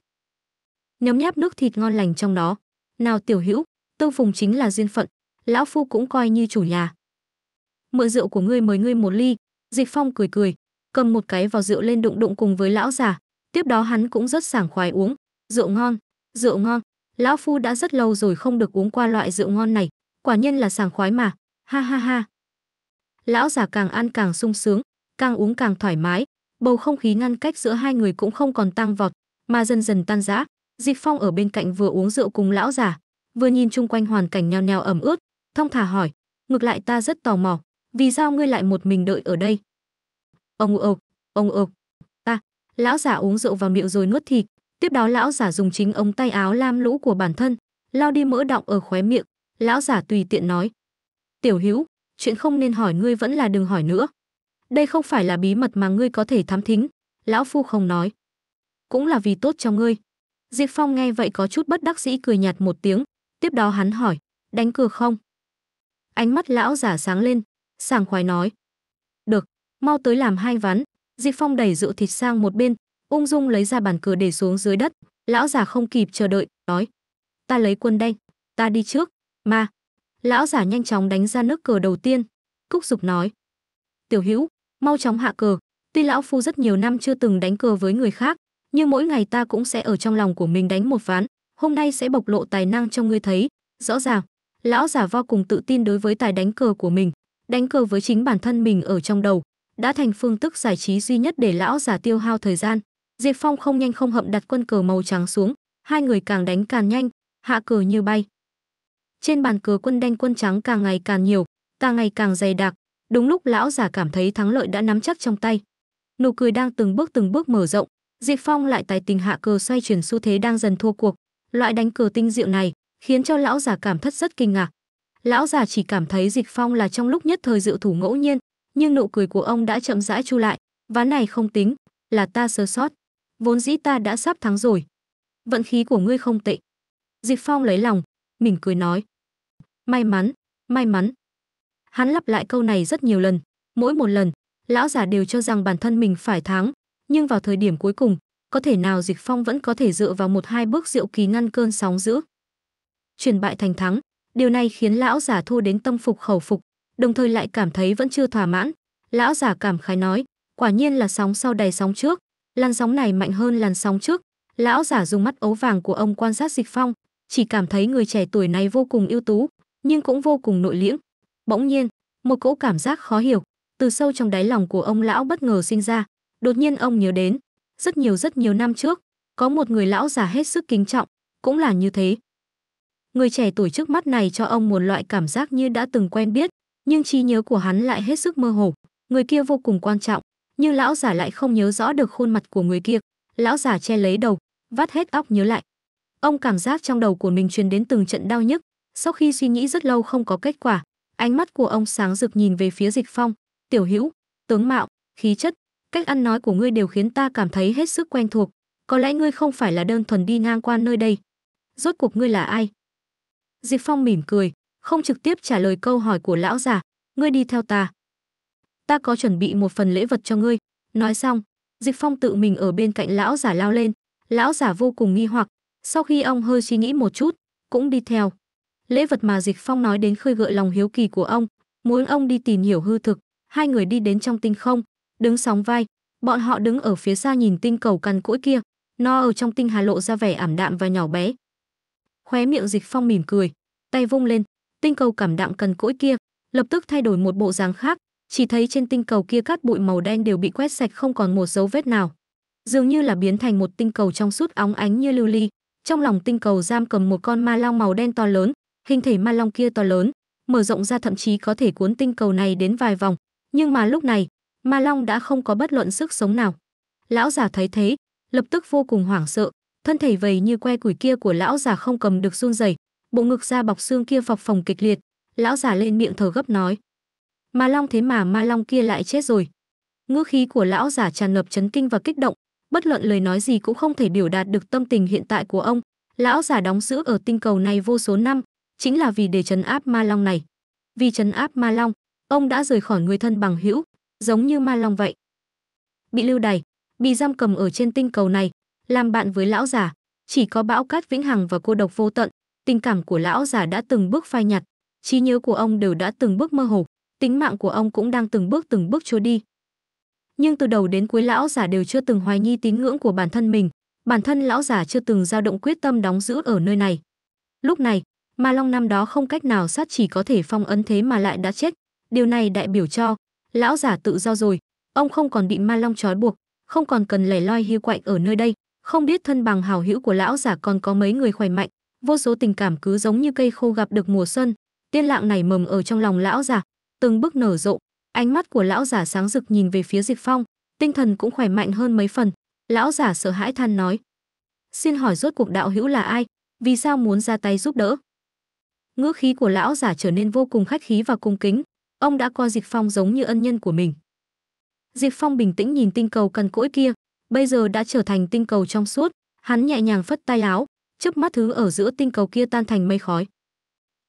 Nhấm nháp nước thịt ngon lành trong đó. Nào tiểu hữu, tương phùng chính là duyên phận, lão phu cũng coi như chủ nhà. Mượn rượu của ngươi mời ngươi một ly, Dịch Phong cười cười, cầm một cái vào rượu lên đụng đụng cùng với lão già, tiếp đó hắn cũng rất sảng khoái uống, rượu ngon, rượu ngon, lão phu đã rất lâu rồi không được uống qua loại rượu ngon này, quả nhiên là sảng khoái mà, ha ha ha. Lão già càng ăn càng sung sướng, càng uống càng thoải mái, bầu không khí ngăn cách giữa hai người cũng không còn tăng vọt mà dần dần tan rã dịch phong ở bên cạnh vừa uống rượu cùng lão giả vừa nhìn chung quanh hoàn cảnh nhào nhào ẩm ướt thông thả hỏi ngược lại ta rất tò mò vì sao ngươi lại một mình đợi ở đây ông ộc ông ộc ta lão giả uống rượu vào miệng rồi nuốt thịt tiếp đó lão giả dùng chính ống tay áo lam lũ của bản thân lao đi mỡ động ở khóe miệng lão giả tùy tiện nói tiểu hữu chuyện không nên hỏi ngươi vẫn là đừng hỏi nữa đây không phải là bí mật mà ngươi có thể thám thính, lão phu không nói. Cũng là vì tốt cho ngươi. Diệp Phong nghe vậy có chút bất đắc dĩ cười nhạt một tiếng, tiếp đó hắn hỏi, đánh cược không? Ánh mắt lão giả sáng lên, sảng khoái nói. Được, mau tới làm hai ván. Diệp Phong đẩy rượu thịt sang một bên, ung dung lấy ra bàn cờ để xuống dưới đất. Lão giả không kịp chờ đợi, nói. Ta lấy quân đây, ta đi trước, mà. Lão giả nhanh chóng đánh ra nước cờ đầu tiên. Cúc Dục nói. Tiểu hữu, mau chóng hạ cờ tuy lão phu rất nhiều năm chưa từng đánh cờ với người khác nhưng mỗi ngày ta cũng sẽ ở trong lòng của mình đánh một ván hôm nay sẽ bộc lộ tài năng cho ngươi thấy rõ ràng lão giả vô cùng tự tin đối với tài đánh cờ của mình đánh cờ với chính bản thân mình ở trong đầu đã thành phương thức giải trí duy nhất để lão giả tiêu hao thời gian diệp phong không nhanh không hậm đặt quân cờ màu trắng xuống hai người càng đánh càng nhanh hạ cờ như bay trên bàn cờ quân đanh quân trắng càng ngày càng nhiều càng ngày càng dày đặc Đúng lúc lão già cảm thấy thắng lợi đã nắm chắc trong tay. Nụ cười đang từng bước từng bước mở rộng, Diệp Phong lại tài tình hạ cờ xoay chuyển xu thế đang dần thua cuộc. Loại đánh cờ tinh diệu này khiến cho lão già cảm thất rất kinh ngạc. Lão già chỉ cảm thấy Diệp Phong là trong lúc nhất thời diệu thủ ngẫu nhiên, nhưng nụ cười của ông đã chậm rãi chu lại, ván này không tính, là ta sơ sót. Vốn dĩ ta đã sắp thắng rồi. Vận khí của ngươi không tệ. Diệp Phong lấy lòng, mỉm cười nói. May mắn, may mắn hắn lặp lại câu này rất nhiều lần mỗi một lần lão già đều cho rằng bản thân mình phải thắng nhưng vào thời điểm cuối cùng có thể nào dịch phong vẫn có thể dựa vào một hai bước diệu kỳ ngăn cơn sóng dữ chuyển bại thành thắng điều này khiến lão già thua đến tâm phục khẩu phục đồng thời lại cảm thấy vẫn chưa thỏa mãn lão già cảm khái nói quả nhiên là sóng sau đầy sóng trước làn sóng này mạnh hơn làn sóng trước lão giả dùng mắt ấu vàng của ông quan sát dịch phong chỉ cảm thấy người trẻ tuổi này vô cùng ưu tú nhưng cũng vô cùng nội liễng Bỗng nhiên, một cỗ cảm giác khó hiểu từ sâu trong đáy lòng của ông lão bất ngờ sinh ra, đột nhiên ông nhớ đến, rất nhiều rất nhiều năm trước, có một người lão già hết sức kính trọng, cũng là như thế. Người trẻ tuổi trước mắt này cho ông một loại cảm giác như đã từng quen biết, nhưng trí nhớ của hắn lại hết sức mơ hồ, người kia vô cùng quan trọng, nhưng lão già lại không nhớ rõ được khuôn mặt của người kia, lão già che lấy đầu, vắt hết óc nhớ lại. Ông cảm giác trong đầu của mình truyền đến từng trận đau nhức, sau khi suy nghĩ rất lâu không có kết quả, Ánh mắt của ông sáng rực nhìn về phía Dịch Phong, "Tiểu Hữu, tướng mạo, khí chất, cách ăn nói của ngươi đều khiến ta cảm thấy hết sức quen thuộc, có lẽ ngươi không phải là đơn thuần đi ngang qua nơi đây. Rốt cuộc ngươi là ai?" Dịch Phong mỉm cười, không trực tiếp trả lời câu hỏi của lão già, "Ngươi đi theo ta. Ta có chuẩn bị một phần lễ vật cho ngươi." Nói xong, Dịch Phong tự mình ở bên cạnh lão giả lao lên, lão giả vô cùng nghi hoặc, sau khi ông hơi suy nghĩ một chút, cũng đi theo. Lễ vật mà Dịch Phong nói đến khơi gợi lòng hiếu kỳ của ông, muốn ông đi tìm hiểu hư thực. Hai người đi đến trong tinh không, đứng sóng vai, bọn họ đứng ở phía xa nhìn tinh cầu cằn cỗi kia, nó ở trong tinh hà lộ ra vẻ ảm đạm và nhỏ bé. Khóe miệng Dịch Phong mỉm cười, tay vung lên, tinh cầu cảm đạm cằn cỗi kia lập tức thay đổi một bộ dáng khác, chỉ thấy trên tinh cầu kia cát bụi màu đen đều bị quét sạch không còn một dấu vết nào dường như là biến thành một tinh cầu trong suốt óng ánh như lưu ly. Trong lòng tinh cầu giam cầm một con ma long màu đen to lớn, Hình thể ma long kia to lớn, mở rộng ra thậm chí có thể cuốn tinh cầu này đến vài vòng, nhưng mà lúc này, ma long đã không có bất luận sức sống nào. Lão giả thấy thế, lập tức vô cùng hoảng sợ, thân thể vầy như que củi kia của lão giả không cầm được run rẩy, bộ ngực da bọc xương kia phập phồng kịch liệt, lão giả lên miệng thở gấp nói: "Ma long thế mà ma long kia lại chết rồi." Ngữ khí của lão giả tràn ngập chấn kinh và kích động, bất luận lời nói gì cũng không thể biểu đạt được tâm tình hiện tại của ông. Lão giả đóng giữ ở tinh cầu này vô số năm, chính là vì để trấn áp ma long này. Vì trấn áp ma long, ông đã rời khỏi người thân bằng hữu, giống như ma long vậy. Bị lưu đày, bị giam cầm ở trên tinh cầu này, làm bạn với lão già, chỉ có bão cát vĩnh hằng và cô độc vô tận, tình cảm của lão già đã từng bước phai nhạt, trí nhớ của ông đều đã từng bước mơ hồ, tính mạng của ông cũng đang từng bước từng bước trôi đi. Nhưng từ đầu đến cuối lão già đều chưa từng hoài nghi tín ngưỡng của bản thân mình, bản thân lão già chưa từng dao động quyết tâm đóng giữ ở nơi này. Lúc này, Ma Long năm đó không cách nào sát chỉ có thể phong ấn thế mà lại đã chết. Điều này đại biểu cho, lão giả tự do rồi, ông không còn bị Ma Long trói buộc, không còn cần lẻ loi hiu quạnh ở nơi đây. Không biết thân bằng hào hữu của lão giả còn có mấy người khỏe mạnh, vô số tình cảm cứ giống như cây khô gặp được mùa xuân, tiên lạng này mầm ở trong lòng lão giả, từng bước nở rộ. Ánh mắt của lão giả sáng rực nhìn về phía Diệp Phong, tinh thần cũng khỏe mạnh hơn mấy phần. Lão giả sợ hãi than nói: "Xin hỏi rốt cuộc đạo hữu là ai, vì sao muốn ra tay giúp đỡ?" ngữ khí của lão giả trở nên vô cùng khách khí và cung kính ông đã coi dịch phong giống như ân nhân của mình dịch phong bình tĩnh nhìn tinh cầu cằn cỗi kia bây giờ đã trở thành tinh cầu trong suốt hắn nhẹ nhàng phất tay áo chớp mắt thứ ở giữa tinh cầu kia tan thành mây khói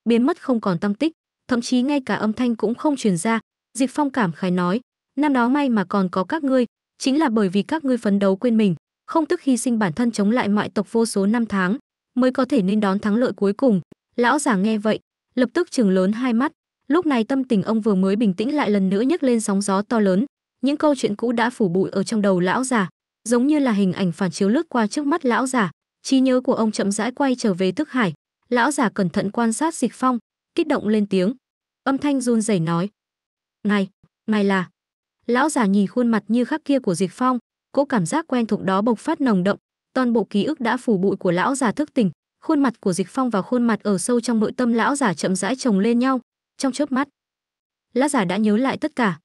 biến mất không còn tâm tích thậm chí ngay cả âm thanh cũng không truyền ra dịch phong cảm khái nói năm đó may mà còn có các ngươi chính là bởi vì các ngươi phấn đấu quên mình không tức hy sinh bản thân chống lại mọi tộc vô số năm tháng mới có thể nên đón thắng lợi cuối cùng Lão già nghe vậy, lập tức chừng lớn hai mắt, lúc này tâm tình ông vừa mới bình tĩnh lại lần nữa nhấc lên sóng gió to lớn, những câu chuyện cũ đã phủ bụi ở trong đầu lão già giống như là hình ảnh phản chiếu lướt qua trước mắt lão già trí nhớ của ông chậm rãi quay trở về thức hải. Lão già cẩn thận quan sát Dịch Phong, kích động lên tiếng, âm thanh run rẩy nói: "Ngài, ngài là?" Lão già nhìn khuôn mặt như khắc kia của Dịch Phong, cỗ cảm giác quen thuộc đó bộc phát nồng đậm toàn bộ ký ức đã phủ bụi của lão già thức tỉnh, khuôn mặt của dịch phong và khuôn mặt ở sâu trong nội tâm lão giả chậm rãi chồng lên nhau trong chớp mắt lão giả đã nhớ lại tất cả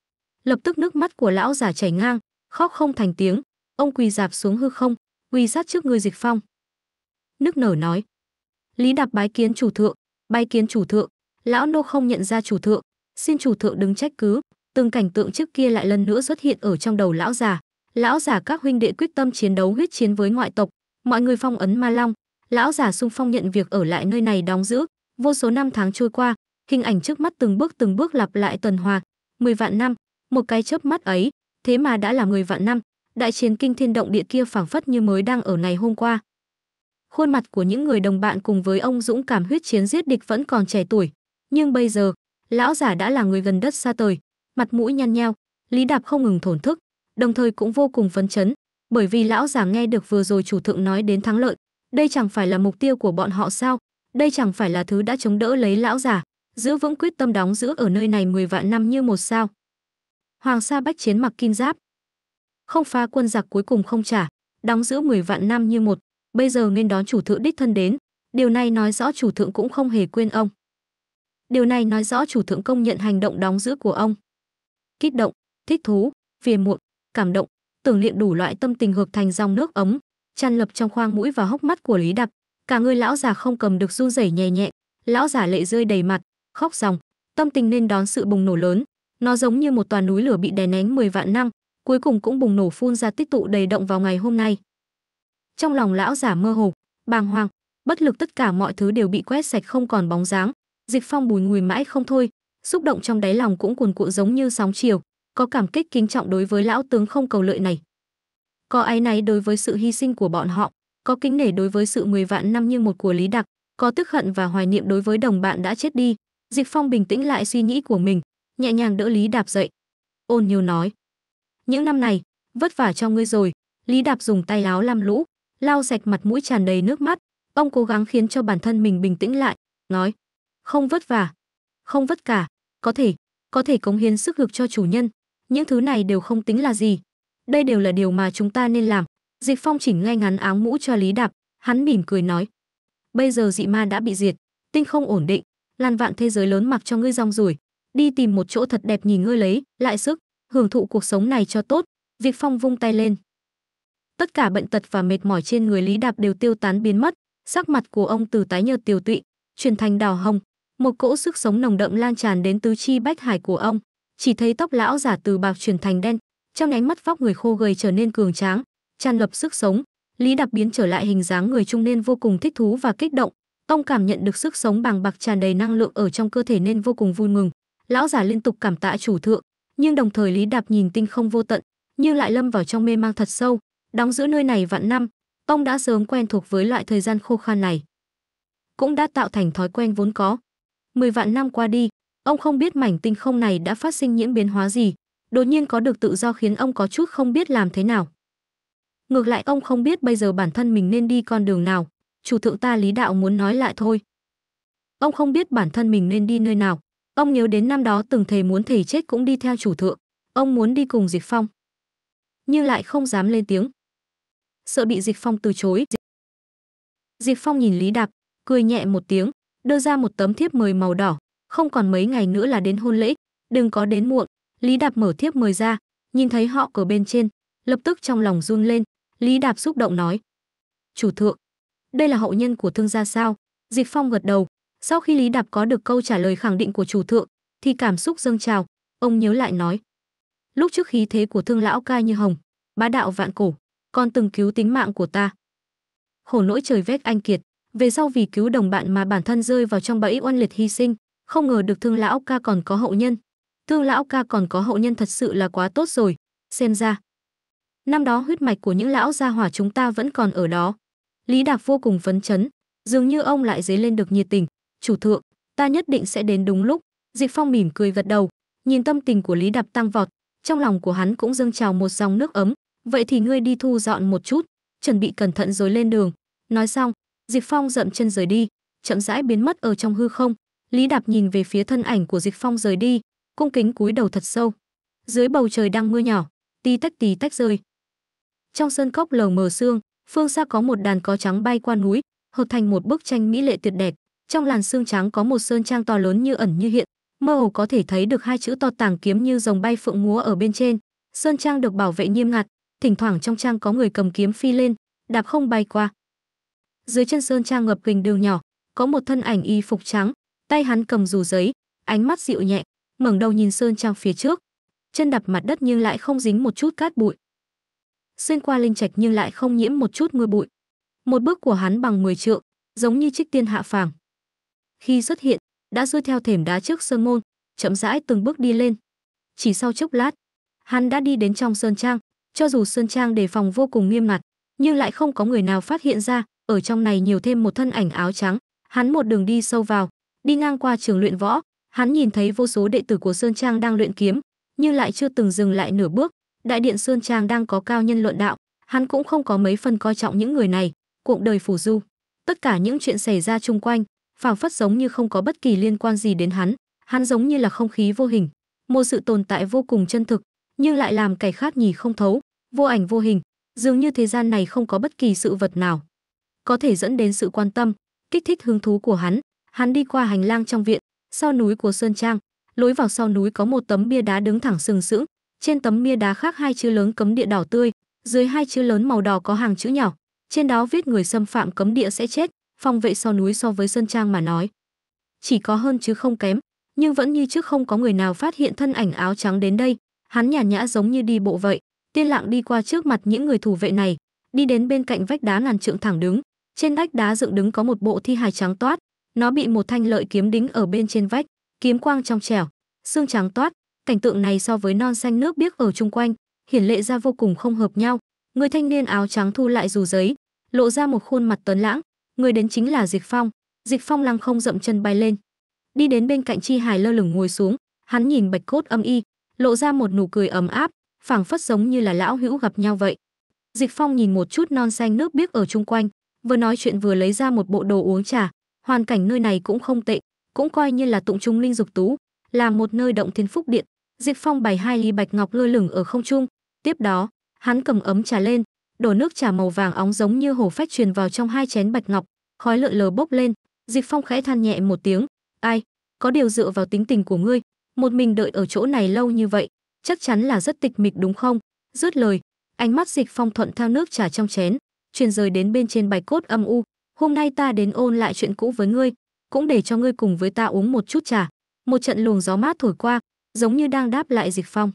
lập tức nước mắt của lão giả chảy ngang khóc không thành tiếng ông quỳ dạp xuống hư không quỳ sát trước người dịch phong nước nở nói lý đạp bái kiến chủ thượng bái kiến chủ thượng lão nô không nhận ra chủ thượng xin chủ thượng đứng trách cứ từng cảnh tượng trước kia lại lần nữa xuất hiện ở trong đầu lão già lão già các huynh đệ quyết tâm chiến đấu huyết chiến với ngoại tộc mọi người phong ấn ma long lão giả sung phong nhận việc ở lại nơi này đóng giữ, vô số năm tháng trôi qua, hình ảnh trước mắt từng bước từng bước lặp lại tuần hoàn, mười vạn năm, một cái chớp mắt ấy, thế mà đã là 10 vạn năm, đại chiến kinh thiên động địa kia phảng phất như mới đang ở ngày hôm qua. Khuôn mặt của những người đồng bạn cùng với ông dũng cảm huyết chiến giết địch vẫn còn trẻ tuổi, nhưng bây giờ, lão giả đã là người gần đất xa tời, mặt mũi nhăn nheo, Lý Đạp không ngừng thổn thức, đồng thời cũng vô cùng phấn chấn, bởi vì lão giả nghe được vừa rồi chủ thượng nói đến thắng lợi, đây chẳng phải là mục tiêu của bọn họ sao? Đây chẳng phải là thứ đã chống đỡ lấy lão giả, giữ vững quyết tâm đóng giữ ở nơi này mười vạn năm như một sao. Hoàng Sa Bách Chiến mặc kim giáp. Không phá quân giặc cuối cùng không trả, đóng giữ mười vạn năm như một, bây giờ nên đón chủ thượng đích thân đến, điều này nói rõ chủ thượng cũng không hề quên ông. Điều này nói rõ chủ thượng công nhận hành động đóng giữ của ông. Kích động, thích thú, phiền muộn, cảm động, tưởng niệm đủ loại tâm tình hợp thành dòng nước ấm, tràn lập trong khoang mũi và hốc mắt của Lý Đạp. Cả người lão già không cầm được run rẩy nhẹ nhẹ, lão già lệ rơi đầy mặt, khóc ròng, tâm tình nên đón sự bùng nổ lớn. Nó giống như một tòa núi lửa bị đè nén 10 vạn năm, cuối cùng cũng bùng nổ phun ra tích tụ đầy động vào ngày hôm nay. Trong lòng lão già mơ hồ, bàng hoàng, bất lực tất cả mọi thứ đều bị quét sạch không còn bóng dáng, Dịch Phong bùi ngùi mãi không thôi, xúc động trong đáy lòng cũng cuồn cuộn giống như sóng chiều, có cảm kích kính trọng đối với lão tướng không cầu lợi này có áy náy đối với sự hy sinh của bọn họ, có kính nể đối với sự mười vạn năm như một của Lý Đặc, có tức hận và hoài niệm đối với đồng bạn đã chết đi. Dịch Phong bình tĩnh lại suy nghĩ của mình, nhẹ nhàng đỡ Lý Đạp dậy. Ôn nhiêu nói: "Những năm này, vất vả cho ngươi rồi." Lý Đạp dùng tay áo làm lũ, lau sạch mặt mũi tràn đầy nước mắt, ông cố gắng khiến cho bản thân mình bình tĩnh lại, nói: "Không vất vả, không vất cả, có thể, có thể cống hiến sức lực cho chủ nhân, những thứ này đều không tính là gì, đây đều là điều mà chúng ta nên làm dịch phong chỉnh ngay ngắn áo mũ cho lý đạp hắn mỉm cười nói bây giờ dị ma đã bị diệt tinh không ổn định lan vạn thế giới lớn mặc cho ngươi rong ruổi đi tìm một chỗ thật đẹp nhìn ngươi lấy lại sức hưởng thụ cuộc sống này cho tốt Diệp Phong vung tay lên. Tất cả bệnh tật và mệt mỏi trên người Lý Đạp đều tiêu tán biến mất, sắc mặt của ông từ tái nhợt tiều tụy, chuyển thành đào hồng, một cỗ sức sống nồng đậm lan tràn đến tứ chi bách hải của ông, chỉ thấy tóc lão giả từ bạc chuyển thành đen, trong ánh mắt vóc người khô gầy trở nên cường tráng tràn ngập sức sống lý đạp biến trở lại hình dáng người trung niên vô cùng thích thú và kích động tông cảm nhận được sức sống bàng bạc tràn đầy năng lượng ở trong cơ thể nên vô cùng vui mừng lão giả liên tục cảm tạ chủ thượng nhưng đồng thời lý đạp nhìn tinh không vô tận nhưng lại lâm vào trong mê mang thật sâu đóng giữa nơi này vạn năm tông đã sớm quen thuộc với loại thời gian khô khan này cũng đã tạo thành thói quen vốn có mười vạn năm qua đi ông không biết mảnh tinh không này đã phát sinh những biến hóa gì đột nhiên có được tự do khiến ông có chút không biết làm thế nào. Ngược lại ông không biết bây giờ bản thân mình nên đi con đường nào, chủ thượng ta lý đạo muốn nói lại thôi. Ông không biết bản thân mình nên đi nơi nào, ông nhớ đến năm đó từng thầy muốn thầy chết cũng đi theo chủ thượng, ông muốn đi cùng Dịch Phong. Nhưng lại không dám lên tiếng. Sợ bị Dịch Phong từ chối. Dịch Phong nhìn Lý Đạp, cười nhẹ một tiếng, đưa ra một tấm thiếp mời màu đỏ, không còn mấy ngày nữa là đến hôn lễ, đừng có đến muộn, Lý Đạp mở thiếp mời ra, nhìn thấy họ cờ bên trên, lập tức trong lòng run lên, Lý Đạp xúc động nói: "Chủ thượng, đây là hậu nhân của thương gia sao?" Dịch Phong gật đầu, sau khi Lý Đạp có được câu trả lời khẳng định của chủ thượng, thì cảm xúc dâng trào, ông nhớ lại nói: "Lúc trước khí thế của thương lão ca như hồng, bá đạo vạn cổ, còn từng cứu tính mạng của ta. Khổ nỗi trời vét anh kiệt, về sau vì cứu đồng bạn mà bản thân rơi vào trong bẫy oan liệt hy sinh, không ngờ được thương lão ca còn có hậu nhân, Thương lão ca còn có hậu nhân thật sự là quá tốt rồi, xem ra. Năm đó huyết mạch của những lão gia hỏa chúng ta vẫn còn ở đó. Lý Đạc vô cùng phấn chấn, dường như ông lại dấy lên được nhiệt tình. Chủ thượng, ta nhất định sẽ đến đúng lúc. Diệp Phong mỉm cười gật đầu, nhìn tâm tình của Lý Đạp tăng vọt, trong lòng của hắn cũng dâng trào một dòng nước ấm. Vậy thì ngươi đi thu dọn một chút, chuẩn bị cẩn thận rồi lên đường. Nói xong, Diệp Phong dậm chân rời đi, chậm rãi biến mất ở trong hư không. Lý Đạp nhìn về phía thân ảnh của Diệp Phong rời đi, cung kính cúi đầu thật sâu dưới bầu trời đang mưa nhỏ tí tách tí tách rơi trong sơn cốc lờ mờ sương phương xa có một đàn có trắng bay qua núi hợp thành một bức tranh mỹ lệ tuyệt đẹp trong làn sương trắng có một sơn trang to lớn như ẩn như hiện mơ hồ có thể thấy được hai chữ to tàng kiếm như rồng bay phượng múa ở bên trên sơn trang được bảo vệ nghiêm ngặt thỉnh thoảng trong trang có người cầm kiếm phi lên đạp không bay qua dưới chân sơn trang ngập gành đường nhỏ có một thân ảnh y phục trắng tay hắn cầm dù giấy ánh mắt dịu nhẹ ngẩng đầu nhìn sơn trang phía trước chân đập mặt đất nhưng lại không dính một chút cát bụi xuyên qua linh trạch nhưng lại không nhiễm một chút mưa bụi một bước của hắn bằng 10 trượng giống như trích tiên hạ phàm khi xuất hiện đã xuôi theo thềm đá trước sơn môn chậm rãi từng bước đi lên chỉ sau chốc lát hắn đã đi đến trong sơn trang cho dù sơn trang đề phòng vô cùng nghiêm ngặt nhưng lại không có người nào phát hiện ra ở trong này nhiều thêm một thân ảnh áo trắng hắn một đường đi sâu vào đi ngang qua trường luyện võ Hắn nhìn thấy vô số đệ tử của Sơn Trang đang luyện kiếm, nhưng lại chưa từng dừng lại nửa bước. Đại điện Sơn Trang đang có cao nhân luận đạo, hắn cũng không có mấy phần coi trọng những người này, cuộc đời phủ du. Tất cả những chuyện xảy ra chung quanh, phảng phất giống như không có bất kỳ liên quan gì đến hắn, hắn giống như là không khí vô hình, một sự tồn tại vô cùng chân thực, nhưng lại làm kẻ khác nhì không thấu, vô ảnh vô hình, dường như thế gian này không có bất kỳ sự vật nào có thể dẫn đến sự quan tâm, kích thích hứng thú của hắn. Hắn đi qua hành lang trong viện, sau núi của Sơn Trang, lối vào sau núi có một tấm bia đá đứng thẳng sừng sững, trên tấm bia đá khắc hai chữ lớn cấm địa đỏ tươi, dưới hai chữ lớn màu đỏ có hàng chữ nhỏ, trên đó viết người xâm phạm cấm địa sẽ chết, phòng vệ sau núi so với Sơn Trang mà nói. Chỉ có hơn chứ không kém, nhưng vẫn như trước không có người nào phát hiện thân ảnh áo trắng đến đây, hắn nhả nhã giống như đi bộ vậy, tiên lặng đi qua trước mặt những người thủ vệ này, đi đến bên cạnh vách đá ngàn trượng thẳng đứng, trên vách đá dựng đứng có một bộ thi hài trắng toát, nó bị một thanh lợi kiếm đính ở bên trên vách, kiếm quang trong trẻo, xương trắng toát, cảnh tượng này so với non xanh nước biếc ở chung quanh, hiển lệ ra vô cùng không hợp nhau. Người thanh niên áo trắng thu lại dù giấy, lộ ra một khuôn mặt tuấn lãng, người đến chính là Dịch Phong. Dịch Phong lăng không dậm chân bay lên, đi đến bên cạnh Chi Hải lơ lửng ngồi xuống, hắn nhìn Bạch Cốt âm y, lộ ra một nụ cười ấm áp, phảng phất giống như là lão hữu gặp nhau vậy. Dịch Phong nhìn một chút non xanh nước biếc ở chung quanh, vừa nói chuyện vừa lấy ra một bộ đồ uống trà, hoàn cảnh nơi này cũng không tệ cũng coi như là tụng trung linh dục tú là một nơi động thiên phúc điện diệp phong bày hai ly bạch ngọc lơ lửng ở không trung tiếp đó hắn cầm ấm trà lên đổ nước trà màu vàng óng giống như hồ phách truyền vào trong hai chén bạch ngọc khói lượn lờ bốc lên diệp phong khẽ than nhẹ một tiếng ai có điều dựa vào tính tình của ngươi một mình đợi ở chỗ này lâu như vậy chắc chắn là rất tịch mịch đúng không dứt lời ánh mắt Diệp phong thuận theo nước trà trong chén truyền rời đến bên trên bạch cốt âm u hôm nay ta đến ôn lại chuyện cũ với ngươi, cũng để cho ngươi cùng với ta uống một chút trà. Một trận luồng gió mát thổi qua, giống như đang đáp lại Dịch Phong.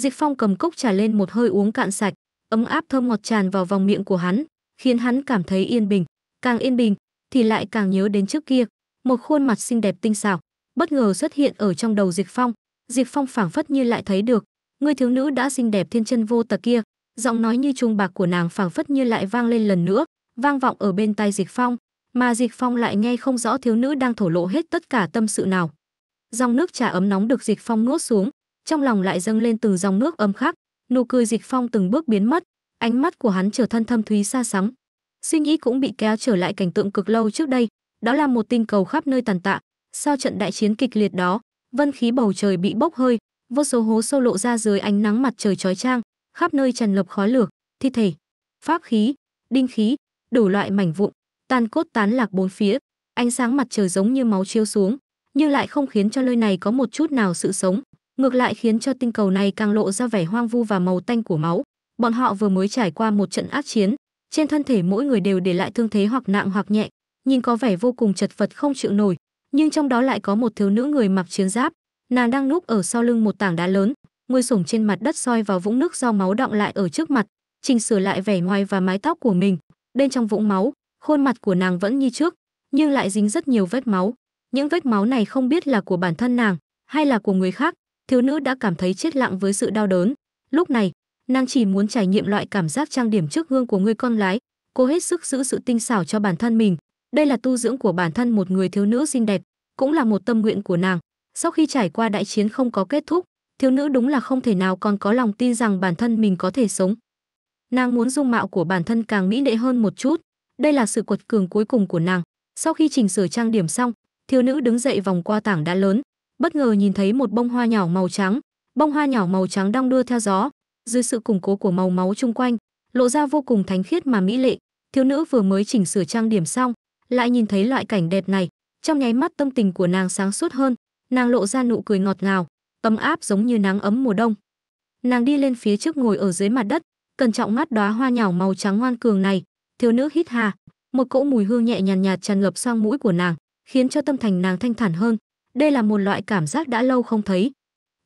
Dịch Phong cầm cốc trà lên một hơi uống cạn sạch, ấm áp thơm ngọt tràn vào vòng miệng của hắn, khiến hắn cảm thấy yên bình. Càng yên bình, thì lại càng nhớ đến trước kia, một khuôn mặt xinh đẹp tinh xảo, bất ngờ xuất hiện ở trong đầu Dịch Phong. Dịch Phong phảng phất như lại thấy được, người thiếu nữ đã xinh đẹp thiên chân vô tật kia, giọng nói như trung bạc của nàng phảng phất như lại vang lên lần nữa, vang vọng ở bên tai Dịch Phong, mà Dịch Phong lại nghe không rõ thiếu nữ đang thổ lộ hết tất cả tâm sự nào. Dòng nước trà ấm nóng được Dịch Phong nuốt xuống, trong lòng lại dâng lên từng dòng nước ấm khác, nụ cười Dịch Phong từng bước biến mất, ánh mắt của hắn trở thân thâm thúy xa sắm. Suy nghĩ cũng bị kéo trở lại cảnh tượng cực lâu trước đây, đó là một tinh cầu khắp nơi tàn tạ, sau trận đại chiến kịch liệt đó, vân khí bầu trời bị bốc hơi, vô số hố sâu lộ ra dưới ánh nắng mặt trời chói chang, khắp nơi tràn ngập khói lửa, thi thể, pháp khí, đinh khí, đủ loại mảnh vụn, tan cốt tán lạc bốn phía, ánh sáng mặt trời giống như máu chiếu xuống, nhưng lại không khiến cho nơi này có một chút nào sự sống, ngược lại khiến cho tinh cầu này càng lộ ra vẻ hoang vu và màu tanh của máu. Bọn họ vừa mới trải qua một trận ác chiến, trên thân thể mỗi người đều để lại thương thế hoặc nặng hoặc nhẹ, nhìn có vẻ vô cùng chật vật không chịu nổi, nhưng trong đó lại có một thiếu nữ người mặc chiến giáp, nàng đang núp ở sau lưng một tảng đá lớn, người sủng trên mặt đất soi vào vũng nước do máu đọng lại ở trước mặt, chỉnh sửa lại vẻ ngoài và mái tóc của mình, bên trong vũng máu khuôn mặt của nàng vẫn như trước nhưng lại dính rất nhiều vết máu những vết máu này không biết là của bản thân nàng hay là của người khác thiếu nữ đã cảm thấy chết lặng với sự đau đớn lúc này nàng chỉ muốn trải nghiệm loại cảm giác trang điểm trước gương của người con gái cô hết sức giữ sự tinh xảo cho bản thân mình đây là tu dưỡng của bản thân một người thiếu nữ xinh đẹp cũng là một tâm nguyện của nàng sau khi trải qua đại chiến không có kết thúc thiếu nữ đúng là không thể nào còn có lòng tin rằng bản thân mình có thể sống nàng muốn dung mạo của bản thân càng mỹ lệ hơn một chút. Đây là sự quật cường cuối cùng của nàng. Sau khi chỉnh sửa trang điểm xong, thiếu nữ đứng dậy vòng qua tảng đá lớn, bất ngờ nhìn thấy một bông hoa nhỏ màu trắng. Bông hoa nhỏ màu trắng đang đưa theo gió, dưới sự củng cố của màu máu chung quanh, lộ ra vô cùng thánh khiết mà mỹ lệ. Thiếu nữ vừa mới chỉnh sửa trang điểm xong, lại nhìn thấy loại cảnh đẹp này, trong nháy mắt tâm tình của nàng sáng suốt hơn, nàng lộ ra nụ cười ngọt ngào, tấm áp giống như nắng ấm mùa đông. Nàng đi lên phía trước ngồi ở dưới mặt đất, cẩn trọng ngắt đóa hoa nhỏ màu trắng ngoan cường này thiếu nữ hít hà một cỗ mùi hương nhẹ nhàn nhạt tràn ngập sang mũi của nàng khiến cho tâm thành nàng thanh thản hơn đây là một loại cảm giác đã lâu không thấy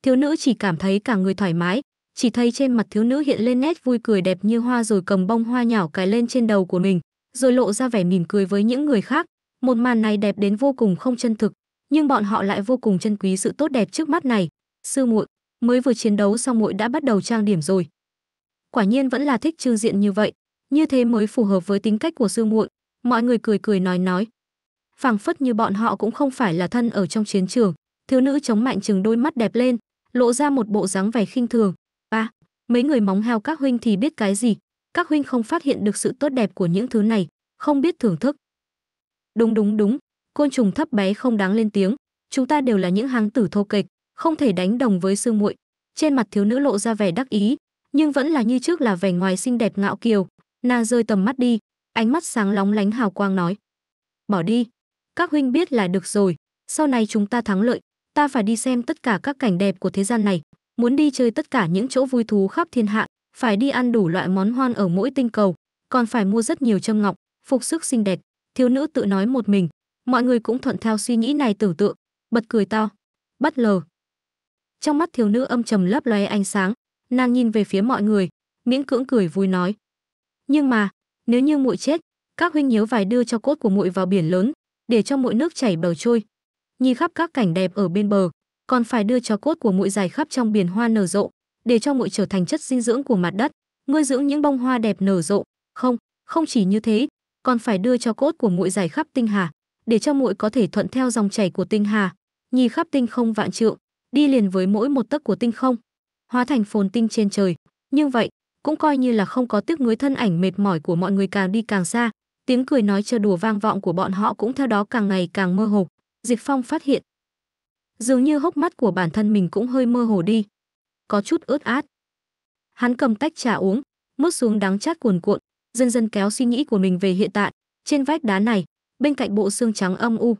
thiếu nữ chỉ cảm thấy cả người thoải mái chỉ thấy trên mặt thiếu nữ hiện lên nét vui cười đẹp như hoa rồi cầm bông hoa nhỏ cài lên trên đầu của mình rồi lộ ra vẻ mỉm cười với những người khác một màn này đẹp đến vô cùng không chân thực nhưng bọn họ lại vô cùng chân quý sự tốt đẹp trước mắt này sư muội mới vừa chiến đấu xong muội đã bắt đầu trang điểm rồi quả nhiên vẫn là thích trương diện như vậy như thế mới phù hợp với tính cách của sư muội mọi người cười cười nói nói phảng phất như bọn họ cũng không phải là thân ở trong chiến trường thiếu nữ chống mạnh chừng đôi mắt đẹp lên lộ ra một bộ dáng vẻ khinh thường ba mấy người móng heo các huynh thì biết cái gì các huynh không phát hiện được sự tốt đẹp của những thứ này không biết thưởng thức đúng đúng đúng côn trùng thấp bé không đáng lên tiếng chúng ta đều là những háng tử thô kịch, không thể đánh đồng với sư muội trên mặt thiếu nữ lộ ra vẻ đắc ý nhưng vẫn là như trước là vẻ ngoài xinh đẹp ngạo kiều. Na rơi tầm mắt đi, ánh mắt sáng lóng lánh hào quang nói. Bỏ đi, các huynh biết là được rồi, sau này chúng ta thắng lợi, ta phải đi xem tất cả các cảnh đẹp của thế gian này, muốn đi chơi tất cả những chỗ vui thú khắp thiên hạ, phải đi ăn đủ loại món hoan ở mỗi tinh cầu, còn phải mua rất nhiều châm ngọc, phục sức xinh đẹp, thiếu nữ tự nói một mình, mọi người cũng thuận theo suy nghĩ này tưởng tượng, bật cười to, bất lờ. Trong mắt thiếu nữ âm trầm lấp lóe ánh sáng, nàng nhìn về phía mọi người miễn cưỡng cười vui nói nhưng mà nếu như muội chết các huynh nhớ vài đưa cho cốt của muội vào biển lớn để cho muội nước chảy bờ trôi nhìn khắp các cảnh đẹp ở bên bờ còn phải đưa cho cốt của muội dài khắp trong biển hoa nở rộ để cho muội trở thành chất dinh dưỡng của mặt đất nuôi dưỡng những bông hoa đẹp nở rộ không không chỉ như thế còn phải đưa cho cốt của muội dài khắp tinh hà để cho muội có thể thuận theo dòng chảy của tinh hà nhìn khắp tinh không vạn trượng đi liền với mỗi một tấc của tinh không hóa thành phồn tinh trên trời nhưng vậy cũng coi như là không có tiếc nuối thân ảnh mệt mỏi của mọi người càng đi càng xa tiếng cười nói chơi đùa vang vọng của bọn họ cũng theo đó càng ngày càng mơ hồ Diệp phong phát hiện dường như hốc mắt của bản thân mình cũng hơi mơ hồ đi có chút ướt át hắn cầm tách trà uống mút xuống đắng chát cuồn cuộn dần dần kéo suy nghĩ của mình về hiện tại trên vách đá này bên cạnh bộ xương trắng âm u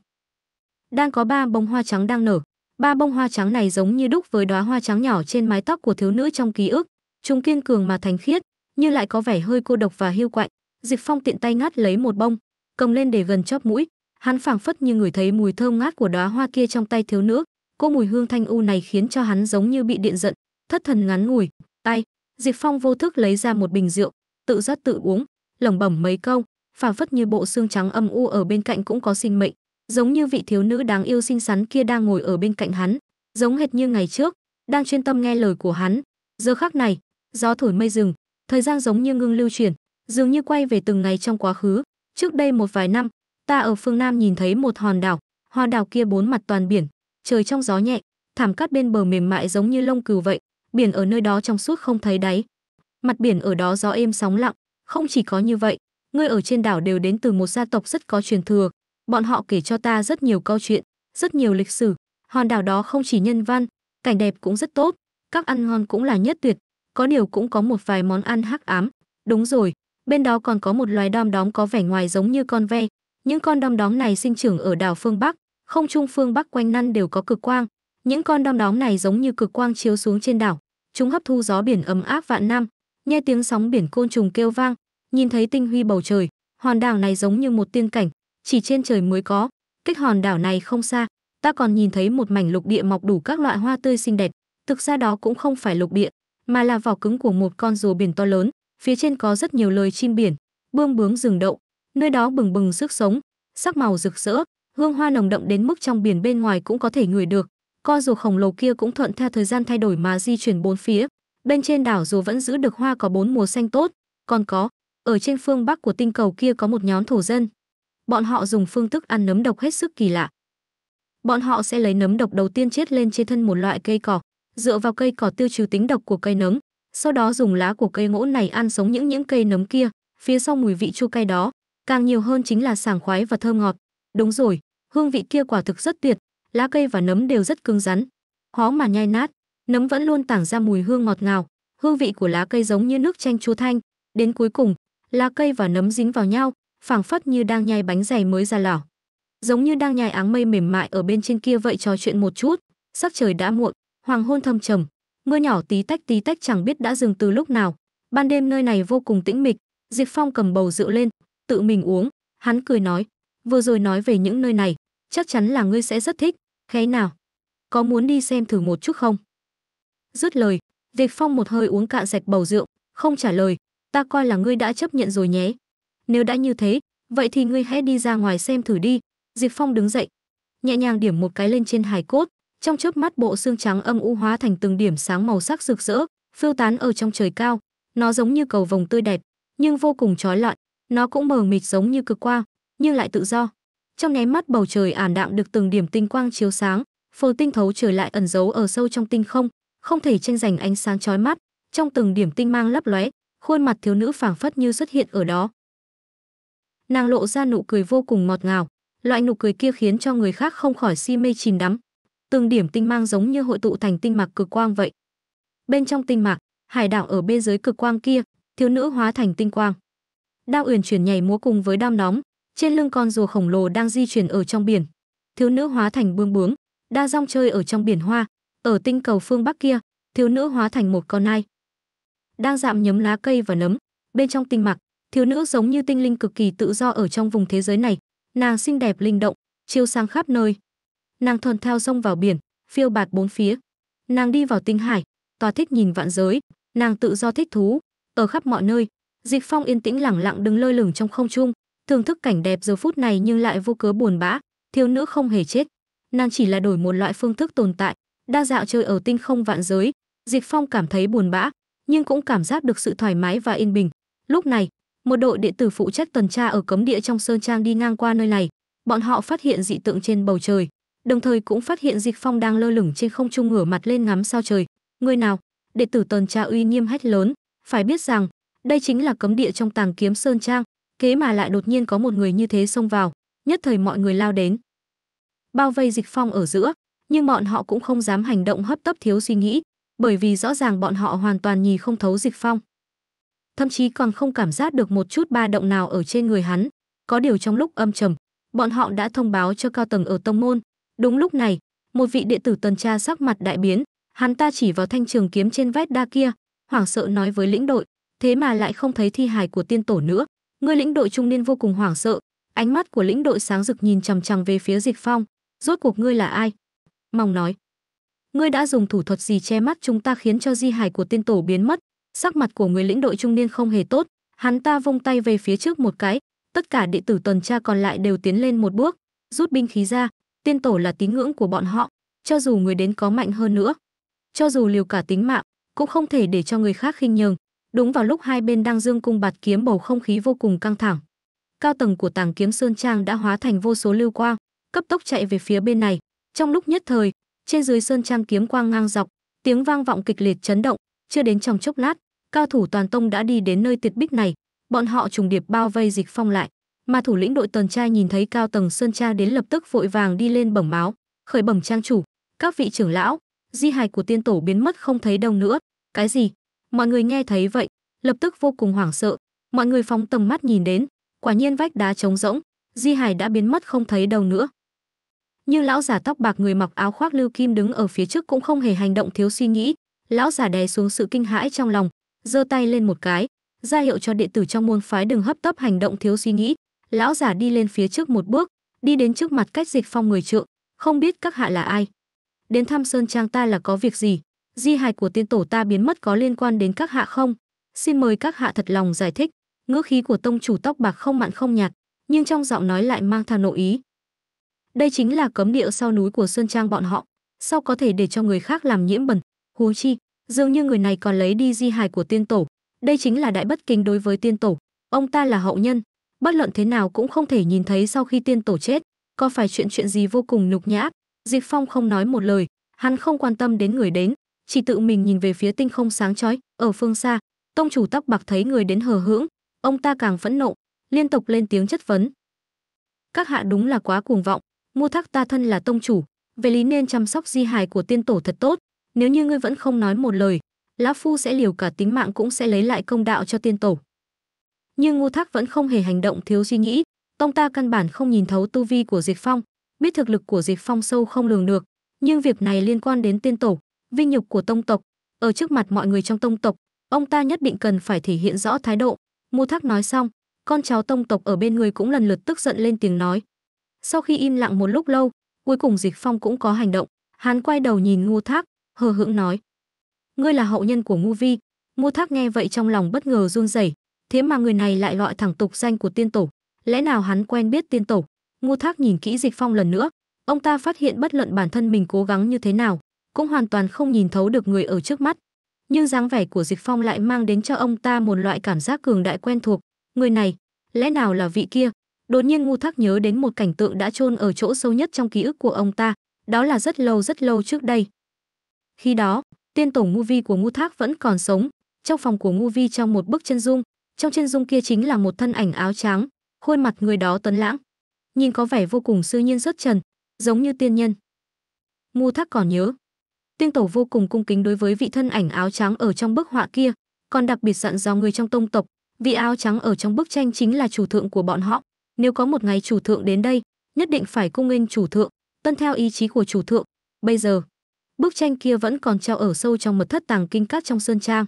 đang có ba bông hoa trắng đang nở Ba bông hoa trắng này giống như đúc với đóa hoa trắng nhỏ trên mái tóc của thiếu nữ trong ký ức, chúng kiên cường mà thánh khiết, nhưng lại có vẻ hơi cô độc và hiu quạnh. Dịch Phong tiện tay ngắt lấy một bông, cầm lên để gần chóp mũi, hắn phảng phất như người thấy mùi thơm ngát của đóa hoa kia trong tay thiếu nữ, cô mùi hương thanh u này khiến cho hắn giống như bị điện giận, thất thần ngắn ngủi, tay, Dịch Phong vô thức lấy ra một bình rượu, tự rót tự uống, lẩm bẩm mấy câu, phảng phất như bộ xương trắng âm u ở bên cạnh cũng có sinh mệnh giống như vị thiếu nữ đáng yêu xinh xắn kia đang ngồi ở bên cạnh hắn, giống hệt như ngày trước, đang chuyên tâm nghe lời của hắn. Giờ khắc này, gió thổi mây rừng, thời gian giống như ngưng lưu chuyển, dường như quay về từng ngày trong quá khứ. Trước đây một vài năm, ta ở phương Nam nhìn thấy một hòn đảo, hòn đảo kia bốn mặt toàn biển, trời trong gió nhẹ, thảm cát bên bờ mềm mại giống như lông cừu vậy, biển ở nơi đó trong suốt không thấy đáy. Mặt biển ở đó gió êm sóng lặng, không chỉ có như vậy, người ở trên đảo đều đến từ một gia tộc rất có truyền thừa, Bọn họ kể cho ta rất nhiều câu chuyện, rất nhiều lịch sử. Hòn đảo đó không chỉ nhân văn, cảnh đẹp cũng rất tốt, các ăn ngon cũng là nhất tuyệt. Có điều cũng có một vài món ăn hắc ám. Đúng rồi, bên đó còn có một loài đom đóm có vẻ ngoài giống như con ve. Những con đom đóm này sinh trưởng ở đảo phương Bắc, không trung phương Bắc quanh năn đều có cực quang. Những con đom đóm này giống như cực quang chiếu xuống trên đảo, chúng hấp thu gió biển ấm áp vạn năm, nghe tiếng sóng biển côn trùng kêu vang, nhìn thấy tinh huy bầu trời, hòn đảo này giống như một tiên cảnh, chỉ trên trời mới có. Cách hòn đảo này không xa, ta còn nhìn thấy một mảnh lục địa mọc đủ các loại hoa tươi xinh đẹp. Thực ra đó cũng không phải lục địa, mà là vỏ cứng của một con rùa biển to lớn. Phía trên có rất nhiều lời chim biển, bươm bướm rừng đậu. Nơi đó bừng bừng sức sống, sắc màu rực rỡ, hương hoa nồng đậm đến mức trong biển bên ngoài cũng có thể ngửi được. Con rùa khổng lồ kia cũng thuận theo thời gian thay đổi mà di chuyển bốn phía. Bên trên đảo rùa vẫn giữ được hoa có bốn mùa xanh tốt, còn có, ở trên phương bắc của tinh cầu kia có một nhóm thổ dân, bọn họ dùng phương thức ăn nấm độc hết sức kỳ lạ. Bọn họ sẽ lấy nấm độc đầu tiên chết lên trên thân một loại cây cỏ, dựa vào cây cỏ tiêu trừ tính độc của cây nấm, sau đó dùng lá của cây ngỗ này ăn sống những những cây nấm kia, phía sau mùi vị chua cay đó, càng nhiều hơn chính là sảng khoái và thơm ngọt. Đúng rồi, hương vị kia quả thực rất tuyệt, lá cây và nấm đều rất cứng rắn. Khó mà nhai nát, nấm vẫn luôn tảng ra mùi hương ngọt ngào, hương vị của lá cây giống như nước chanh chua thanh, đến cuối cùng, lá cây và nấm dính vào nhau, phảng phất như đang nhai bánh dày mới ra lò giống như đang nhai áng mây mềm mại ở bên trên kia vậy trò chuyện một chút sắc trời đã muộn hoàng hôn thâm trầm mưa nhỏ tí tách tí tách chẳng biết đã dừng từ lúc nào ban đêm nơi này vô cùng tĩnh mịch diệp phong cầm bầu rượu lên tự mình uống hắn cười nói vừa rồi nói về những nơi này chắc chắn là ngươi sẽ rất thích thế nào có muốn đi xem thử một chút không dứt lời diệp phong một hơi uống cạn sạch bầu rượu không trả lời ta coi là ngươi đã chấp nhận rồi nhé nếu đã như thế vậy thì ngươi hãy đi ra ngoài xem thử đi diệp phong đứng dậy nhẹ nhàng điểm một cái lên trên hài cốt trong chớp mắt bộ xương trắng âm u hóa thành từng điểm sáng màu sắc rực rỡ phiêu tán ở trong trời cao nó giống như cầu vồng tươi đẹp nhưng vô cùng trói lọi nó cũng mờ mịt giống như cực quang nhưng lại tự do trong nháy mắt bầu trời ảm đạm được từng điểm tinh quang chiếu sáng phồ tinh thấu trời lại ẩn giấu ở sâu trong tinh không không thể tranh giành ánh sáng chói mắt trong từng điểm tinh mang lấp lóe khuôn mặt thiếu nữ phảng phất như xuất hiện ở đó Nàng lộ ra nụ cười vô cùng ngọt ngào, loại nụ cười kia khiến cho người khác không khỏi si mê chìm đắm. Từng điểm tinh mang giống như hội tụ thành tinh mạc cực quang vậy. Bên trong tinh mạc, hải đảo ở bên dưới cực quang kia, thiếu nữ hóa thành tinh quang. Đao Uyển chuyển nhảy múa cùng với đam nóng, trên lưng con rùa khổng lồ đang di chuyển ở trong biển. Thiếu nữ hóa thành bươm bướm, đa rong chơi ở trong biển hoa, ở tinh cầu phương bắc kia, thiếu nữ hóa thành một con nai. Đang dạm nhấm lá cây và nấm, bên trong tinh mạc, Thiếu nữ giống như tinh linh cực kỳ tự do ở trong vùng thế giới này, nàng xinh đẹp linh động, chiêu sang khắp nơi. Nàng thuần theo sông vào biển, phiêu bạt bốn phía. Nàng đi vào tinh hải, tòa thích nhìn vạn giới, nàng tự do thích thú, ở khắp mọi nơi. Dịch Phong yên tĩnh lẳng lặng đứng lơ lửng trong không trung, thưởng thức cảnh đẹp giờ phút này nhưng lại vô cớ buồn bã, thiếu nữ không hề chết, nàng chỉ là đổi một loại phương thức tồn tại, đa dạo chơi ở tinh không vạn giới. Dịch Phong cảm thấy buồn bã, nhưng cũng cảm giác được sự thoải mái và yên bình. Lúc này, một đội đệ tử phụ trách tuần tra ở cấm địa trong sơn trang đi ngang qua nơi này bọn họ phát hiện dị tượng trên bầu trời đồng thời cũng phát hiện dịch phong đang lơ lửng trên không trung ngửa mặt lên ngắm sao trời người nào đệ tử tuần tra uy nghiêm hét lớn phải biết rằng đây chính là cấm địa trong tàng kiếm sơn trang kế mà lại đột nhiên có một người như thế xông vào nhất thời mọi người lao đến bao vây dịch phong ở giữa nhưng bọn họ cũng không dám hành động hấp tấp thiếu suy nghĩ bởi vì rõ ràng bọn họ hoàn toàn nhìn không thấu dịch phong thậm chí còn không cảm giác được một chút ba động nào ở trên người hắn. Có điều trong lúc âm trầm, bọn họ đã thông báo cho cao tầng ở tông môn. Đúng lúc này, một vị đệ tử tuần tra sắc mặt đại biến, hắn ta chỉ vào thanh trường kiếm trên vách đa kia, hoảng sợ nói với lĩnh đội, thế mà lại không thấy thi hài của tiên tổ nữa. Người lĩnh đội trung niên vô cùng hoảng sợ, ánh mắt của lĩnh đội sáng rực nhìn chằm chằm về phía Dịch Phong, rốt cuộc ngươi là ai? Mong nói, ngươi đã dùng thủ thuật gì che mắt chúng ta khiến cho di hài của tiên tổ biến mất, sắc mặt của người lĩnh đội trung niên không hề tốt hắn ta vung tay về phía trước một cái tất cả đệ tử tuần tra còn lại đều tiến lên một bước rút binh khí ra tiên tổ là tín ngưỡng của bọn họ cho dù người đến có mạnh hơn nữa cho dù liều cả tính mạng cũng không thể để cho người khác khinh nhường đúng vào lúc hai bên đang dương cung bạt kiếm bầu không khí vô cùng căng thẳng cao tầng của tàng kiếm sơn trang đã hóa thành vô số lưu quang cấp tốc chạy về phía bên này trong lúc nhất thời trên dưới sơn trang kiếm quang ngang dọc tiếng vang vọng kịch liệt chấn động chưa đến trong chốc lát cao thủ toàn tông đã đi đến nơi tuyệt bích này, bọn họ trùng điệp bao vây Dịch Phong lại. Mà thủ lĩnh đội tuần tra nhìn thấy cao tầng Sơn tra đến lập tức vội vàng đi lên bẩm báo, khởi bẩm trang chủ, các vị trưởng lão, di hài của tiên tổ biến mất không thấy đâu nữa. Cái gì? Mọi người nghe thấy vậy, lập tức vô cùng hoảng sợ, mọi người phóng tầm mắt nhìn đến, quả nhiên vách đá trống rỗng, di hài đã biến mất không thấy đâu nữa. Như lão giả tóc bạc người mặc áo khoác lưu kim đứng ở phía trước cũng không hề hành động thiếu suy nghĩ, lão giả đè xuống sự kinh hãi trong lòng, giơ tay lên một cái ra hiệu cho đệ tử trong môn phái đừng hấp tấp hành động thiếu suy nghĩ lão giả đi lên phía trước một bước đi đến trước mặt cách dịch phong người trượng không biết các hạ là ai đến thăm sơn trang ta là có việc gì di hài của tiên tổ ta biến mất có liên quan đến các hạ không xin mời các hạ thật lòng giải thích ngữ khí của tông chủ tóc bạc không mặn không nhạt nhưng trong giọng nói lại mang theo nội ý đây chính là cấm địa sau núi của sơn trang bọn họ sao có thể để cho người khác làm nhiễm bẩn huống chi dường như người này còn lấy đi di hài của tiên tổ đây chính là đại bất kính đối với tiên tổ ông ta là hậu nhân bất luận thế nào cũng không thể nhìn thấy sau khi tiên tổ chết có phải chuyện chuyện gì vô cùng nhục nhã diệp phong không nói một lời hắn không quan tâm đến người đến chỉ tự mình nhìn về phía tinh không sáng chói ở phương xa tông chủ tóc bạc thấy người đến hờ hững ông ta càng phẫn nộ liên tục lên tiếng chất vấn các hạ đúng là quá cuồng vọng mua thác ta thân là tông chủ về lý nên chăm sóc di hài của tiên tổ thật tốt nếu như ngươi vẫn không nói một lời, lão phu sẽ liều cả tính mạng cũng sẽ lấy lại công đạo cho tiên tổ. Nhưng Ngô Thác vẫn không hề hành động thiếu suy nghĩ, tông ta căn bản không nhìn thấu tu vi của diệt Phong, biết thực lực của diệt Phong sâu không lường được, nhưng việc này liên quan đến tiên tổ, vinh nhục của tông tộc, ở trước mặt mọi người trong tông tộc, ông ta nhất định cần phải thể hiện rõ thái độ. Ngô Thác nói xong, con cháu tông tộc ở bên người cũng lần lượt tức giận lên tiếng nói. Sau khi im lặng một lúc lâu, cuối cùng diệt Phong cũng có hành động, hắn quay đầu nhìn Ngô Thác, hờ hững nói ngươi là hậu nhân của ngu vi Ngô Thác nghe vậy trong lòng bất ngờ run rẩy, thế mà người này lại gọi thẳng tục danh của tiên tổ, lẽ nào hắn quen biết tiên tổ? Ngô Thác nhìn kỹ Dịch Phong lần nữa, ông ta phát hiện bất luận bản thân mình cố gắng như thế nào, cũng hoàn toàn không nhìn thấu được người ở trước mắt. Nhưng dáng vẻ của Dịch Phong lại mang đến cho ông ta một loại cảm giác cường đại quen thuộc, người này, lẽ nào là vị kia? Đột nhiên Ngô Thác nhớ đến một cảnh tượng đã chôn ở chỗ sâu nhất trong ký ức của ông ta, đó là rất lâu rất lâu trước đây, khi đó, tiên tổ Ngu Vi của Ngu Thác vẫn còn sống, trong phòng của Ngu Vi trong một bức chân dung, trong chân dung kia chính là một thân ảnh áo trắng, khuôn mặt người đó tuấn lãng, nhìn có vẻ vô cùng sư nhiên rất trần, giống như tiên nhân. Ngu Thác còn nhớ, tiên tổ vô cùng cung kính đối với vị thân ảnh áo trắng ở trong bức họa kia, còn đặc biệt dặn dò người trong tông tộc, vị áo trắng ở trong bức tranh chính là chủ thượng của bọn họ, nếu có một ngày chủ thượng đến đây, nhất định phải cung nghênh chủ thượng, tuân theo ý chí của chủ thượng. Bây giờ, bức tranh kia vẫn còn treo ở sâu trong mật thất tàng kinh cát trong sơn trang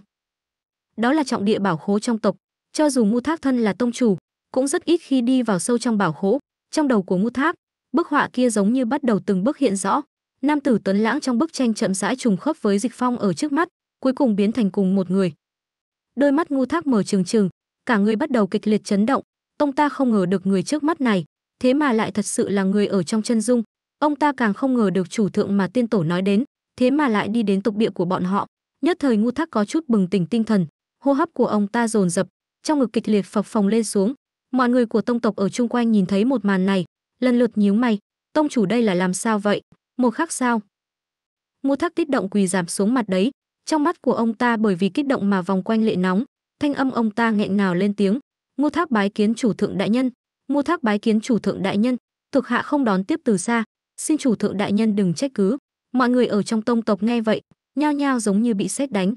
đó là trọng địa bảo khố trong tộc cho dù ngu thác thân là tông chủ cũng rất ít khi đi vào sâu trong bảo khố trong đầu của ngu thác bức họa kia giống như bắt đầu từng bước hiện rõ nam tử tuấn lãng trong bức tranh chậm rãi trùng khớp với dịch phong ở trước mắt cuối cùng biến thành cùng một người đôi mắt ngu thác mở trừng trừng cả người bắt đầu kịch liệt chấn động ông ta không ngờ được người trước mắt này thế mà lại thật sự là người ở trong chân dung ông ta càng không ngờ được chủ thượng mà tiên tổ nói đến thế mà lại đi đến tục địa của bọn họ. Nhất thời Ngu thắc có chút bừng tỉnh tinh thần, hô hấp của ông ta dồn dập, trong ngực kịch liệt phập phồng lên xuống. Mọi người của tông tộc ở chung quanh nhìn thấy một màn này, lần lượt nhíu mày, tông chủ đây là làm sao vậy? Một khắc sao? Ngu thắc kích động quỳ giảm xuống mặt đấy, trong mắt của ông ta bởi vì kích động mà vòng quanh lệ nóng, thanh âm ông ta nghẹn ngào lên tiếng, "Ngu thắc bái kiến chủ thượng đại nhân, Ngu thắc bái kiến chủ thượng đại nhân." Thuộc hạ không đón tiếp từ xa, xin chủ thượng đại nhân đừng trách cứ. Mọi người ở trong tông tộc nghe vậy, nhao nhao giống như bị sét đánh.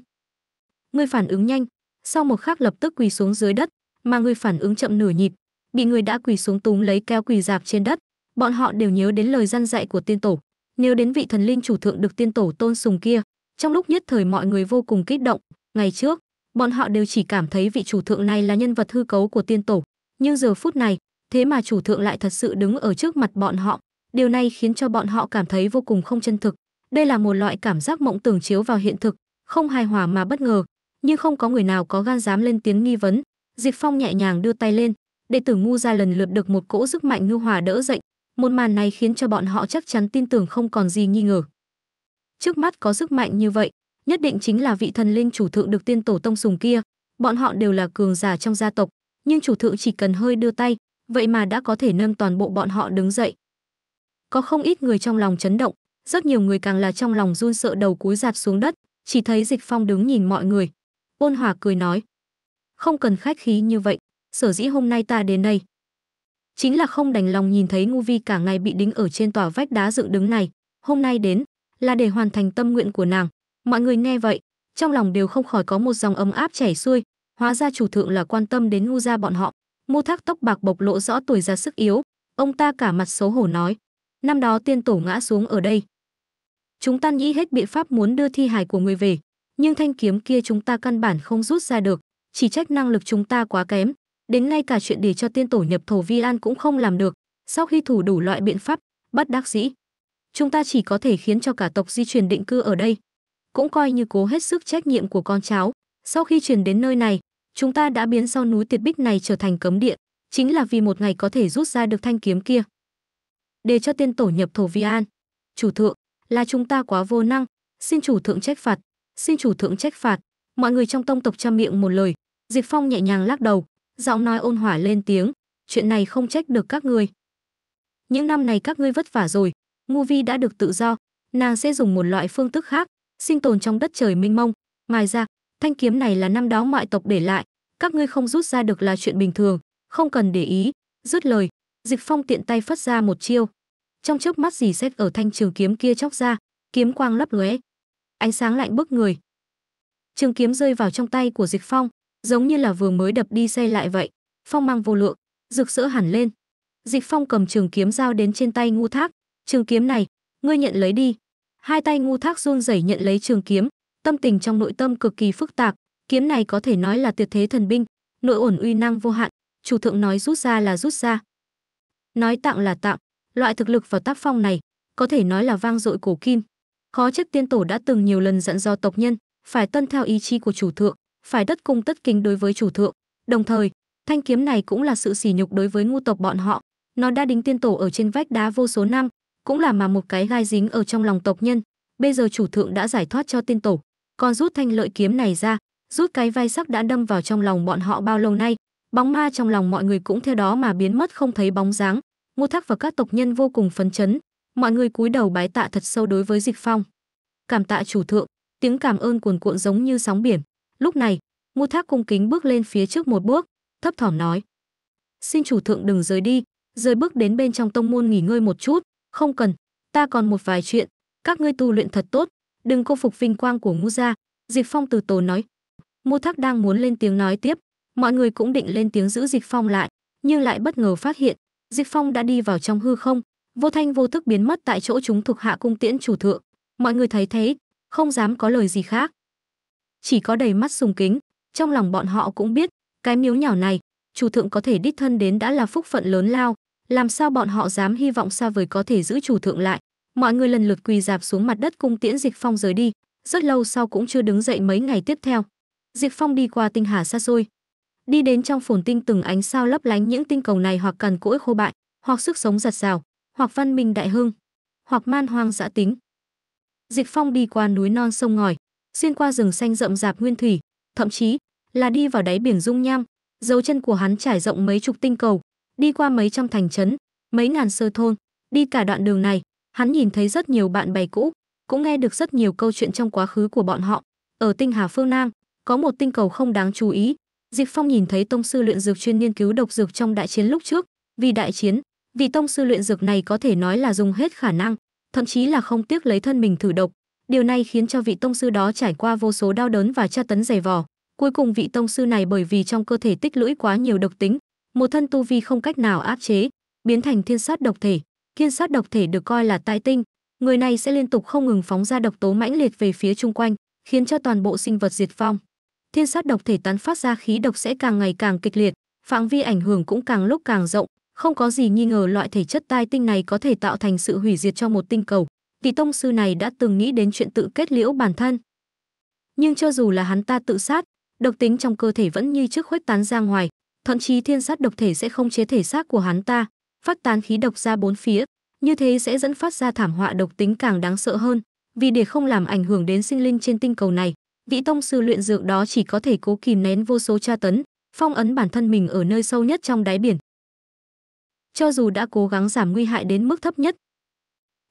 Người phản ứng nhanh, sau một khắc lập tức quỳ xuống dưới đất, mà người phản ứng chậm nửa nhịp, bị người đã quỳ xuống túm lấy keo quỳ dạp trên đất, bọn họ đều nhớ đến lời răn dạy của tiên tổ, nếu đến vị thần linh chủ thượng được tiên tổ tôn sùng kia, trong lúc nhất thời mọi người vô cùng kích động, ngày trước, bọn họ đều chỉ cảm thấy vị chủ thượng này là nhân vật hư cấu của tiên tổ, nhưng giờ phút này, thế mà chủ thượng lại thật sự đứng ở trước mặt bọn họ, điều này khiến cho bọn họ cảm thấy vô cùng không chân thực. Đây là một loại cảm giác mộng tưởng chiếu vào hiện thực, không hài hòa mà bất ngờ, nhưng không có người nào có gan dám lên tiếng nghi vấn. Diệp Phong nhẹ nhàng đưa tay lên, đệ tử ngu ra lần lượt được một cỗ sức mạnh nhu hòa đỡ dậy. Một màn này khiến cho bọn họ chắc chắn tin tưởng không còn gì nghi ngờ. Trước mắt có sức mạnh như vậy, nhất định chính là vị thần linh chủ thượng được tiên tổ tông sùng kia. Bọn họ đều là cường giả trong gia tộc, nhưng chủ thượng chỉ cần hơi đưa tay, vậy mà đã có thể nâng toàn bộ bọn họ đứng dậy. Có không ít người trong lòng chấn động, rất nhiều người càng là trong lòng run sợ đầu cúi dạp xuống đất, chỉ thấy Dịch Phong đứng nhìn mọi người. Ôn Hòa cười nói: "Không cần khách khí như vậy, sở dĩ hôm nay ta đến đây, chính là không đành lòng nhìn thấy ngu vi cả ngày bị đính ở trên tòa vách đá dựng đứng này, hôm nay đến là để hoàn thành tâm nguyện của nàng." Mọi người nghe vậy, trong lòng đều không khỏi có một dòng ấm áp chảy xuôi, hóa ra chủ thượng là quan tâm đến ngu gia bọn họ. Mô Thác tóc bạc bộc lộ rõ tuổi già sức yếu, ông ta cả mặt xấu hổ nói: "Năm đó tiên tổ ngã xuống ở đây, chúng ta nghĩ hết biện pháp muốn đưa thi hài của người về nhưng thanh kiếm kia chúng ta căn bản không rút ra được chỉ trách năng lực chúng ta quá kém đến ngay cả chuyện để cho tiên tổ nhập thổ vi an cũng không làm được sau khi thủ đủ loại biện pháp bắt đắc dĩ chúng ta chỉ có thể khiến cho cả tộc di chuyển định cư ở đây cũng coi như cố hết sức trách nhiệm của con cháu sau khi chuyển đến nơi này chúng ta đã biến sau núi tiệt bích này trở thành cấm địa chính là vì một ngày có thể rút ra được thanh kiếm kia để cho tiên tổ nhập thổ vi an chủ thượng là chúng ta quá vô năng, xin chủ thượng trách phạt, xin chủ thượng trách phạt. Mọi người trong tông tộc trăm miệng một lời, Diệp Phong nhẹ nhàng lắc đầu, giọng nói ôn hỏa lên tiếng, chuyện này không trách được các ngươi. Những năm này các ngươi vất vả rồi, Ngu Vi đã được tự do, nàng sẽ dùng một loại phương thức khác, sinh tồn trong đất trời mênh mông. Ngoài ra, thanh kiếm này là năm đó mọi tộc để lại, các ngươi không rút ra được là chuyện bình thường, không cần để ý. rút lời, Dịch Phong tiện tay phất ra một chiêu, trong chớp mắt dì xét ở thanh trường kiếm kia chóc ra kiếm quang lấp lóe ánh sáng lạnh bức người trường kiếm rơi vào trong tay của dịch phong giống như là vừa mới đập đi xây lại vậy phong mang vô lượng rực rỡ hẳn lên dịch phong cầm trường kiếm giao đến trên tay ngu thác trường kiếm này ngươi nhận lấy đi hai tay ngu thác run rẩy nhận lấy trường kiếm tâm tình trong nội tâm cực kỳ phức tạp kiếm này có thể nói là tuyệt thế thần binh nội ổn uy năng vô hạn chủ thượng nói rút ra là rút ra nói tặng là tặng Loại thực lực và tác phong này có thể nói là vang dội cổ kim. Khó trách tiên tổ đã từng nhiều lần dặn do tộc nhân phải tuân theo ý chí của chủ thượng, phải đất cung tất kính đối với chủ thượng. Đồng thời, thanh kiếm này cũng là sự sỉ nhục đối với ngu tộc bọn họ. Nó đã đính tiên tổ ở trên vách đá vô số năm, cũng là mà một cái gai dính ở trong lòng tộc nhân. Bây giờ chủ thượng đã giải thoát cho tiên tổ, còn rút thanh lợi kiếm này ra, rút cái vai sắc đã đâm vào trong lòng bọn họ bao lâu nay, bóng ma trong lòng mọi người cũng theo đó mà biến mất không thấy bóng dáng. Ngô Thác và các tộc nhân vô cùng phấn chấn, mọi người cúi đầu bái tạ thật sâu đối với Dịch Phong. Cảm tạ chủ thượng, tiếng cảm ơn cuồn cuộn giống như sóng biển. Lúc này, Ngô Thác cung kính bước lên phía trước một bước, thấp thỏm nói: "Xin chủ thượng đừng rời đi, rời bước đến bên trong tông môn nghỉ ngơi một chút, không cần, ta còn một vài chuyện, các ngươi tu luyện thật tốt, đừng cô phục vinh quang của Ngô gia." Dịch Phong từ tổ nói. Ngô Thác đang muốn lên tiếng nói tiếp, mọi người cũng định lên tiếng giữ Dịch Phong lại, nhưng lại bất ngờ phát hiện Diệp Phong đã đi vào trong hư không, vô thanh vô thức biến mất tại chỗ chúng thuộc hạ cung tiễn chủ thượng. Mọi người thấy thế, không dám có lời gì khác. Chỉ có đầy mắt sùng kính, trong lòng bọn họ cũng biết, cái miếu nhỏ này, chủ thượng có thể đích thân đến đã là phúc phận lớn lao, làm sao bọn họ dám hy vọng xa vời có thể giữ chủ thượng lại. Mọi người lần lượt quỳ dạp xuống mặt đất cung tiễn Diệp Phong rời đi, rất lâu sau cũng chưa đứng dậy mấy ngày tiếp theo. Diệp Phong đi qua tinh hà xa xôi, đi đến trong phồn tinh từng ánh sao lấp lánh những tinh cầu này hoặc cằn cỗi khô bại, hoặc sức sống giặt rào, hoặc văn minh đại hưng, hoặc man hoang dã tính. Dịch Phong đi qua núi non sông ngòi, xuyên qua rừng xanh rậm rạp nguyên thủy, thậm chí là đi vào đáy biển dung nham, dấu chân của hắn trải rộng mấy chục tinh cầu, đi qua mấy trăm thành trấn, mấy ngàn sơ thôn, đi cả đoạn đường này, hắn nhìn thấy rất nhiều bạn bè cũ, cũng nghe được rất nhiều câu chuyện trong quá khứ của bọn họ. Ở tinh hà phương Nam, có một tinh cầu không đáng chú ý, Diệp Phong nhìn thấy tông sư luyện dược chuyên nghiên cứu độc dược trong đại chiến lúc trước, vì đại chiến, vì tông sư luyện dược này có thể nói là dùng hết khả năng, thậm chí là không tiếc lấy thân mình thử độc. Điều này khiến cho vị tông sư đó trải qua vô số đau đớn và tra tấn dày vò. Cuối cùng vị tông sư này bởi vì trong cơ thể tích lũy quá nhiều độc tính, một thân tu vi không cách nào áp chế, biến thành thiên sát độc thể. Thiên sát độc thể được coi là tai tinh, người này sẽ liên tục không ngừng phóng ra độc tố mãnh liệt về phía chung quanh, khiến cho toàn bộ sinh vật diệt vong thiên sát độc thể tán phát ra khí độc sẽ càng ngày càng kịch liệt, phạm vi ảnh hưởng cũng càng lúc càng rộng, không có gì nghi ngờ loại thể chất tai tinh này có thể tạo thành sự hủy diệt cho một tinh cầu. Tỷ tông sư này đã từng nghĩ đến chuyện tự kết liễu bản thân. Nhưng cho dù là hắn ta tự sát, độc tính trong cơ thể vẫn như trước khuếch tán ra ngoài, thậm chí thiên sát độc thể sẽ không chế thể xác của hắn ta, phát tán khí độc ra bốn phía, như thế sẽ dẫn phát ra thảm họa độc tính càng đáng sợ hơn, vì để không làm ảnh hưởng đến sinh linh trên tinh cầu này, vị tông sư luyện dược đó chỉ có thể cố kìm nén vô số tra tấn, phong ấn bản thân mình ở nơi sâu nhất trong đáy biển. Cho dù đã cố gắng giảm nguy hại đến mức thấp nhất,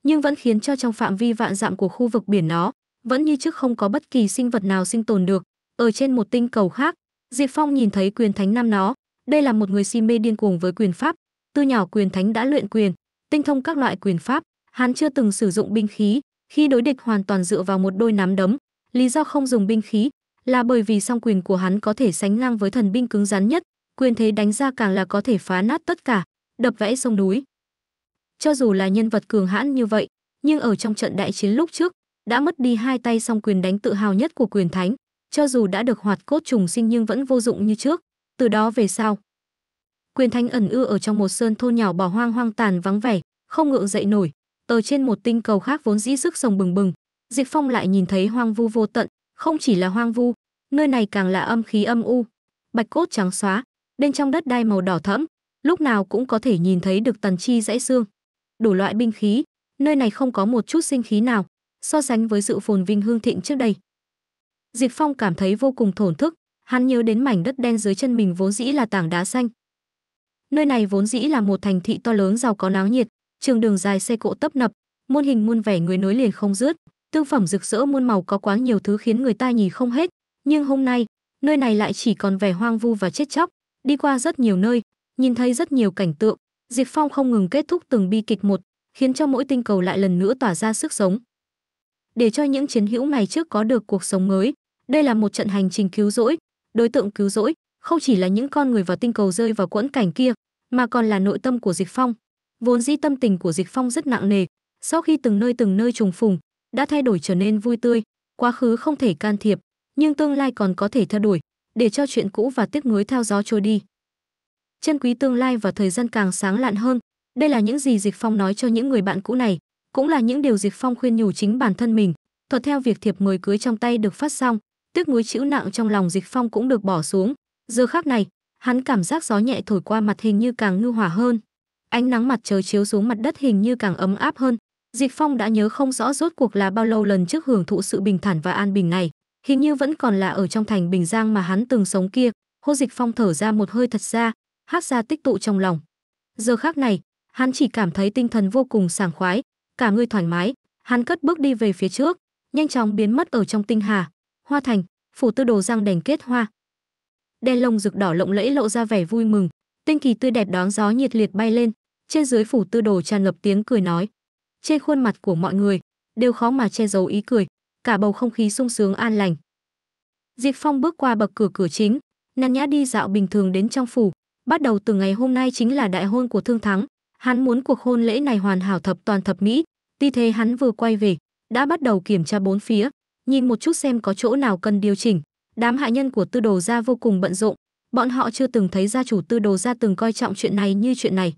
nhưng vẫn khiến cho trong phạm vi vạn dặm của khu vực biển nó vẫn như trước không có bất kỳ sinh vật nào sinh tồn được. Ở trên một tinh cầu khác, Diệp Phong nhìn thấy quyền thánh năm nó, đây là một người si mê điên cuồng với quyền pháp, từ nhỏ quyền thánh đã luyện quyền, tinh thông các loại quyền pháp, hắn chưa từng sử dụng binh khí, khi đối địch hoàn toàn dựa vào một đôi nắm đấm, Lý do không dùng binh khí là bởi vì song quyền của hắn có thể sánh ngang với thần binh cứng rắn nhất, quyền thế đánh ra càng là có thể phá nát tất cả, đập vẽ sông núi. Cho dù là nhân vật cường hãn như vậy, nhưng ở trong trận đại chiến lúc trước, đã mất đi hai tay song quyền đánh tự hào nhất của quyền thánh, cho dù đã được hoạt cốt trùng sinh nhưng vẫn vô dụng như trước, từ đó về sau. Quyền thánh ẩn ư ở trong một sơn thôn nhỏ bỏ hoang hoang tàn vắng vẻ, không ngượng dậy nổi, Tờ trên một tinh cầu khác vốn dĩ sức sồng bừng bừng, Diệp Phong lại nhìn thấy hoang vu vô tận, không chỉ là hoang vu, nơi này càng là âm khí âm u, bạch cốt trắng xóa, bên trong đất đai màu đỏ thẫm, lúc nào cũng có thể nhìn thấy được tần chi dãy xương. Đủ loại binh khí, nơi này không có một chút sinh khí nào, so sánh với sự phồn vinh hương thịnh trước đây. Diệp Phong cảm thấy vô cùng thổn thức, hắn nhớ đến mảnh đất đen dưới chân mình vốn dĩ là tảng đá xanh. Nơi này vốn dĩ là một thành thị to lớn giàu có náo nhiệt, trường đường dài xe cộ tấp nập, muôn hình muôn vẻ người nối liền không dứt, Tương phẩm rực rỡ muôn màu có quá nhiều thứ khiến người ta nhìn không hết, nhưng hôm nay, nơi này lại chỉ còn vẻ hoang vu và chết chóc. Đi qua rất nhiều nơi, nhìn thấy rất nhiều cảnh tượng, Diệp Phong không ngừng kết thúc từng bi kịch một, khiến cho mỗi tinh cầu lại lần nữa tỏa ra sức sống. Để cho những chiến hữu này trước có được cuộc sống mới, đây là một trận hành trình cứu rỗi, đối tượng cứu rỗi, không chỉ là những con người vào tinh cầu rơi vào quẫn cảnh kia, mà còn là nội tâm của Dịch Phong. Vốn dĩ tâm tình của Dịch Phong rất nặng nề, sau khi từng nơi từng nơi trùng phùng, đã thay đổi trở nên vui tươi, quá khứ không thể can thiệp, nhưng tương lai còn có thể theo đuổi, để cho chuyện cũ và tiếc nuối theo gió trôi đi. Chân quý tương lai và thời gian càng sáng lạn hơn, đây là những gì Dịch Phong nói cho những người bạn cũ này, cũng là những điều Dịch Phong khuyên nhủ chính bản thân mình, thuật theo việc thiệp mời cưới trong tay được phát xong, tiếc nuối chữ nặng trong lòng Dịch Phong cũng được bỏ xuống. Giờ khác này, hắn cảm giác gió nhẹ thổi qua mặt hình như càng ngư hỏa hơn. Ánh nắng mặt trời chiếu xuống mặt đất hình như càng ấm áp hơn, Diệp Phong đã nhớ không rõ rốt cuộc là bao lâu lần trước hưởng thụ sự bình thản và an bình này, hình như vẫn còn là ở trong thành Bình Giang mà hắn từng sống kia. Hô Dịch Phong thở ra một hơi thật ra, hát ra tích tụ trong lòng. Giờ khác này, hắn chỉ cảm thấy tinh thần vô cùng sảng khoái, cả người thoải mái, hắn cất bước đi về phía trước, nhanh chóng biến mất ở trong tinh hà. Hoa thành, phủ tư đồ răng đèn kết hoa. Đen lồng rực đỏ lộng lẫy lộ ra vẻ vui mừng, tinh kỳ tươi đẹp đón gió nhiệt liệt bay lên, trên dưới phủ tư đồ tràn ngập tiếng cười nói trên khuôn mặt của mọi người đều khó mà che giấu ý cười, cả bầu không khí sung sướng an lành. Diệp Phong bước qua bậc cửa cửa chính, nhàn nhã đi dạo bình thường đến trong phủ, bắt đầu từ ngày hôm nay chính là đại hôn của Thương Thắng, hắn muốn cuộc hôn lễ này hoàn hảo thập toàn thập mỹ, vì thế hắn vừa quay về, đã bắt đầu kiểm tra bốn phía, nhìn một chút xem có chỗ nào cần điều chỉnh. Đám hạ nhân của Tư Đồ gia vô cùng bận rộn, bọn họ chưa từng thấy gia chủ Tư Đồ gia từng coi trọng chuyện này như chuyện này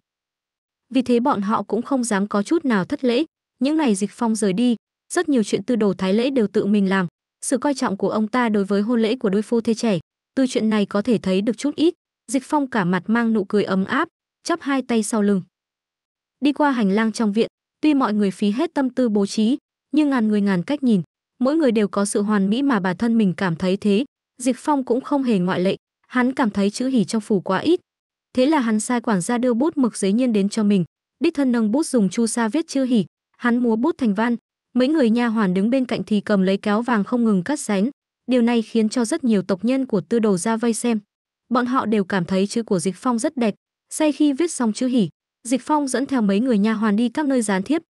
vì thế bọn họ cũng không dám có chút nào thất lễ. Những ngày Dịch Phong rời đi, rất nhiều chuyện tư đồ thái lễ đều tự mình làm, sự coi trọng của ông ta đối với hôn lễ của đôi phu thê trẻ, từ chuyện này có thể thấy được chút ít. Dịch Phong cả mặt mang nụ cười ấm áp, chắp hai tay sau lưng. Đi qua hành lang trong viện, tuy mọi người phí hết tâm tư bố trí, nhưng ngàn người ngàn cách nhìn, mỗi người đều có sự hoàn mỹ mà bản thân mình cảm thấy thế, Dịch Phong cũng không hề ngoại lệ, hắn cảm thấy chữ hỉ trong phủ quá ít, Thế là hắn sai quản gia đưa bút mực giấy nhiên đến cho mình, đích thân nâng bút dùng chu sa viết chữ hỉ, hắn múa bút thành văn, mấy người nha hoàn đứng bên cạnh thì cầm lấy kéo vàng không ngừng cắt ránh. Điều này khiến cho rất nhiều tộc nhân của Tư đồ ra vây xem. Bọn họ đều cảm thấy chữ của Dịch Phong rất đẹp, say khi viết xong chữ hỉ, Dịch Phong dẫn theo mấy người nha hoàn đi các nơi gián thiếp,